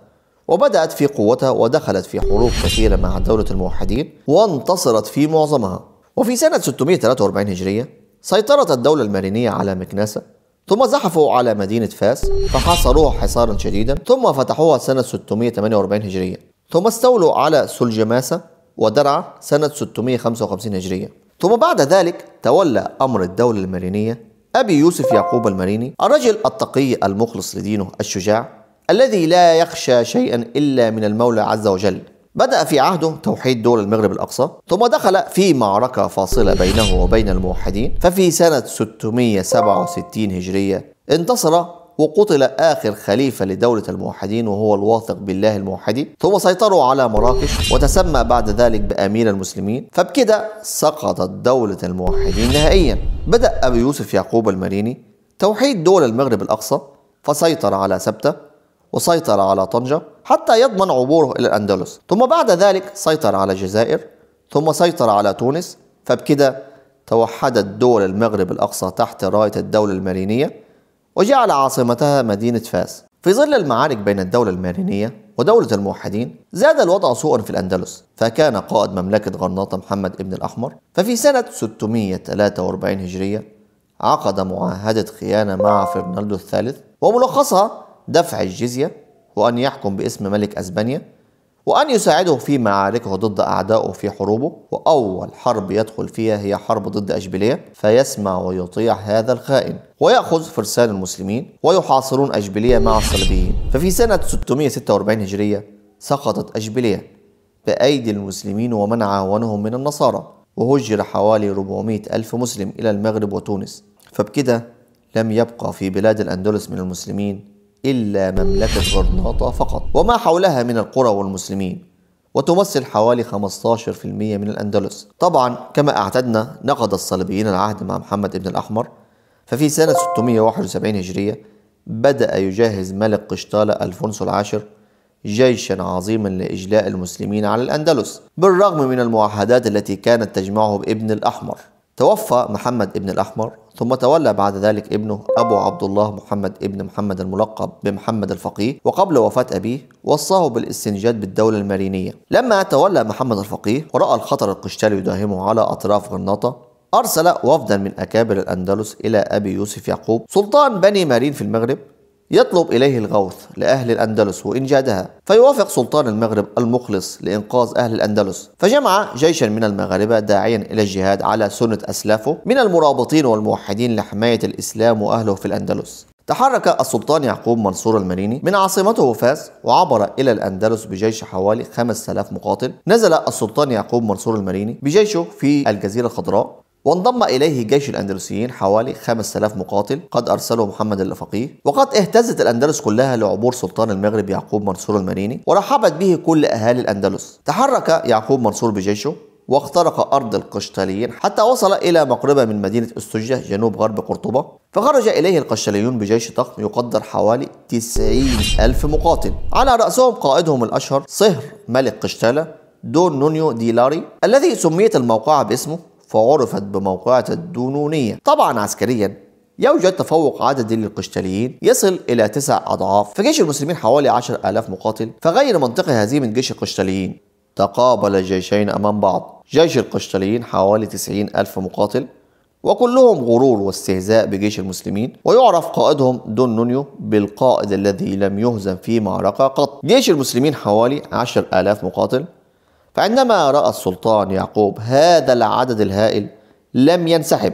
وبدأت في قوتها ودخلت في حروب كثيرة مع دولة الموحدين وانتصرت في معظمها وفي سنة 643 هجرية سيطرت الدولة المارينية على مكناسة ثم زحفوا على مدينة فاس فحاصروها حصارا شديدا ثم فتحوها سنة 648 هجرية ثم استولوا على سلجماسة ودرعة سنة 655 هجرية ثم بعد ذلك تولى أمر الدولة المرينية أبي يوسف يعقوب المريني الرجل التقي المخلص لدينه الشجاع الذي لا يخشى شيئا إلا من المولى عز وجل بدأ في عهده توحيد دول المغرب الأقصى ثم دخل في معركة فاصلة بينه وبين الموحدين ففي سنة 667 هجرية انتصر وقتل آخر خليفة لدولة الموحدين وهو الواثق بالله الموحدي ثم سيطروا على مراكش وتسمى بعد ذلك بأمير المسلمين فبكده سقطت دولة الموحدين نهائيا بدأ أبو يوسف يعقوب المريني توحيد دول المغرب الأقصى فسيطر على سبتة وسيطر على طنجة حتى يضمن عبوره إلى الأندلس ثم بعد ذلك سيطر على الجزائر ثم سيطر على تونس فبكده توحدت دول المغرب الأقصى تحت راية الدولة المارينية وجعل عاصمتها مدينة فاس في ظل المعارك بين الدولة المارينية ودولة الموحدين زاد الوضع سوءا في الأندلس فكان قائد مملكة غرناطة محمد ابن الأحمر ففي سنة 643 هجرية عقد معاهدة خيانة مع فرناندو الثالث وملخصها دفع الجزية وأن يحكم باسم ملك أسبانيا وأن يساعده في معاركه ضد أعدائه في حروبه وأول حرب يدخل فيها هي حرب ضد أشبيلية فيسمع ويطيع هذا الخائن ويأخذ فرسان المسلمين ويحاصرون أشبيلية مع الصليبيين ففي سنة 646 هجرية سقطت أشبيلية بأيدي المسلمين ومن عاونهم من النصارى وهجر حوالي 400 ألف مسلم إلى المغرب وتونس فبكده لم يبقى في بلاد الأندلس من المسلمين إلا مملكة غرناطة فقط وما حولها من القرى والمسلمين وتمثل حوالي 15% من الأندلس طبعا كما أعتدنا نقض الصليبيين العهد مع محمد بن الأحمر ففي سنة 671 هجرية بدأ يجهز ملك قشتالة ألفونسو العاشر جيشا عظيما لإجلاء المسلمين على الأندلس بالرغم من المعاهدات التي كانت تجمعه بابن الأحمر توفى محمد ابن الأحمر ثم تولى بعد ذلك ابنه أبو عبد الله محمد ابن محمد الملقب بمحمد الفقيه وقبل وفاة أبيه وصاه بالاستنجاد بالدولة المرينية لما تولى محمد الفقيه ورأى الخطر القشتالي يداهمه على أطراف غرناطة أرسل وفدا من أكابر الأندلس إلى أبي يوسف يعقوب سلطان بني مارين في المغرب يطلب إليه الغوث لأهل الأندلس وإنجادها فيوافق سلطان المغرب المخلص لإنقاذ أهل الأندلس فجمع جيشا من المغاربة داعيا إلى الجهاد على سنة أسلافه من المرابطين والموحدين لحماية الإسلام وأهله في الأندلس تحرك السلطان يعقوب منصور المريني من عاصمته فاس وعبر إلى الأندلس بجيش حوالي 5000 مقاتل نزل السلطان يعقوب منصور المريني بجيشه في الجزيرة الخضراء وانضم إليه جيش الأندلسيين حوالي 5000 مقاتل قد أرسله محمد الفقيه وقد اهتزت الأندلس كلها لعبور سلطان المغرب يعقوب منصور المريني ورحبت به كل أهالي الأندلس تحرك يعقوب منصور بجيشه واخترق أرض القشتاليين حتى وصل إلى مقربة من مدينة أستجة جنوب غرب قرطبة فخرج إليه القشتاليون بجيش ضخم يقدر حوالي 90 ألف مقاتل على رأسهم قائدهم الأشهر صهر ملك قشتالة دون نونيو ديلاري الذي سميت الموقعة باسمه فعرفت بموقعة الدونونية طبعا عسكريا يوجد تفوق عددي للقشتاليين يصل إلى تسع أضعاف فجيش المسلمين حوالي 10000 مقاتل فغير منطقي هزيمة جيش القشتاليين تقابل الجيشين أمام بعض جيش القشتاليين حوالي 90000 مقاتل وكلهم غرور واستهزاء بجيش المسلمين ويعرف قائدهم دون نونيو بالقائد الذي لم يهزم في معركة قط جيش المسلمين حوالي 10000 مقاتل فعندما رأى السلطان يعقوب هذا العدد الهائل لم ينسحب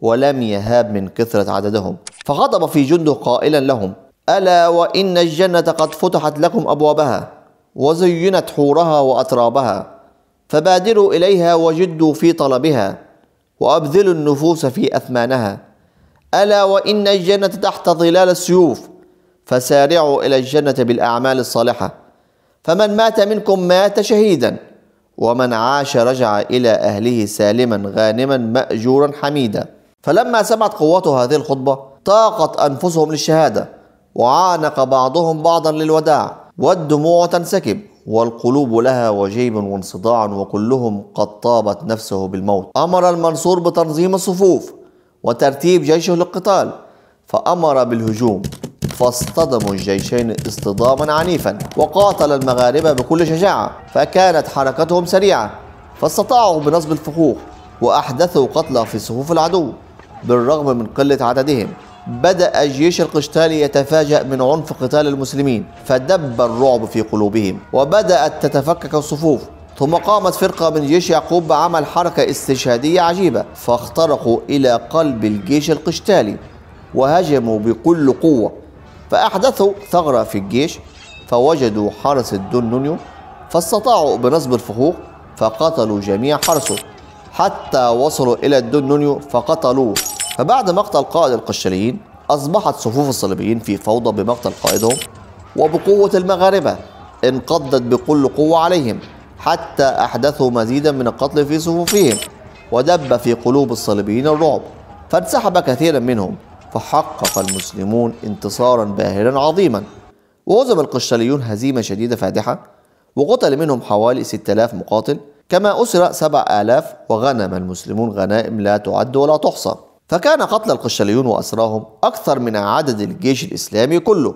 ولم يهاب من كثرة عددهم فغضب في جنده قائلا لهم ألا وإن الجنة قد فتحت لكم أبوابها وزينت حورها وأترابها فبادروا إليها وجدوا في طلبها وأبذلوا النفوس في أثمانها ألا وإن الجنة تحت ظلال السيوف فسارعوا إلى الجنة بالأعمال الصالحة فمن مات منكم مات شهيدا ومن عاش رجع إلى أهله سالما غانما مأجورا حميدا فلما سمعت قوته هذه الخطبة طاقت أنفسهم للشهادة وعانق بعضهم بعضا للوداع والدموع تنسكب والقلوب لها وجيب وانصداع وكلهم قد طابت نفسه بالموت أمر المنصور بتنظيم الصفوف وترتيب جيشه للقتال فأمر بالهجوم فاصطدموا الجيشين اصطداما عنيفا وقاتل المغاربة بكل شجاعة فكانت حركتهم سريعة فاستطاعوا بنصب الفخوخ وأحدثوا قتلى في صفوف العدو بالرغم من قلة عددهم بدأ الجيش القشتالي يتفاجأ من عنف قتال المسلمين فدب الرعب في قلوبهم وبدأت تتفكك الصفوف ثم قامت فرقة من جيش يعقوب بعمل حركة استشهادية عجيبة فاخترقوا إلى قلب الجيش القشتالي وهجموا بكل قوة فأحدثوا ثغرة في الجيش فوجدوا حرس الدون نونيو فاستطاعوا بنصب الفخوخ فقتلوا جميع حرسه حتى وصلوا إلى الدون نونيو فقتلوه فبعد مقتل قائد القشريين أصبحت صفوف الصليبيين في فوضى بمقتل قائدهم وبقوة المغاربة انقضت بكل قوة عليهم حتى أحدثوا مزيدا من القتل في صفوفهم ودب في قلوب الصليبيين الرعب فانسحب كثيرا منهم فحقق المسلمون انتصارا باهرا عظيما وهزم القشتاليون هزيمة شديدة فادحة وقتل منهم حوالي 6000 مقاتل كما أسر 7000 وغنم المسلمون غنائم لا تعد ولا تحصى فكان قتل القشتاليون وأسراهم أكثر من عدد الجيش الإسلامي كله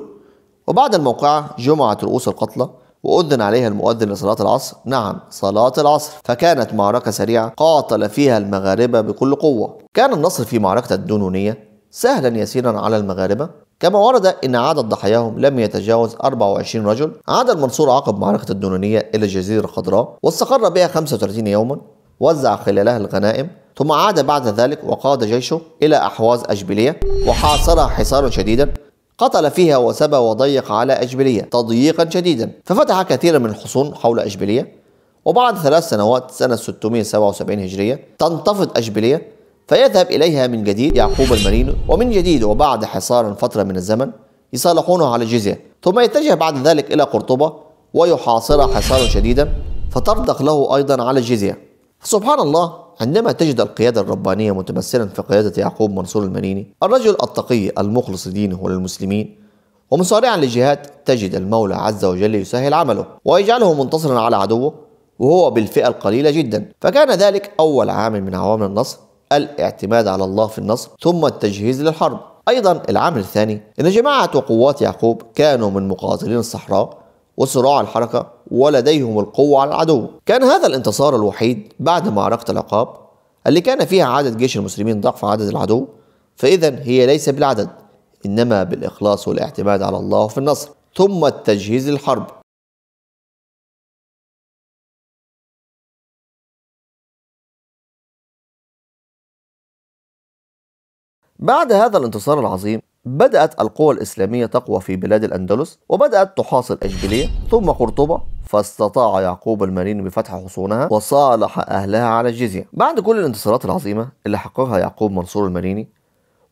وبعد الموقعة جمعت رؤوس القتلى وأذن عليها المؤذن لصلاة العصر نعم صلاة العصر فكانت معركة سريعة قاتل فيها المغاربة بكل قوة كان النصر في معركة الدنونية سهلا يسيرا على المغاربة كما ورد أن عدد ضحاياهم لم يتجاوز 24 رجل عاد المنصور عقب معركة الدنونية إلى الجزيرة الخضراء واستقر بها 35 يوما وزع خلالها الغنائم ثم عاد بعد ذلك وقاد جيشه إلى أحواز أجبيلية وحاصرها حصارا شديدا قتل فيها وسبى وضيق على أجبيلية تضييقا شديدا ففتح كثيرا من الحصون حول أجبيلية وبعد ثلاث سنوات سنة 677 هجرية تنتفض أجبيلية فيذهب إليها من جديد يعقوب المرينو ومن جديد وبعد حصار فترة من الزمن يصالحونه على الجزية ثم يتجه بعد ذلك إلى قرطبة ويحاصرها حصارا شديدا فترضخ له أيضا على الجزية سبحان الله عندما تجد القيادة الربانية متمثلا في قيادة يعقوب منصور المريني الرجل التقي المخلص دينه وللمسلمين ومصارعا للجهاد تجد المولى عز وجل يسهل عمله ويجعله منتصرا على عدوه وهو بالفئة القليلة جدا فكان ذلك أول عام من عوامل النصر الاعتماد على الله في النصر ثم التجهيز للحرب أيضا العامل الثاني أن جماعة وقوات يعقوب كانوا من مقاتلين الصحراء وصراع الحركة ولديهم القوة على العدو كان هذا الانتصار الوحيد بعد معركة العقاب اللي كان فيها عدد جيش المسلمين ضعف عدد العدو فإذا هي ليس بالعدد إنما بالإخلاص والاعتماد على الله في النصر ثم التجهيز للحرب بعد هذا الانتصار العظيم بدأت القوى الإسلامية تقوى في بلاد الأندلس وبدأت تحاصر إشبيلية ثم قرطبة فاستطاع يعقوب المريني بفتح حصونها وصالح أهلها على الجزية بعد كل الانتصارات العظيمة اللي حققها يعقوب منصور المريني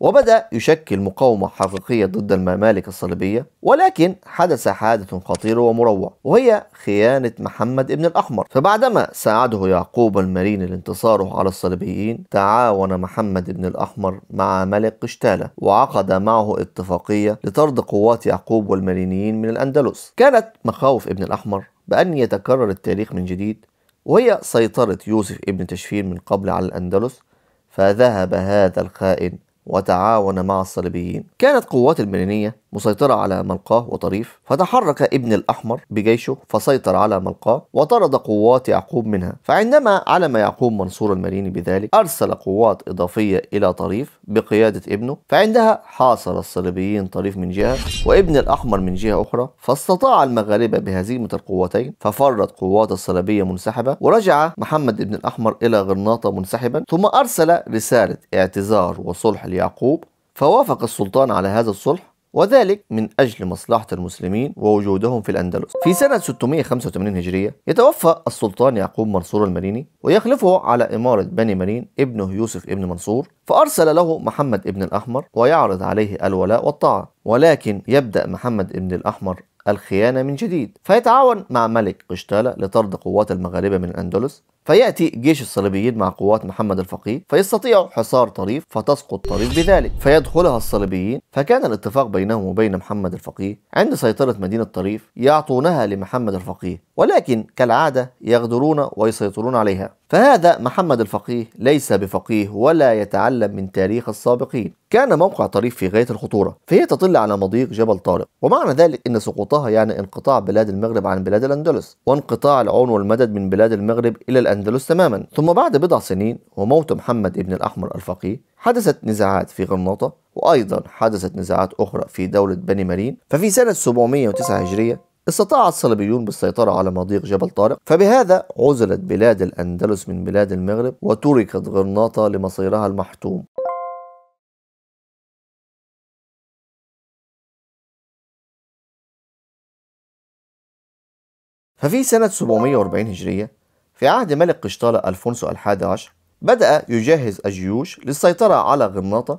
وبدأ يشكل مقاومة حقيقية ضد الممالك الصليبية ولكن حدث حادث خطير ومروع وهي خيانة محمد ابن الأحمر فبعدما ساعده يعقوب المريني لانتصاره على الصليبيين تعاون محمد ابن الأحمر مع ملك قشتالة وعقد معه اتفاقية لطرد قوات يعقوب والمرينيين من الأندلس كانت مخاوف ابن الأحمر بأن يتكرر التاريخ من جديد وهي سيطرة يوسف ابن تشفين من قبل على الأندلس فذهب هذا الخائن وتعاون مع الصليبيين كانت قوات المرينية مسيطرة على ملقاه وطريف فتحرك ابن الأحمر بجيشه فسيطر على ملقاه وطرد قوات يعقوب منها فعندما علم يعقوب منصور المريني بذلك أرسل قوات إضافية إلى طريف بقيادة ابنه فعندها حاصر الصليبيين طريف من جهة وابن الأحمر من جهة أخرى فاستطاع المغاربة بهزيمة القوتين ففرت قوات الصليبية منسحبة ورجع محمد ابن الأحمر إلى غرناطة منسحبا ثم أرسل رسالة اعتذار وصلح ليعقوب فوافق السلطان على هذا الصلح وذلك من أجل مصلحة المسلمين ووجودهم في الأندلس في سنة 685 هجرية يتوفى السلطان يعقوب منصور المريني ويخلفه على إمارة بني مرين ابنه يوسف ابن منصور فأرسل له محمد ابن الأحمر ويعرض عليه الولاء والطاعة ولكن يبدأ محمد ابن الأحمر الخيانة من جديد فيتعاون مع ملك قشتالة لطرد قوات المغاربة من الأندلس فيأتي جيش الصليبيين مع قوات محمد الفقيه فيستطيع حصار طريف فتسقط طريف بذلك فيدخلها الصليبيين فكان الاتفاق بينهم وبين محمد الفقيه عند سيطرة مدينة طريف يعطونها لمحمد الفقيه ولكن كالعادة يغدرون ويسيطرون عليها فهذا محمد الفقيه ليس بفقيه ولا يتعلم من تاريخ السابقين كان موقع طريف في غاية الخطورة فهي تطل على مضيق جبل طارق ومعنى ذلك أن سقوطها يعني انقطاع بلاد المغرب عن بلاد الأندلس وانقطاع العون والمدد من بلاد المغرب إلى الأندلس الأندلس تماما ثم بعد بضع سنين وموت محمد ابن الأحمر الفقيه حدثت نزاعات في غرناطة وأيضا حدثت نزاعات أخرى في دولة بني مرين ففي سنة 709 هجرية استطاع الصليبيون بالسيطرة على مضيق جبل طارق فبهذا عزلت بلاد الأندلس من بلاد المغرب وتركت غرناطة لمصيرها المحتوم ففي سنة 740 هجرية في عهد ملك قشطالة ألفونسو الحادي عشر بدأ يجهز الجيوش للسيطرة على غرناطة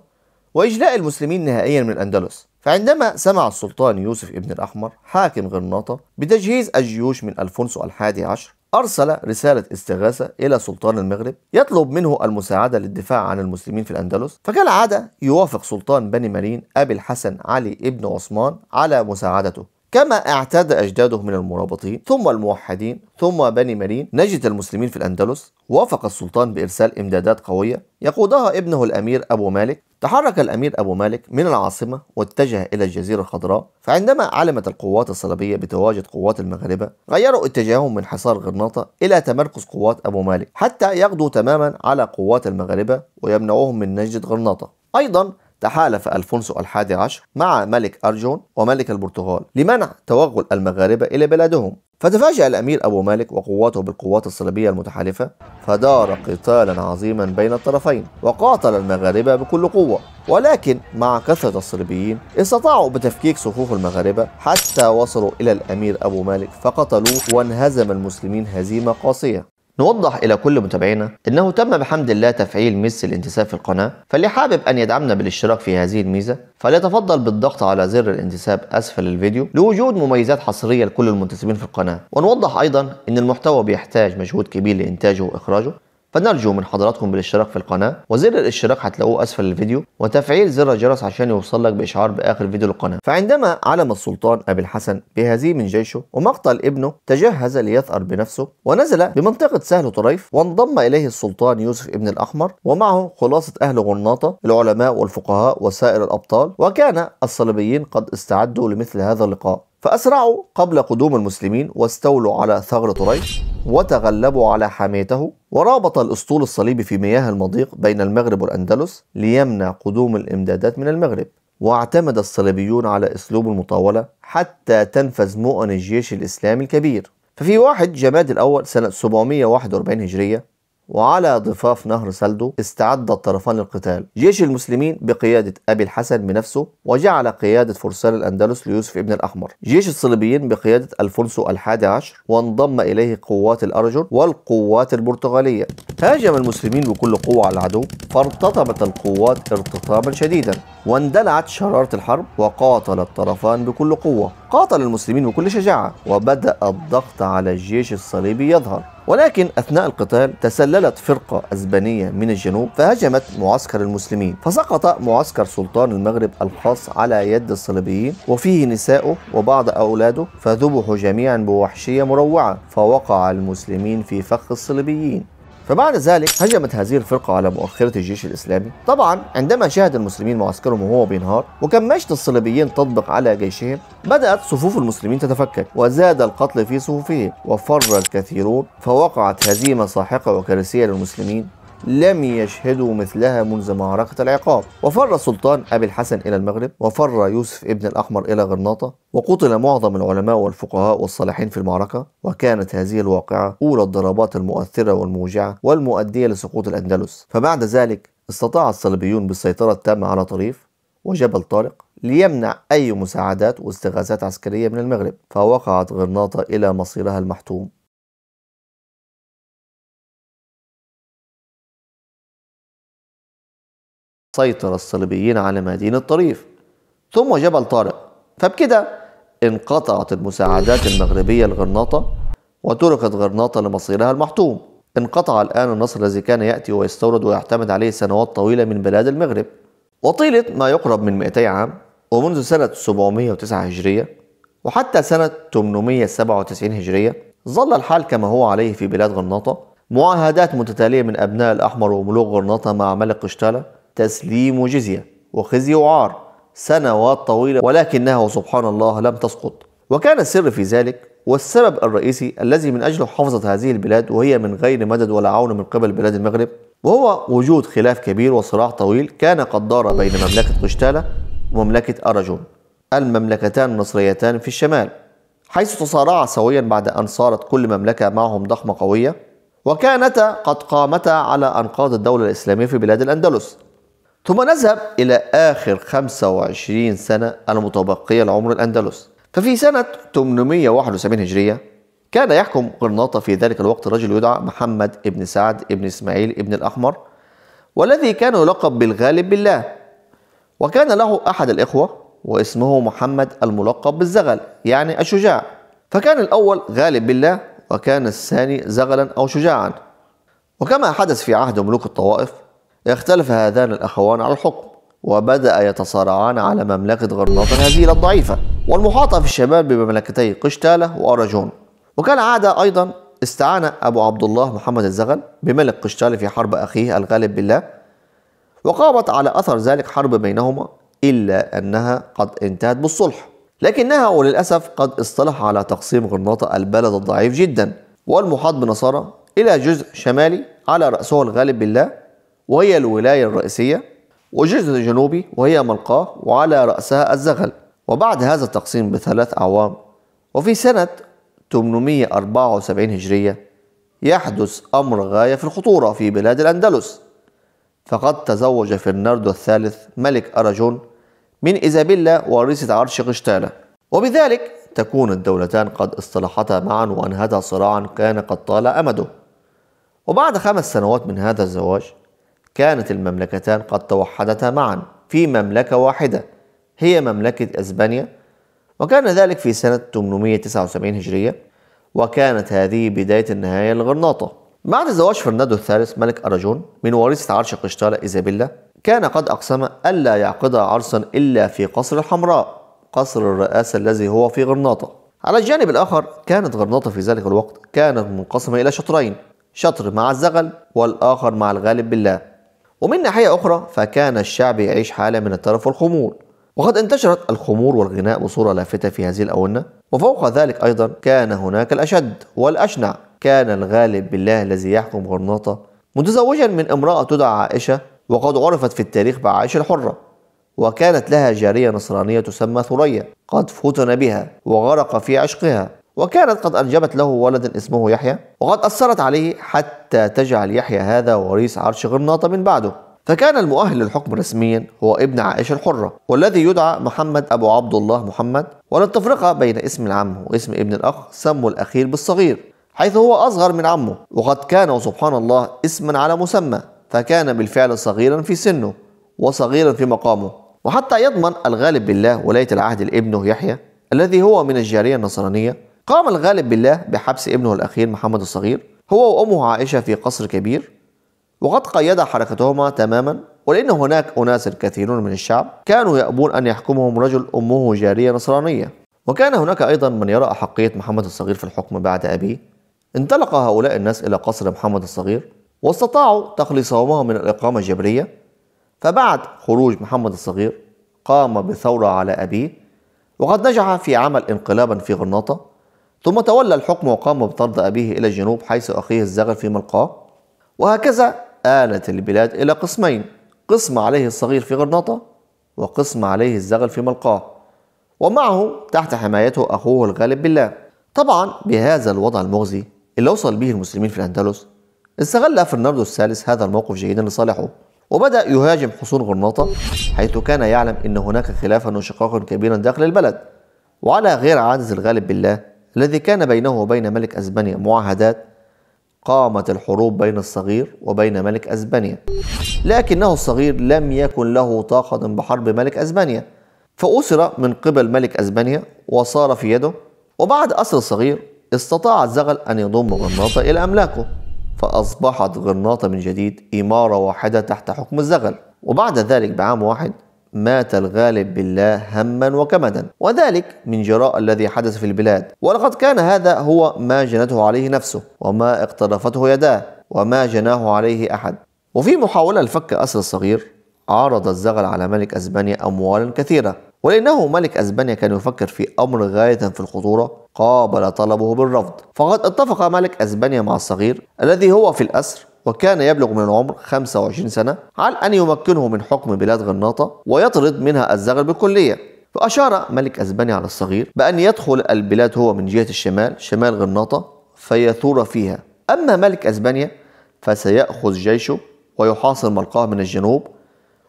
وإجلاء المسلمين نهائيا من الأندلس فعندما سمع السلطان يوسف ابن الأحمر حاكم غرناطة بتجهيز الجيوش من ألفونسو الحادي عشر أرسل رسالة استغاثة إلى سلطان المغرب يطلب منه المساعدة للدفاع عن المسلمين في الأندلس فكالعادة يوافق سلطان بني مرين أبي الحسن علي ابن عثمان على مساعدته كما اعتاد أجداده من المرابطين ثم الموحدين ثم بني مرين نجد المسلمين في الأندلس وافق السلطان بإرسال إمدادات قوية يقودها ابنه الأمير أبو مالك تحرك الأمير أبو مالك من العاصمة واتجه إلى الجزيرة الخضراء فعندما علمت القوات الصليبية بتواجد قوات المغاربة غيروا اتجاههم من حصار غرناطة إلى تمركز قوات أبو مالك حتى يقضوا تماما على قوات المغاربة ويمنعوهم من نجد غرناطة أيضا تحالف ألفونسو الحادي عشر مع ملك أرجون وملك البرتغال لمنع توغل المغاربة إلى بلادهم فتفاجأ الأمير أبو مالك وقواته بالقوات الصليبية المتحالفة فدار قتالا عظيما بين الطرفين وقاتل المغاربة بكل قوة ولكن مع كثرة الصليبيين استطاعوا بتفكيك صفوف المغاربة حتى وصلوا إلى الأمير أبو مالك فقتلوه وانهزم المسلمين هزيمة قاسية نوضح إلى كل متابعينا أنه تم بحمد الله تفعيل ميزة الانتساب في القناة فاللي حابب أن يدعمنا بالاشتراك في هذه الميزة فليتفضل بالضغط على زر الانتساب أسفل الفيديو لوجود مميزات حصرية لكل المنتسبين في القناة ونوضح أيضا أن المحتوى بيحتاج مجهود كبير لإنتاجه وإخراجه فنرجو من حضراتكم بالاشتراك في القناة وزر الاشتراك هتلاقوه أسفل الفيديو وتفعيل زر الجرس عشان يوصل لك بإشعار بآخر فيديو للقناة فعندما علم السلطان أبي الحسن بهزيم من جيشه ومقتل ابنه تجهز ليثأر بنفسه ونزل بمنطقة سهل طريف وانضم إليه السلطان يوسف ابن الأحمر ومعه خلاصة أهل غرناطة العلماء والفقهاء وسائر الأبطال وكان الصليبيين قد استعدوا لمثل هذا اللقاء فأسرعوا قبل قدوم المسلمين واستولوا على ثغر طريش وتغلبوا على حاميته ورابط الأسطول الصليبي في مياه المضيق بين المغرب والأندلس ليمنع قدوم الإمدادات من المغرب واعتمد الصليبيون على أسلوب المطاولة حتى تنفذ مؤن الجيش الإسلامي الكبير ففي واحد جماد الأول سنة 741 هجرية وعلى ضفاف نهر سلدو استعد الطرفان للقتال جيش المسلمين بقيادة أبي الحسن بنفسه وجعل قيادة فرسان الأندلس ليوسف ابن الأحمر جيش الصليبيين بقيادة ألفونسو الحادي عشر وانضم إليه قوات الأرجل والقوات البرتغالية هاجم المسلمين بكل قوة على العدو فارتطمت القوات ارتطاما شديدا واندلعت شرارة الحرب وقاتل الطرفان بكل قوة قاتل المسلمين بكل شجاعة وبدأ الضغط على الجيش الصليبي يظهر ولكن أثناء القتال تسللت فرقة أسبانية من الجنوب فهجمت معسكر المسلمين فسقط معسكر سلطان المغرب الخاص على يد الصليبيين وفيه نساؤه وبعض أولاده فذبحوا جميعا بوحشية مروعة فوقع المسلمين في فخ الصليبيين فبعد ذلك هجمت هذه الفرقة على مؤخرة الجيش الإسلامي طبعا عندما شاهد المسلمين معسكرهم وهو بينهار وكان مجد الصليبيين تطبق على جيشهم بدأت صفوف المسلمين تتفكك وزاد القتل في صفوفهم وفر الكثيرون فوقعت هزيمة ساحقة وكارثية للمسلمين لم يشهدوا مثلها منذ معركة العقاب وفر السلطان أبي الحسن إلى المغرب وفر يوسف ابن الأحمر إلى غرناطة وقتل معظم العلماء والفقهاء والصالحين في المعركة وكانت هذه الواقعة أولى الضربات المؤثرة والموجعة والمؤدية لسقوط الأندلس فبعد ذلك استطاع الصليبيون بالسيطرة التامة على طريف وجبل طارق ليمنع أي مساعدات واستغاثات عسكرية من المغرب فوقعت غرناطة إلى مصيرها المحتوم سيطر الصليبيين على مدينة طريف ثم جبل طارق فبكده انقطعت المساعدات المغربية لغرناطة وتركت غرناطة لمصيرها المحتوم انقطع الآن النصر الذي كان يأتي ويستورد ويعتمد عليه سنوات طويلة من بلاد المغرب وطيلة ما يقرب من 200 عام ومنذ سنة 709 هجرية وحتى سنة 897 هجرية ظل الحال كما هو عليه في بلاد غرناطة معاهدات متتالية من أبناء الأحمر وملوك غرناطة مع ملك قشتالة تسليم جزية وخزي وعار سنوات طويلة ولكنها سبحان الله لم تسقط وكان السر في ذلك والسبب الرئيسي الذي من أجله حفظت هذه البلاد وهي من غير مدد ولا عون من قبل بلاد المغرب وهو وجود خلاف كبير وصراع طويل كان قد دار بين مملكة قشتالة ومملكة أرجون المملكتان النصريتان في الشمال حيث تصارعا سويا بعد أن صارت كل مملكة معهم ضخمة قوية وكانتا قد قامتا على أنقاض الدولة الإسلامية في بلاد الأندلس ثم نذهب إلى آخر 25 سنة المتبقية لعمر الأندلس ففي سنة 871 هجرية كان يحكم غرناطة في ذلك الوقت رجل يدعى محمد ابن سعد ابن إسماعيل ابن الأحمر والذي كان يلقب بالغالب بالله وكان له أحد الإخوة واسمه محمد الملقب بالزغل يعني الشجاع فكان الأول غالب بالله وكان الثاني زغلا أو شجاعا وكما حدث في عهد ملوك الطوائف اختلف هذان الأخوان على الحكم وبدأ يتصارعان على مملكة غرناطة الهزيلة الضعيفة والمحاطة في الشمال بمملكتي قشتالة وأرجون وكان عادة أيضا استعان أبو عبد الله محمد الزغل بملك قشتالة في حرب أخيه الغالب بالله وقامت على أثر ذلك حرب بينهما إلا أنها قد انتهت بالصلح لكنها وللأسف قد اصطلح على تقسيم غرناطة البلد الضعيف جدا والمحاط بنصارى إلى جزء شمالي على رأسه الغالب بالله وهي الولاية الرئيسية وجزء جنوبي وهي ملقاه وعلى رأسها الزغل وبعد هذا التقسيم بثلاث أعوام وفي سنة 874 هجرية يحدث أمر غاية في الخطورة في بلاد الأندلس فقد تزوج فرناردو الثالث ملك أراجون من إيزابيلا وارثة عرش قشتالة وبذلك تكون الدولتان قد اصطلحتا معا وأنهتا صراعا كان قد طال أمده وبعد خمس سنوات من هذا الزواج كانت المملكتان قد توحدتا معا في مملكة واحدة هي مملكة أسبانيا وكان ذلك في سنة 879 هجرية وكانت هذه بداية النهاية لغرناطة بعد زواج فرناندو الثالث ملك أراجون من وريثة عرش قشتالة إيزابيلا كان قد أقسم ألا يعقد عرسا إلا في قصر الحمراء قصر الرئاسة الذي هو في غرناطة على الجانب الآخر كانت غرناطة في ذلك الوقت كانت منقسمة إلى شطرين شطر مع الزغل والآخر مع الغالب بالله ومن ناحية أخرى فكان الشعب يعيش حالة من الترف والخمول وقد انتشرت الخمور والغناء بصورة لافتة في هذه الأونة وفوق ذلك أيضا كان هناك الأشد والأشنع كان الغالب بالله الذي يحكم غرناطة متزوجا من امرأة تدعى عائشة وقد عرفت في التاريخ بعائشة الحرة وكانت لها جارية نصرانية تسمى ثريا قد فتن بها وغرق في عشقها وكانت قد أنجبت له ولدا اسمه يحيى وقد أثرت عليه حتى تجعل يحيى هذا وريث عرش غرناطة من بعده فكان المؤهل للحكم رسميا هو ابن عائشة الحرة والذي يدعى محمد أبو عبد الله محمد وللتفرقة بين اسم العم واسم ابن الأخ سموا الأخير بالصغير حيث هو أصغر من عمه وقد كان سبحان الله اسما على مسمى فكان بالفعل صغيرا في سنه وصغيرا في مقامه وحتى يضمن الغالب بالله ولاية العهد لابنه يحيى الذي هو من الجارية النصرانية قام الغالب بالله بحبس ابنه الأخير محمد الصغير هو وأمه عائشة في قصر كبير وقد قيد حركتهما تماما ولأن هناك أناس كثيرون من الشعب كانوا يأبون أن يحكمهم رجل أمه جارية نصرانية وكان هناك أيضا من يرى أحقية محمد الصغير في الحكم بعد أبيه انطلق هؤلاء الناس إلى قصر محمد الصغير واستطاعوا تخليصهما من الإقامة الجبرية فبعد خروج محمد الصغير قام بثورة على أبيه وقد نجح في عمل انقلابا في غرناطة ثم تولى الحكم وقام بطرد أبيه إلى الجنوب حيث أخيه الزغل في ملقاه وهكذا آلت البلاد إلى قسمين قسم عليه الصغير في غرناطة وقسم عليه الزغل في ملقاه ومعه تحت حمايته أخوه الغالب بالله طبعا بهذا الوضع المغزي اللي وصل به المسلمين في الأندلس استغل فرناندو الثالث هذا الموقف جيدا لصالحه وبدأ يهاجم حصون غرناطة حيث كان يعلم أن هناك خلافا وشقاقا كبيرا داخل البلد وعلى غير عادة الغالب بالله الذي كان بينه وبين ملك أسبانيا معاهدات قامت الحروب بين الصغير وبين ملك أسبانيا لكنه الصغير لم يكن له طاقة بحرب ملك أسبانيا فأسر من قبل ملك أسبانيا وصار في يده وبعد أسر الصغير استطاع الزغل أن يضم غرناطة إلى أملاكه فأصبحت غرناطة من جديد إمارة واحدة تحت حكم الزغل وبعد ذلك بعام واحد مات الغالب بالله هما وكمدا وذلك من جراء الذي حدث في البلاد ولقد كان هذا هو ما جنته عليه نفسه وما اقترفته يداه وما جناه عليه أحد وفي محاولة لفك أسر الصغير عرض الزغل على ملك أسبانيا أموالا كثيرة ولأنه ملك أسبانيا كان يفكر في أمر غاية في الخطورة قابل طلبه بالرفض فقد اتفق ملك أسبانيا مع الصغير الذي هو في الأسر وكان يبلغ من العمر 25 سنة على أن يمكنه من حكم بلاد غرناطة ويطرد منها الزغل بالكلية فأشار ملك أسبانيا على الصغير بأن يدخل البلاد هو من جهة الشمال شمال غرناطة فيثور فيها أما ملك أسبانيا فسيأخذ جيشه ويحاصر ملقاه من الجنوب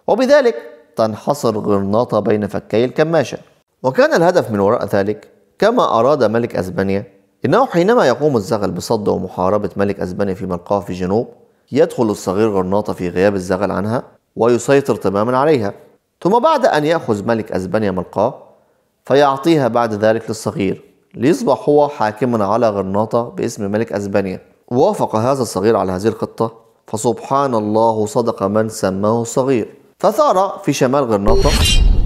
وبذلك تنحصر غرناطة بين فكي الكماشة وكان الهدف من وراء ذلك كما أراد ملك أسبانيا إنه حينما يقوم الزغل بصد ومحاربة ملك أسبانيا في ملقاه في الجنوب يدخل الصغير غرناطة في غياب الزغل عنها ويسيطر تماما عليها ثم بعد أن يأخذ ملك أسبانيا ملقاه فيعطيها بعد ذلك للصغير ليصبح هو حاكما على غرناطة باسم ملك أسبانيا وافق هذا الصغير على هذه الخطة فسبحان الله صدق من سماه الصغير فثار في شمال غرناطة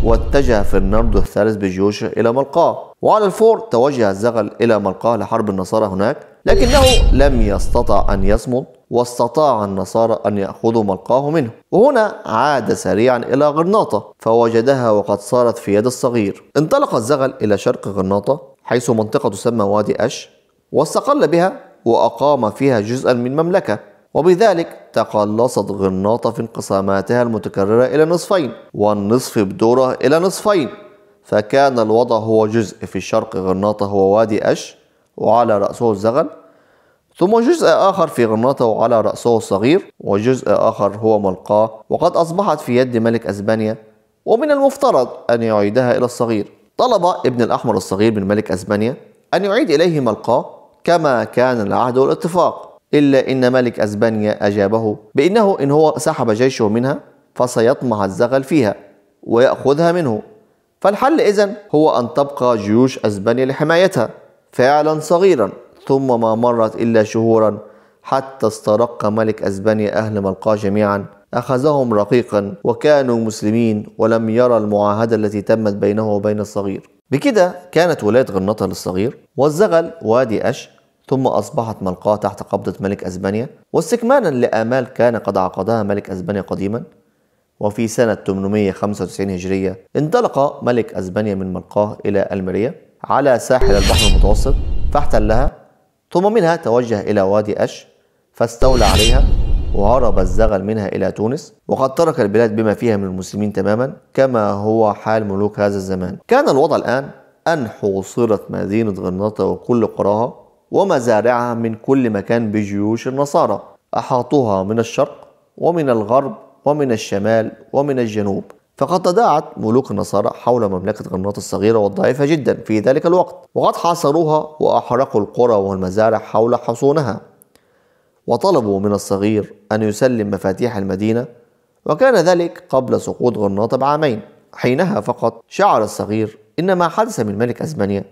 واتجه فرناندو الثالث بجيوشه إلى ملقاه وعلى الفور توجه الزغل إلى ملقاه لحرب النصارى هناك لكنه لم يستطع أن يصمد واستطاع النصارى أن يأخذوا ملقاه منه وهنا عاد سريعا إلى غرناطة فوجدها وقد صارت في يد الصغير انطلق الزغل إلى شرق غرناطة حيث منطقة تسمى وادي أش واستقل بها وأقام فيها جزءا من مملكة وبذلك تقلصت غرناطة في انقساماتها المتكررة إلى نصفين والنصف بدوره إلى نصفين فكان الوضع هو جزء في شرق غرناطة هو وادي أش وعلى رأسه الزغل ثم جزء آخر في غرناطة وعلى رأسه الصغير وجزء آخر هو ملقاه وقد أصبحت في يد ملك أسبانيا ومن المفترض أن يعيدها إلى الصغير طلب ابن الأحمر الصغير من ملك أسبانيا أن يعيد إليه ملقاه كما كان العهد والاتفاق إلا إن ملك أسبانيا أجابه بأنه إن هو سحب جيشه منها فسيطمع الزغل فيها ويأخذها منه فالحل إذن هو أن تبقى جيوش أسبانيا لحمايتها فعلا صغيرا ثم ما مرت إلا شهورا حتى استرق ملك أسبانيا أهل ملقاه جميعا أخذهم رقيقا وكانوا مسلمين ولم يرى المعاهدة التي تمت بينه وبين الصغير بكده كانت ولاية غرناطة للصغير والزغل وادي أش ثم أصبحت ملقاة تحت قبضة ملك أسبانيا واستكمالا لآمال كان قد عقدها ملك أسبانيا قديما وفي سنة 895 هجرية انطلق ملك أسبانيا من ملقاه إلى ألميريا على ساحل البحر المتوسط فاحتلها ثم منها توجه إلى وادي أش فاستولى عليها وهرب الزغل منها إلى تونس وقد ترك البلاد بما فيها من المسلمين تماما كما هو حال ملوك هذا الزمان كان الوضع الآن أن حوصرت مدينة غرناطة وكل قراها ومزارعها من كل مكان بجيوش النصارى أحاطوها من الشرق ومن الغرب ومن الشمال ومن الجنوب فقد تداعت ملوك النصارى حول مملكة غرناطة الصغيرة والضعيفة جدا في ذلك الوقت وقد حاصروها وأحرقوا القرى والمزارع حول حصونها وطلبوا من الصغير أن يسلم مفاتيح المدينة وكان ذلك قبل سقوط غرناطة بعامين حينها فقط شعر الصغير إن ما حدث من ملك أسبانيا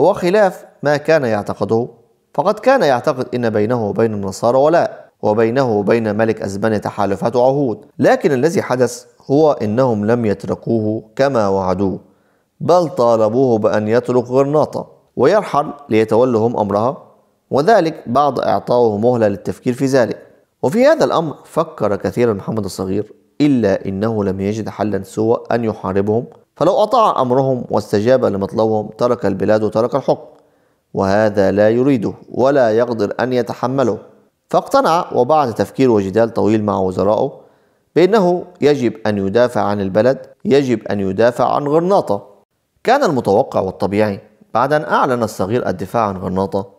هو خلاف ما كان يعتقده فقد كان يعتقد إن بينه وبين النصارى ولاء وبينه وبين ملك أسبانيا تحالفات وعهود لكن الذي حدث هو انهم لم يتركوه كما وعدوه بل طالبوه بان يترك غرناطه ويرحل ليتولهم امرها وذلك بعد اعطائه مهله للتفكير في ذلك وفي هذا الامر فكر كثيرا محمد الصغير الا انه لم يجد حلا سوى ان يحاربهم فلو اطاع امرهم واستجاب لمطلبهم ترك البلاد وترك الحكم وهذا لا يريده ولا يقدر ان يتحمله فاقتنع وبعد تفكير وجدال طويل مع وزرائه بأنه يجب أن يدافع عن البلد يجب أن يدافع عن غرناطة كان المتوقع والطبيعي بعد أن أعلن الصغير الدفاع عن غرناطة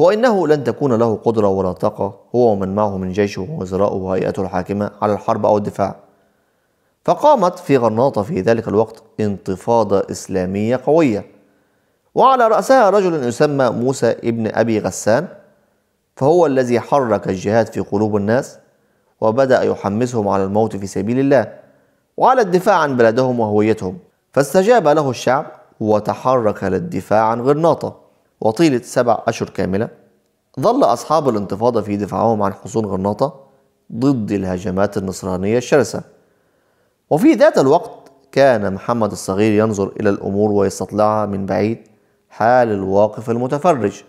هو إنه لن تكون له قدرة ولا طاقة هو ومن معه من جيشه ووزرائه وهيئته الحاكمة على الحرب أو الدفاع فقامت في غرناطة في ذلك الوقت انتفاضة إسلامية قوية وعلى رأسها رجل يسمى موسى ابن أبي غسان فهو الذي حرك الجهاد في قلوب الناس وبدأ يحمسهم على الموت في سبيل الله وعلى الدفاع عن بلدهم وهويتهم فاستجاب له الشعب وتحرك للدفاع عن غرناطة وطيلة سبع أشهر كاملة ظل أصحاب الانتفاضة في دفاعهم عن حصون غرناطة ضد الهجمات النصرانية الشرسة وفي ذات الوقت كان محمد الصغير ينظر إلى الأمور ويستطلعها من بعيد حال الواقف المتفرج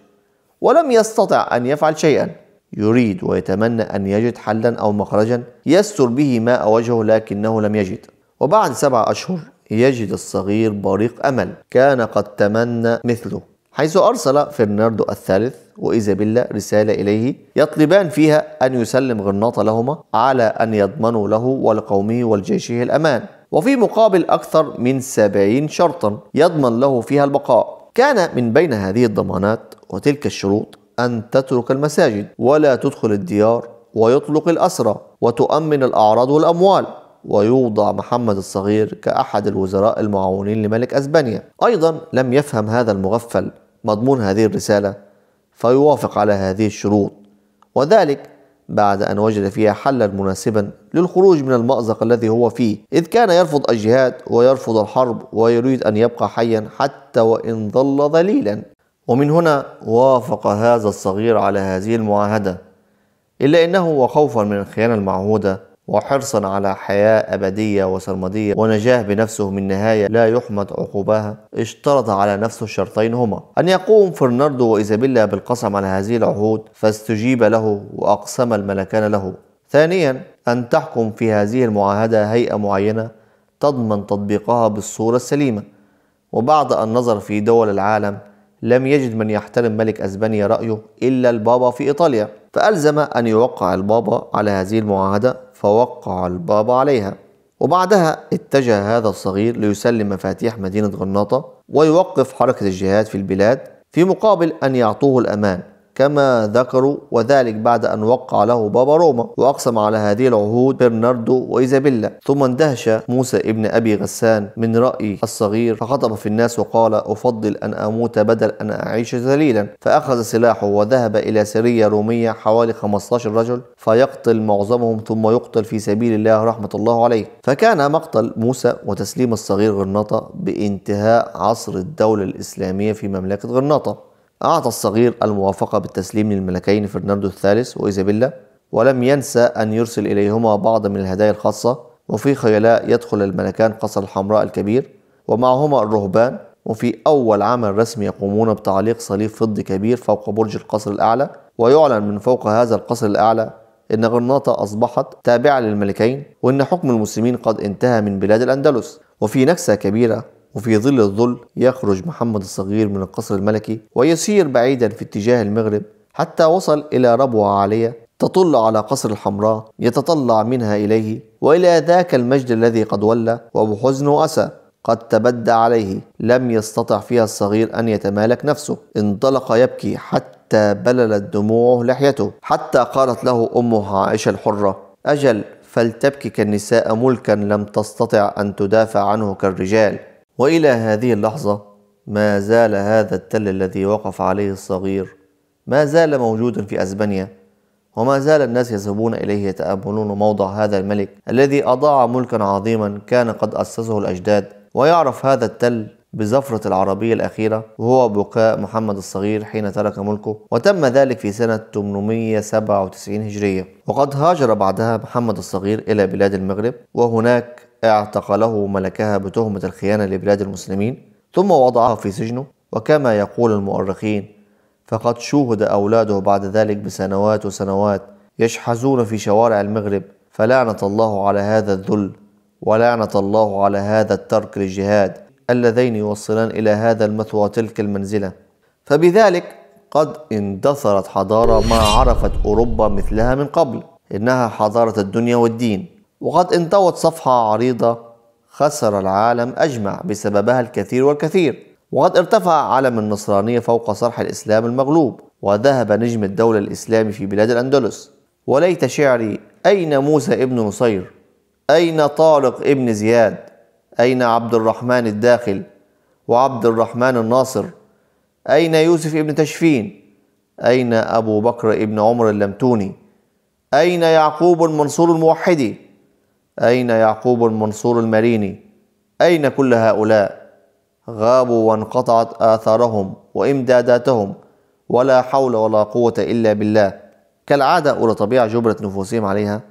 ولم يستطع أن يفعل شيئا يريد ويتمنى أن يجد حلا أو مخرجا يستر به ماء وجهه لكنه لم يجد وبعد سبع أشهر يجد الصغير بريق أمل كان قد تمنى مثله حيث أرسل فرناردو الثالث وإيزابيلا رسالة إليه يطلبان فيها أن يسلم غرناطة لهما على أن يضمنوا له ولقومه ولجيشه الأمان وفي مقابل أكثر من سبعين شرطا يضمن له فيها البقاء كان من بين هذه الضمانات وتلك الشروط أن تترك المساجد ولا تدخل الديار ويطلق الأسرى وتؤمن الأعراض والأموال ويوضع محمد الصغير كأحد الوزراء المعاونين لملك أسبانيا أيضا لم يفهم هذا المغفل مضمون هذه الرسالة فيوافق على هذه الشروط وذلك بعد أن وجد فيها حلا مناسبا للخروج من المأزق الذي هو فيه إذ كان يرفض الجهاد ويرفض الحرب ويريد أن يبقى حيا حتى وإن ظل ذليلا ومن هنا وافق هذا الصغير على هذه المعاهدة إلا أنه وخوفا من الخيانة المعهودة وحرصا على حياة أبدية وسرمدية ونجاه بنفسه من نهاية لا يحمد عقوبها اشترط على نفسه شرطين هما أن يقوم فرناردو وإيزابيلا بالقسم على هذه العهود فاستجيب له وأقسم الملكان له ثانيا أن تحكم في هذه المعاهدة هيئة معينة تضمن تطبيقها بالصورة السليمة وبعد أن نظر في دول العالم لم يجد من يحترم ملك أسبانيا رأيه إلا البابا في إيطاليا فألزم أن يوقع البابا على هذه المعاهدة فوقع البابا عليها وبعدها اتجه هذا الصغير ليسلم مفاتيح مدينة غرناطة ويوقف حركة الجهاد في البلاد في مقابل أن يعطوه الأمان كما ذكروا وذلك بعد أن وقع له بابا روما وأقسم على هذه العهود برناردو وإيزابيلا ثم اندهش موسى ابن أبي غسان من رأي الصغير فخطب في الناس وقال أفضل أن أموت بدل أن أعيش ذليلا فأخذ سلاحه وذهب إلى سرية رومية حوالي 15 رجل فيقتل معظمهم ثم يقتل في سبيل الله رحمة الله عليه فكان مقتل موسى وتسليم الصغير غرناطة بانتهاء عصر الدولة الإسلامية في مملكة غرناطة أعطى الصغير الموافقة بالتسليم للملكين فرناندو الثالث وإيزابيلا ولم ينسى أن يرسل إليهما بعض من الهدايا الخاصة وفي خيلاء يدخل الملكان قصر الحمراء الكبير ومعهما الرهبان وفي أول عمل رسمي يقومون بتعليق صليب فضي كبير فوق برج القصر الأعلى ويعلن من فوق هذا القصر الأعلى إن غرناطة أصبحت تابعة للملكين وإن حكم المسلمين قد انتهى من بلاد الأندلس وفي نكسة كبيرة وفي ظل الظل يخرج محمد الصغير من القصر الملكي ويسير بعيدا في اتجاه المغرب حتى وصل إلى ربوة عالية تطل على قصر الحمراء يتطلع منها إليه وإلى ذاك المجد الذي قد ولى وأبو حزن وأسى قد تبدى عليه لم يستطع فيها الصغير أن يتمالك نفسه انطلق يبكي حتى بللت دموعه لحيته حتى قالت له أمه عائشة الحرة أجل فلتبكي كالنساء ملكا لم تستطع أن تدافع عنه كالرجال والى هذه اللحظه ما زال هذا التل الذي وقف عليه الصغير ما زال موجودا في اسبانيا وما زال الناس يذهبون اليه يتاملون موضع هذا الملك الذي اضاع ملكا عظيما كان قد اسسه الاجداد ويعرف هذا التل بزفرة العربية الأخيرة وهو بكاء محمد الصغير حين ترك ملكه وتم ذلك في سنة 897 هجرية وقد هاجر بعدها محمد الصغير إلى بلاد المغرب وهناك اعتقله ملكها بتهمة الخيانة لبلاد المسلمين ثم وضعها في سجنه وكما يقول المؤرخين فقد شوهد أولاده بعد ذلك بسنوات وسنوات يشحذون في شوارع المغرب فلعنة الله على هذا الذل ولعنة الله على هذا الترك للجهاد اللذين يوصلان إلى هذا المثوى تلك المنزلة فبذلك قد اندثرت حضارة ما عرفت أوروبا مثلها من قبل إنها حضارة الدنيا والدين وقد انطوت صفحة عريضة خسر العالم أجمع بسببها الكثير والكثير وقد ارتفع علم النصرانية فوق صرح الإسلام المغلوب وذهب نجم الدولة الإسلامي في بلاد الأندلس وليت شعري أين موسى ابن نصير أين طارق ابن زياد أين عبد الرحمن الداخل وعبد الرحمن الناصر أين يوسف ابن تشفين أين أبو بكر ابن عمر اللمتوني أين يعقوب المنصور الموحدي أين يعقوب المنصور المريني أين كل هؤلاء غابوا وانقطعت آثارهم وإمداداتهم ولا حول ولا قوة إلا بالله كالعادة أولى طبيعة جبرت نفوسهم عليها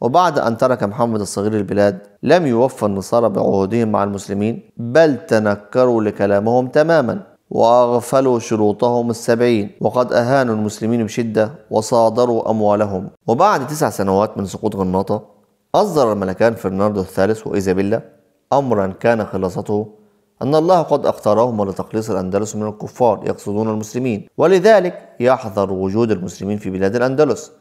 وبعد أن ترك محمد الصغير البلاد لم يوفى النصارى بعهودهم مع المسلمين بل تنكروا لكلامهم تماما وأغفلوا شروطهم السبعين وقد أهانوا المسلمين بشدة وصادروا أموالهم وبعد تسع سنوات من سقوط غناطة أصدر الملكان فرناندو الثالث وإيزابيلا أمرا كان خلاصته أن الله قد اختارهما لتخليص الأندلس من الكفار يقصدون المسلمين ولذلك يحذر وجود المسلمين في بلاد الأندلس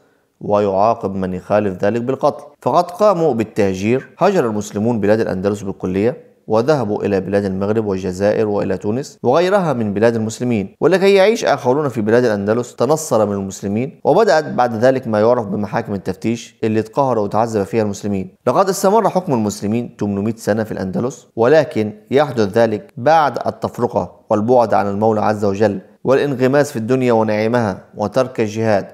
ويعاقب من يخالف ذلك بالقتل فقد قاموا بالتهجير هجر المسلمون بلاد الأندلس بالكلية وذهبوا إلى بلاد المغرب والجزائر وإلى تونس وغيرها من بلاد المسلمين ولكي يعيش آخرون في بلاد الأندلس تنصر من المسلمين وبدأت بعد ذلك ما يعرف بمحاكم التفتيش اللي اتقهر وتعذب فيها المسلمين لقد استمر حكم المسلمين 800 سنة في الأندلس ولكن يحدث ذلك بعد التفرقة والبعد عن المولى عز وجل والانغماس في الدنيا ونعيمها وترك الجهاد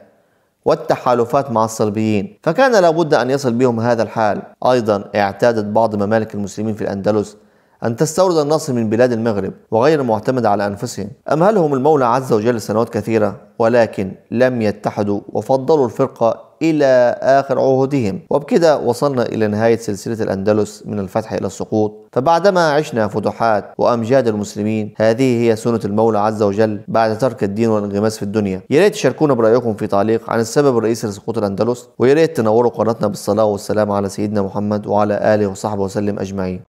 والتحالفات مع الصربيين فكان لابد أن يصل بهم هذا الحال أيضا اعتادت بعض ممالك المسلمين في الأندلس أن تستورد النصر من بلاد المغرب وغير معتمدة على أنفسهم أم هل هم المولى عز وجل سنوات كثيرة ولكن لم يتحدوا وفضلوا الفرقة إلى آخر عهودهم وبكده وصلنا إلى نهاية سلسلة الأندلس من الفتح إلى السقوط فبعدما عشنا فتوحات وأمجاد المسلمين هذه هي سنة المولى عز وجل بعد ترك الدين والانغماس في الدنيا يا ريت تشاركونا برأيكم في تعليق عن السبب الرئيسي لسقوط الأندلس ويا ريت تنوروا قناتنا بالصلاة والسلام على سيدنا محمد وعلى آله وصحبه وسلم أجمعين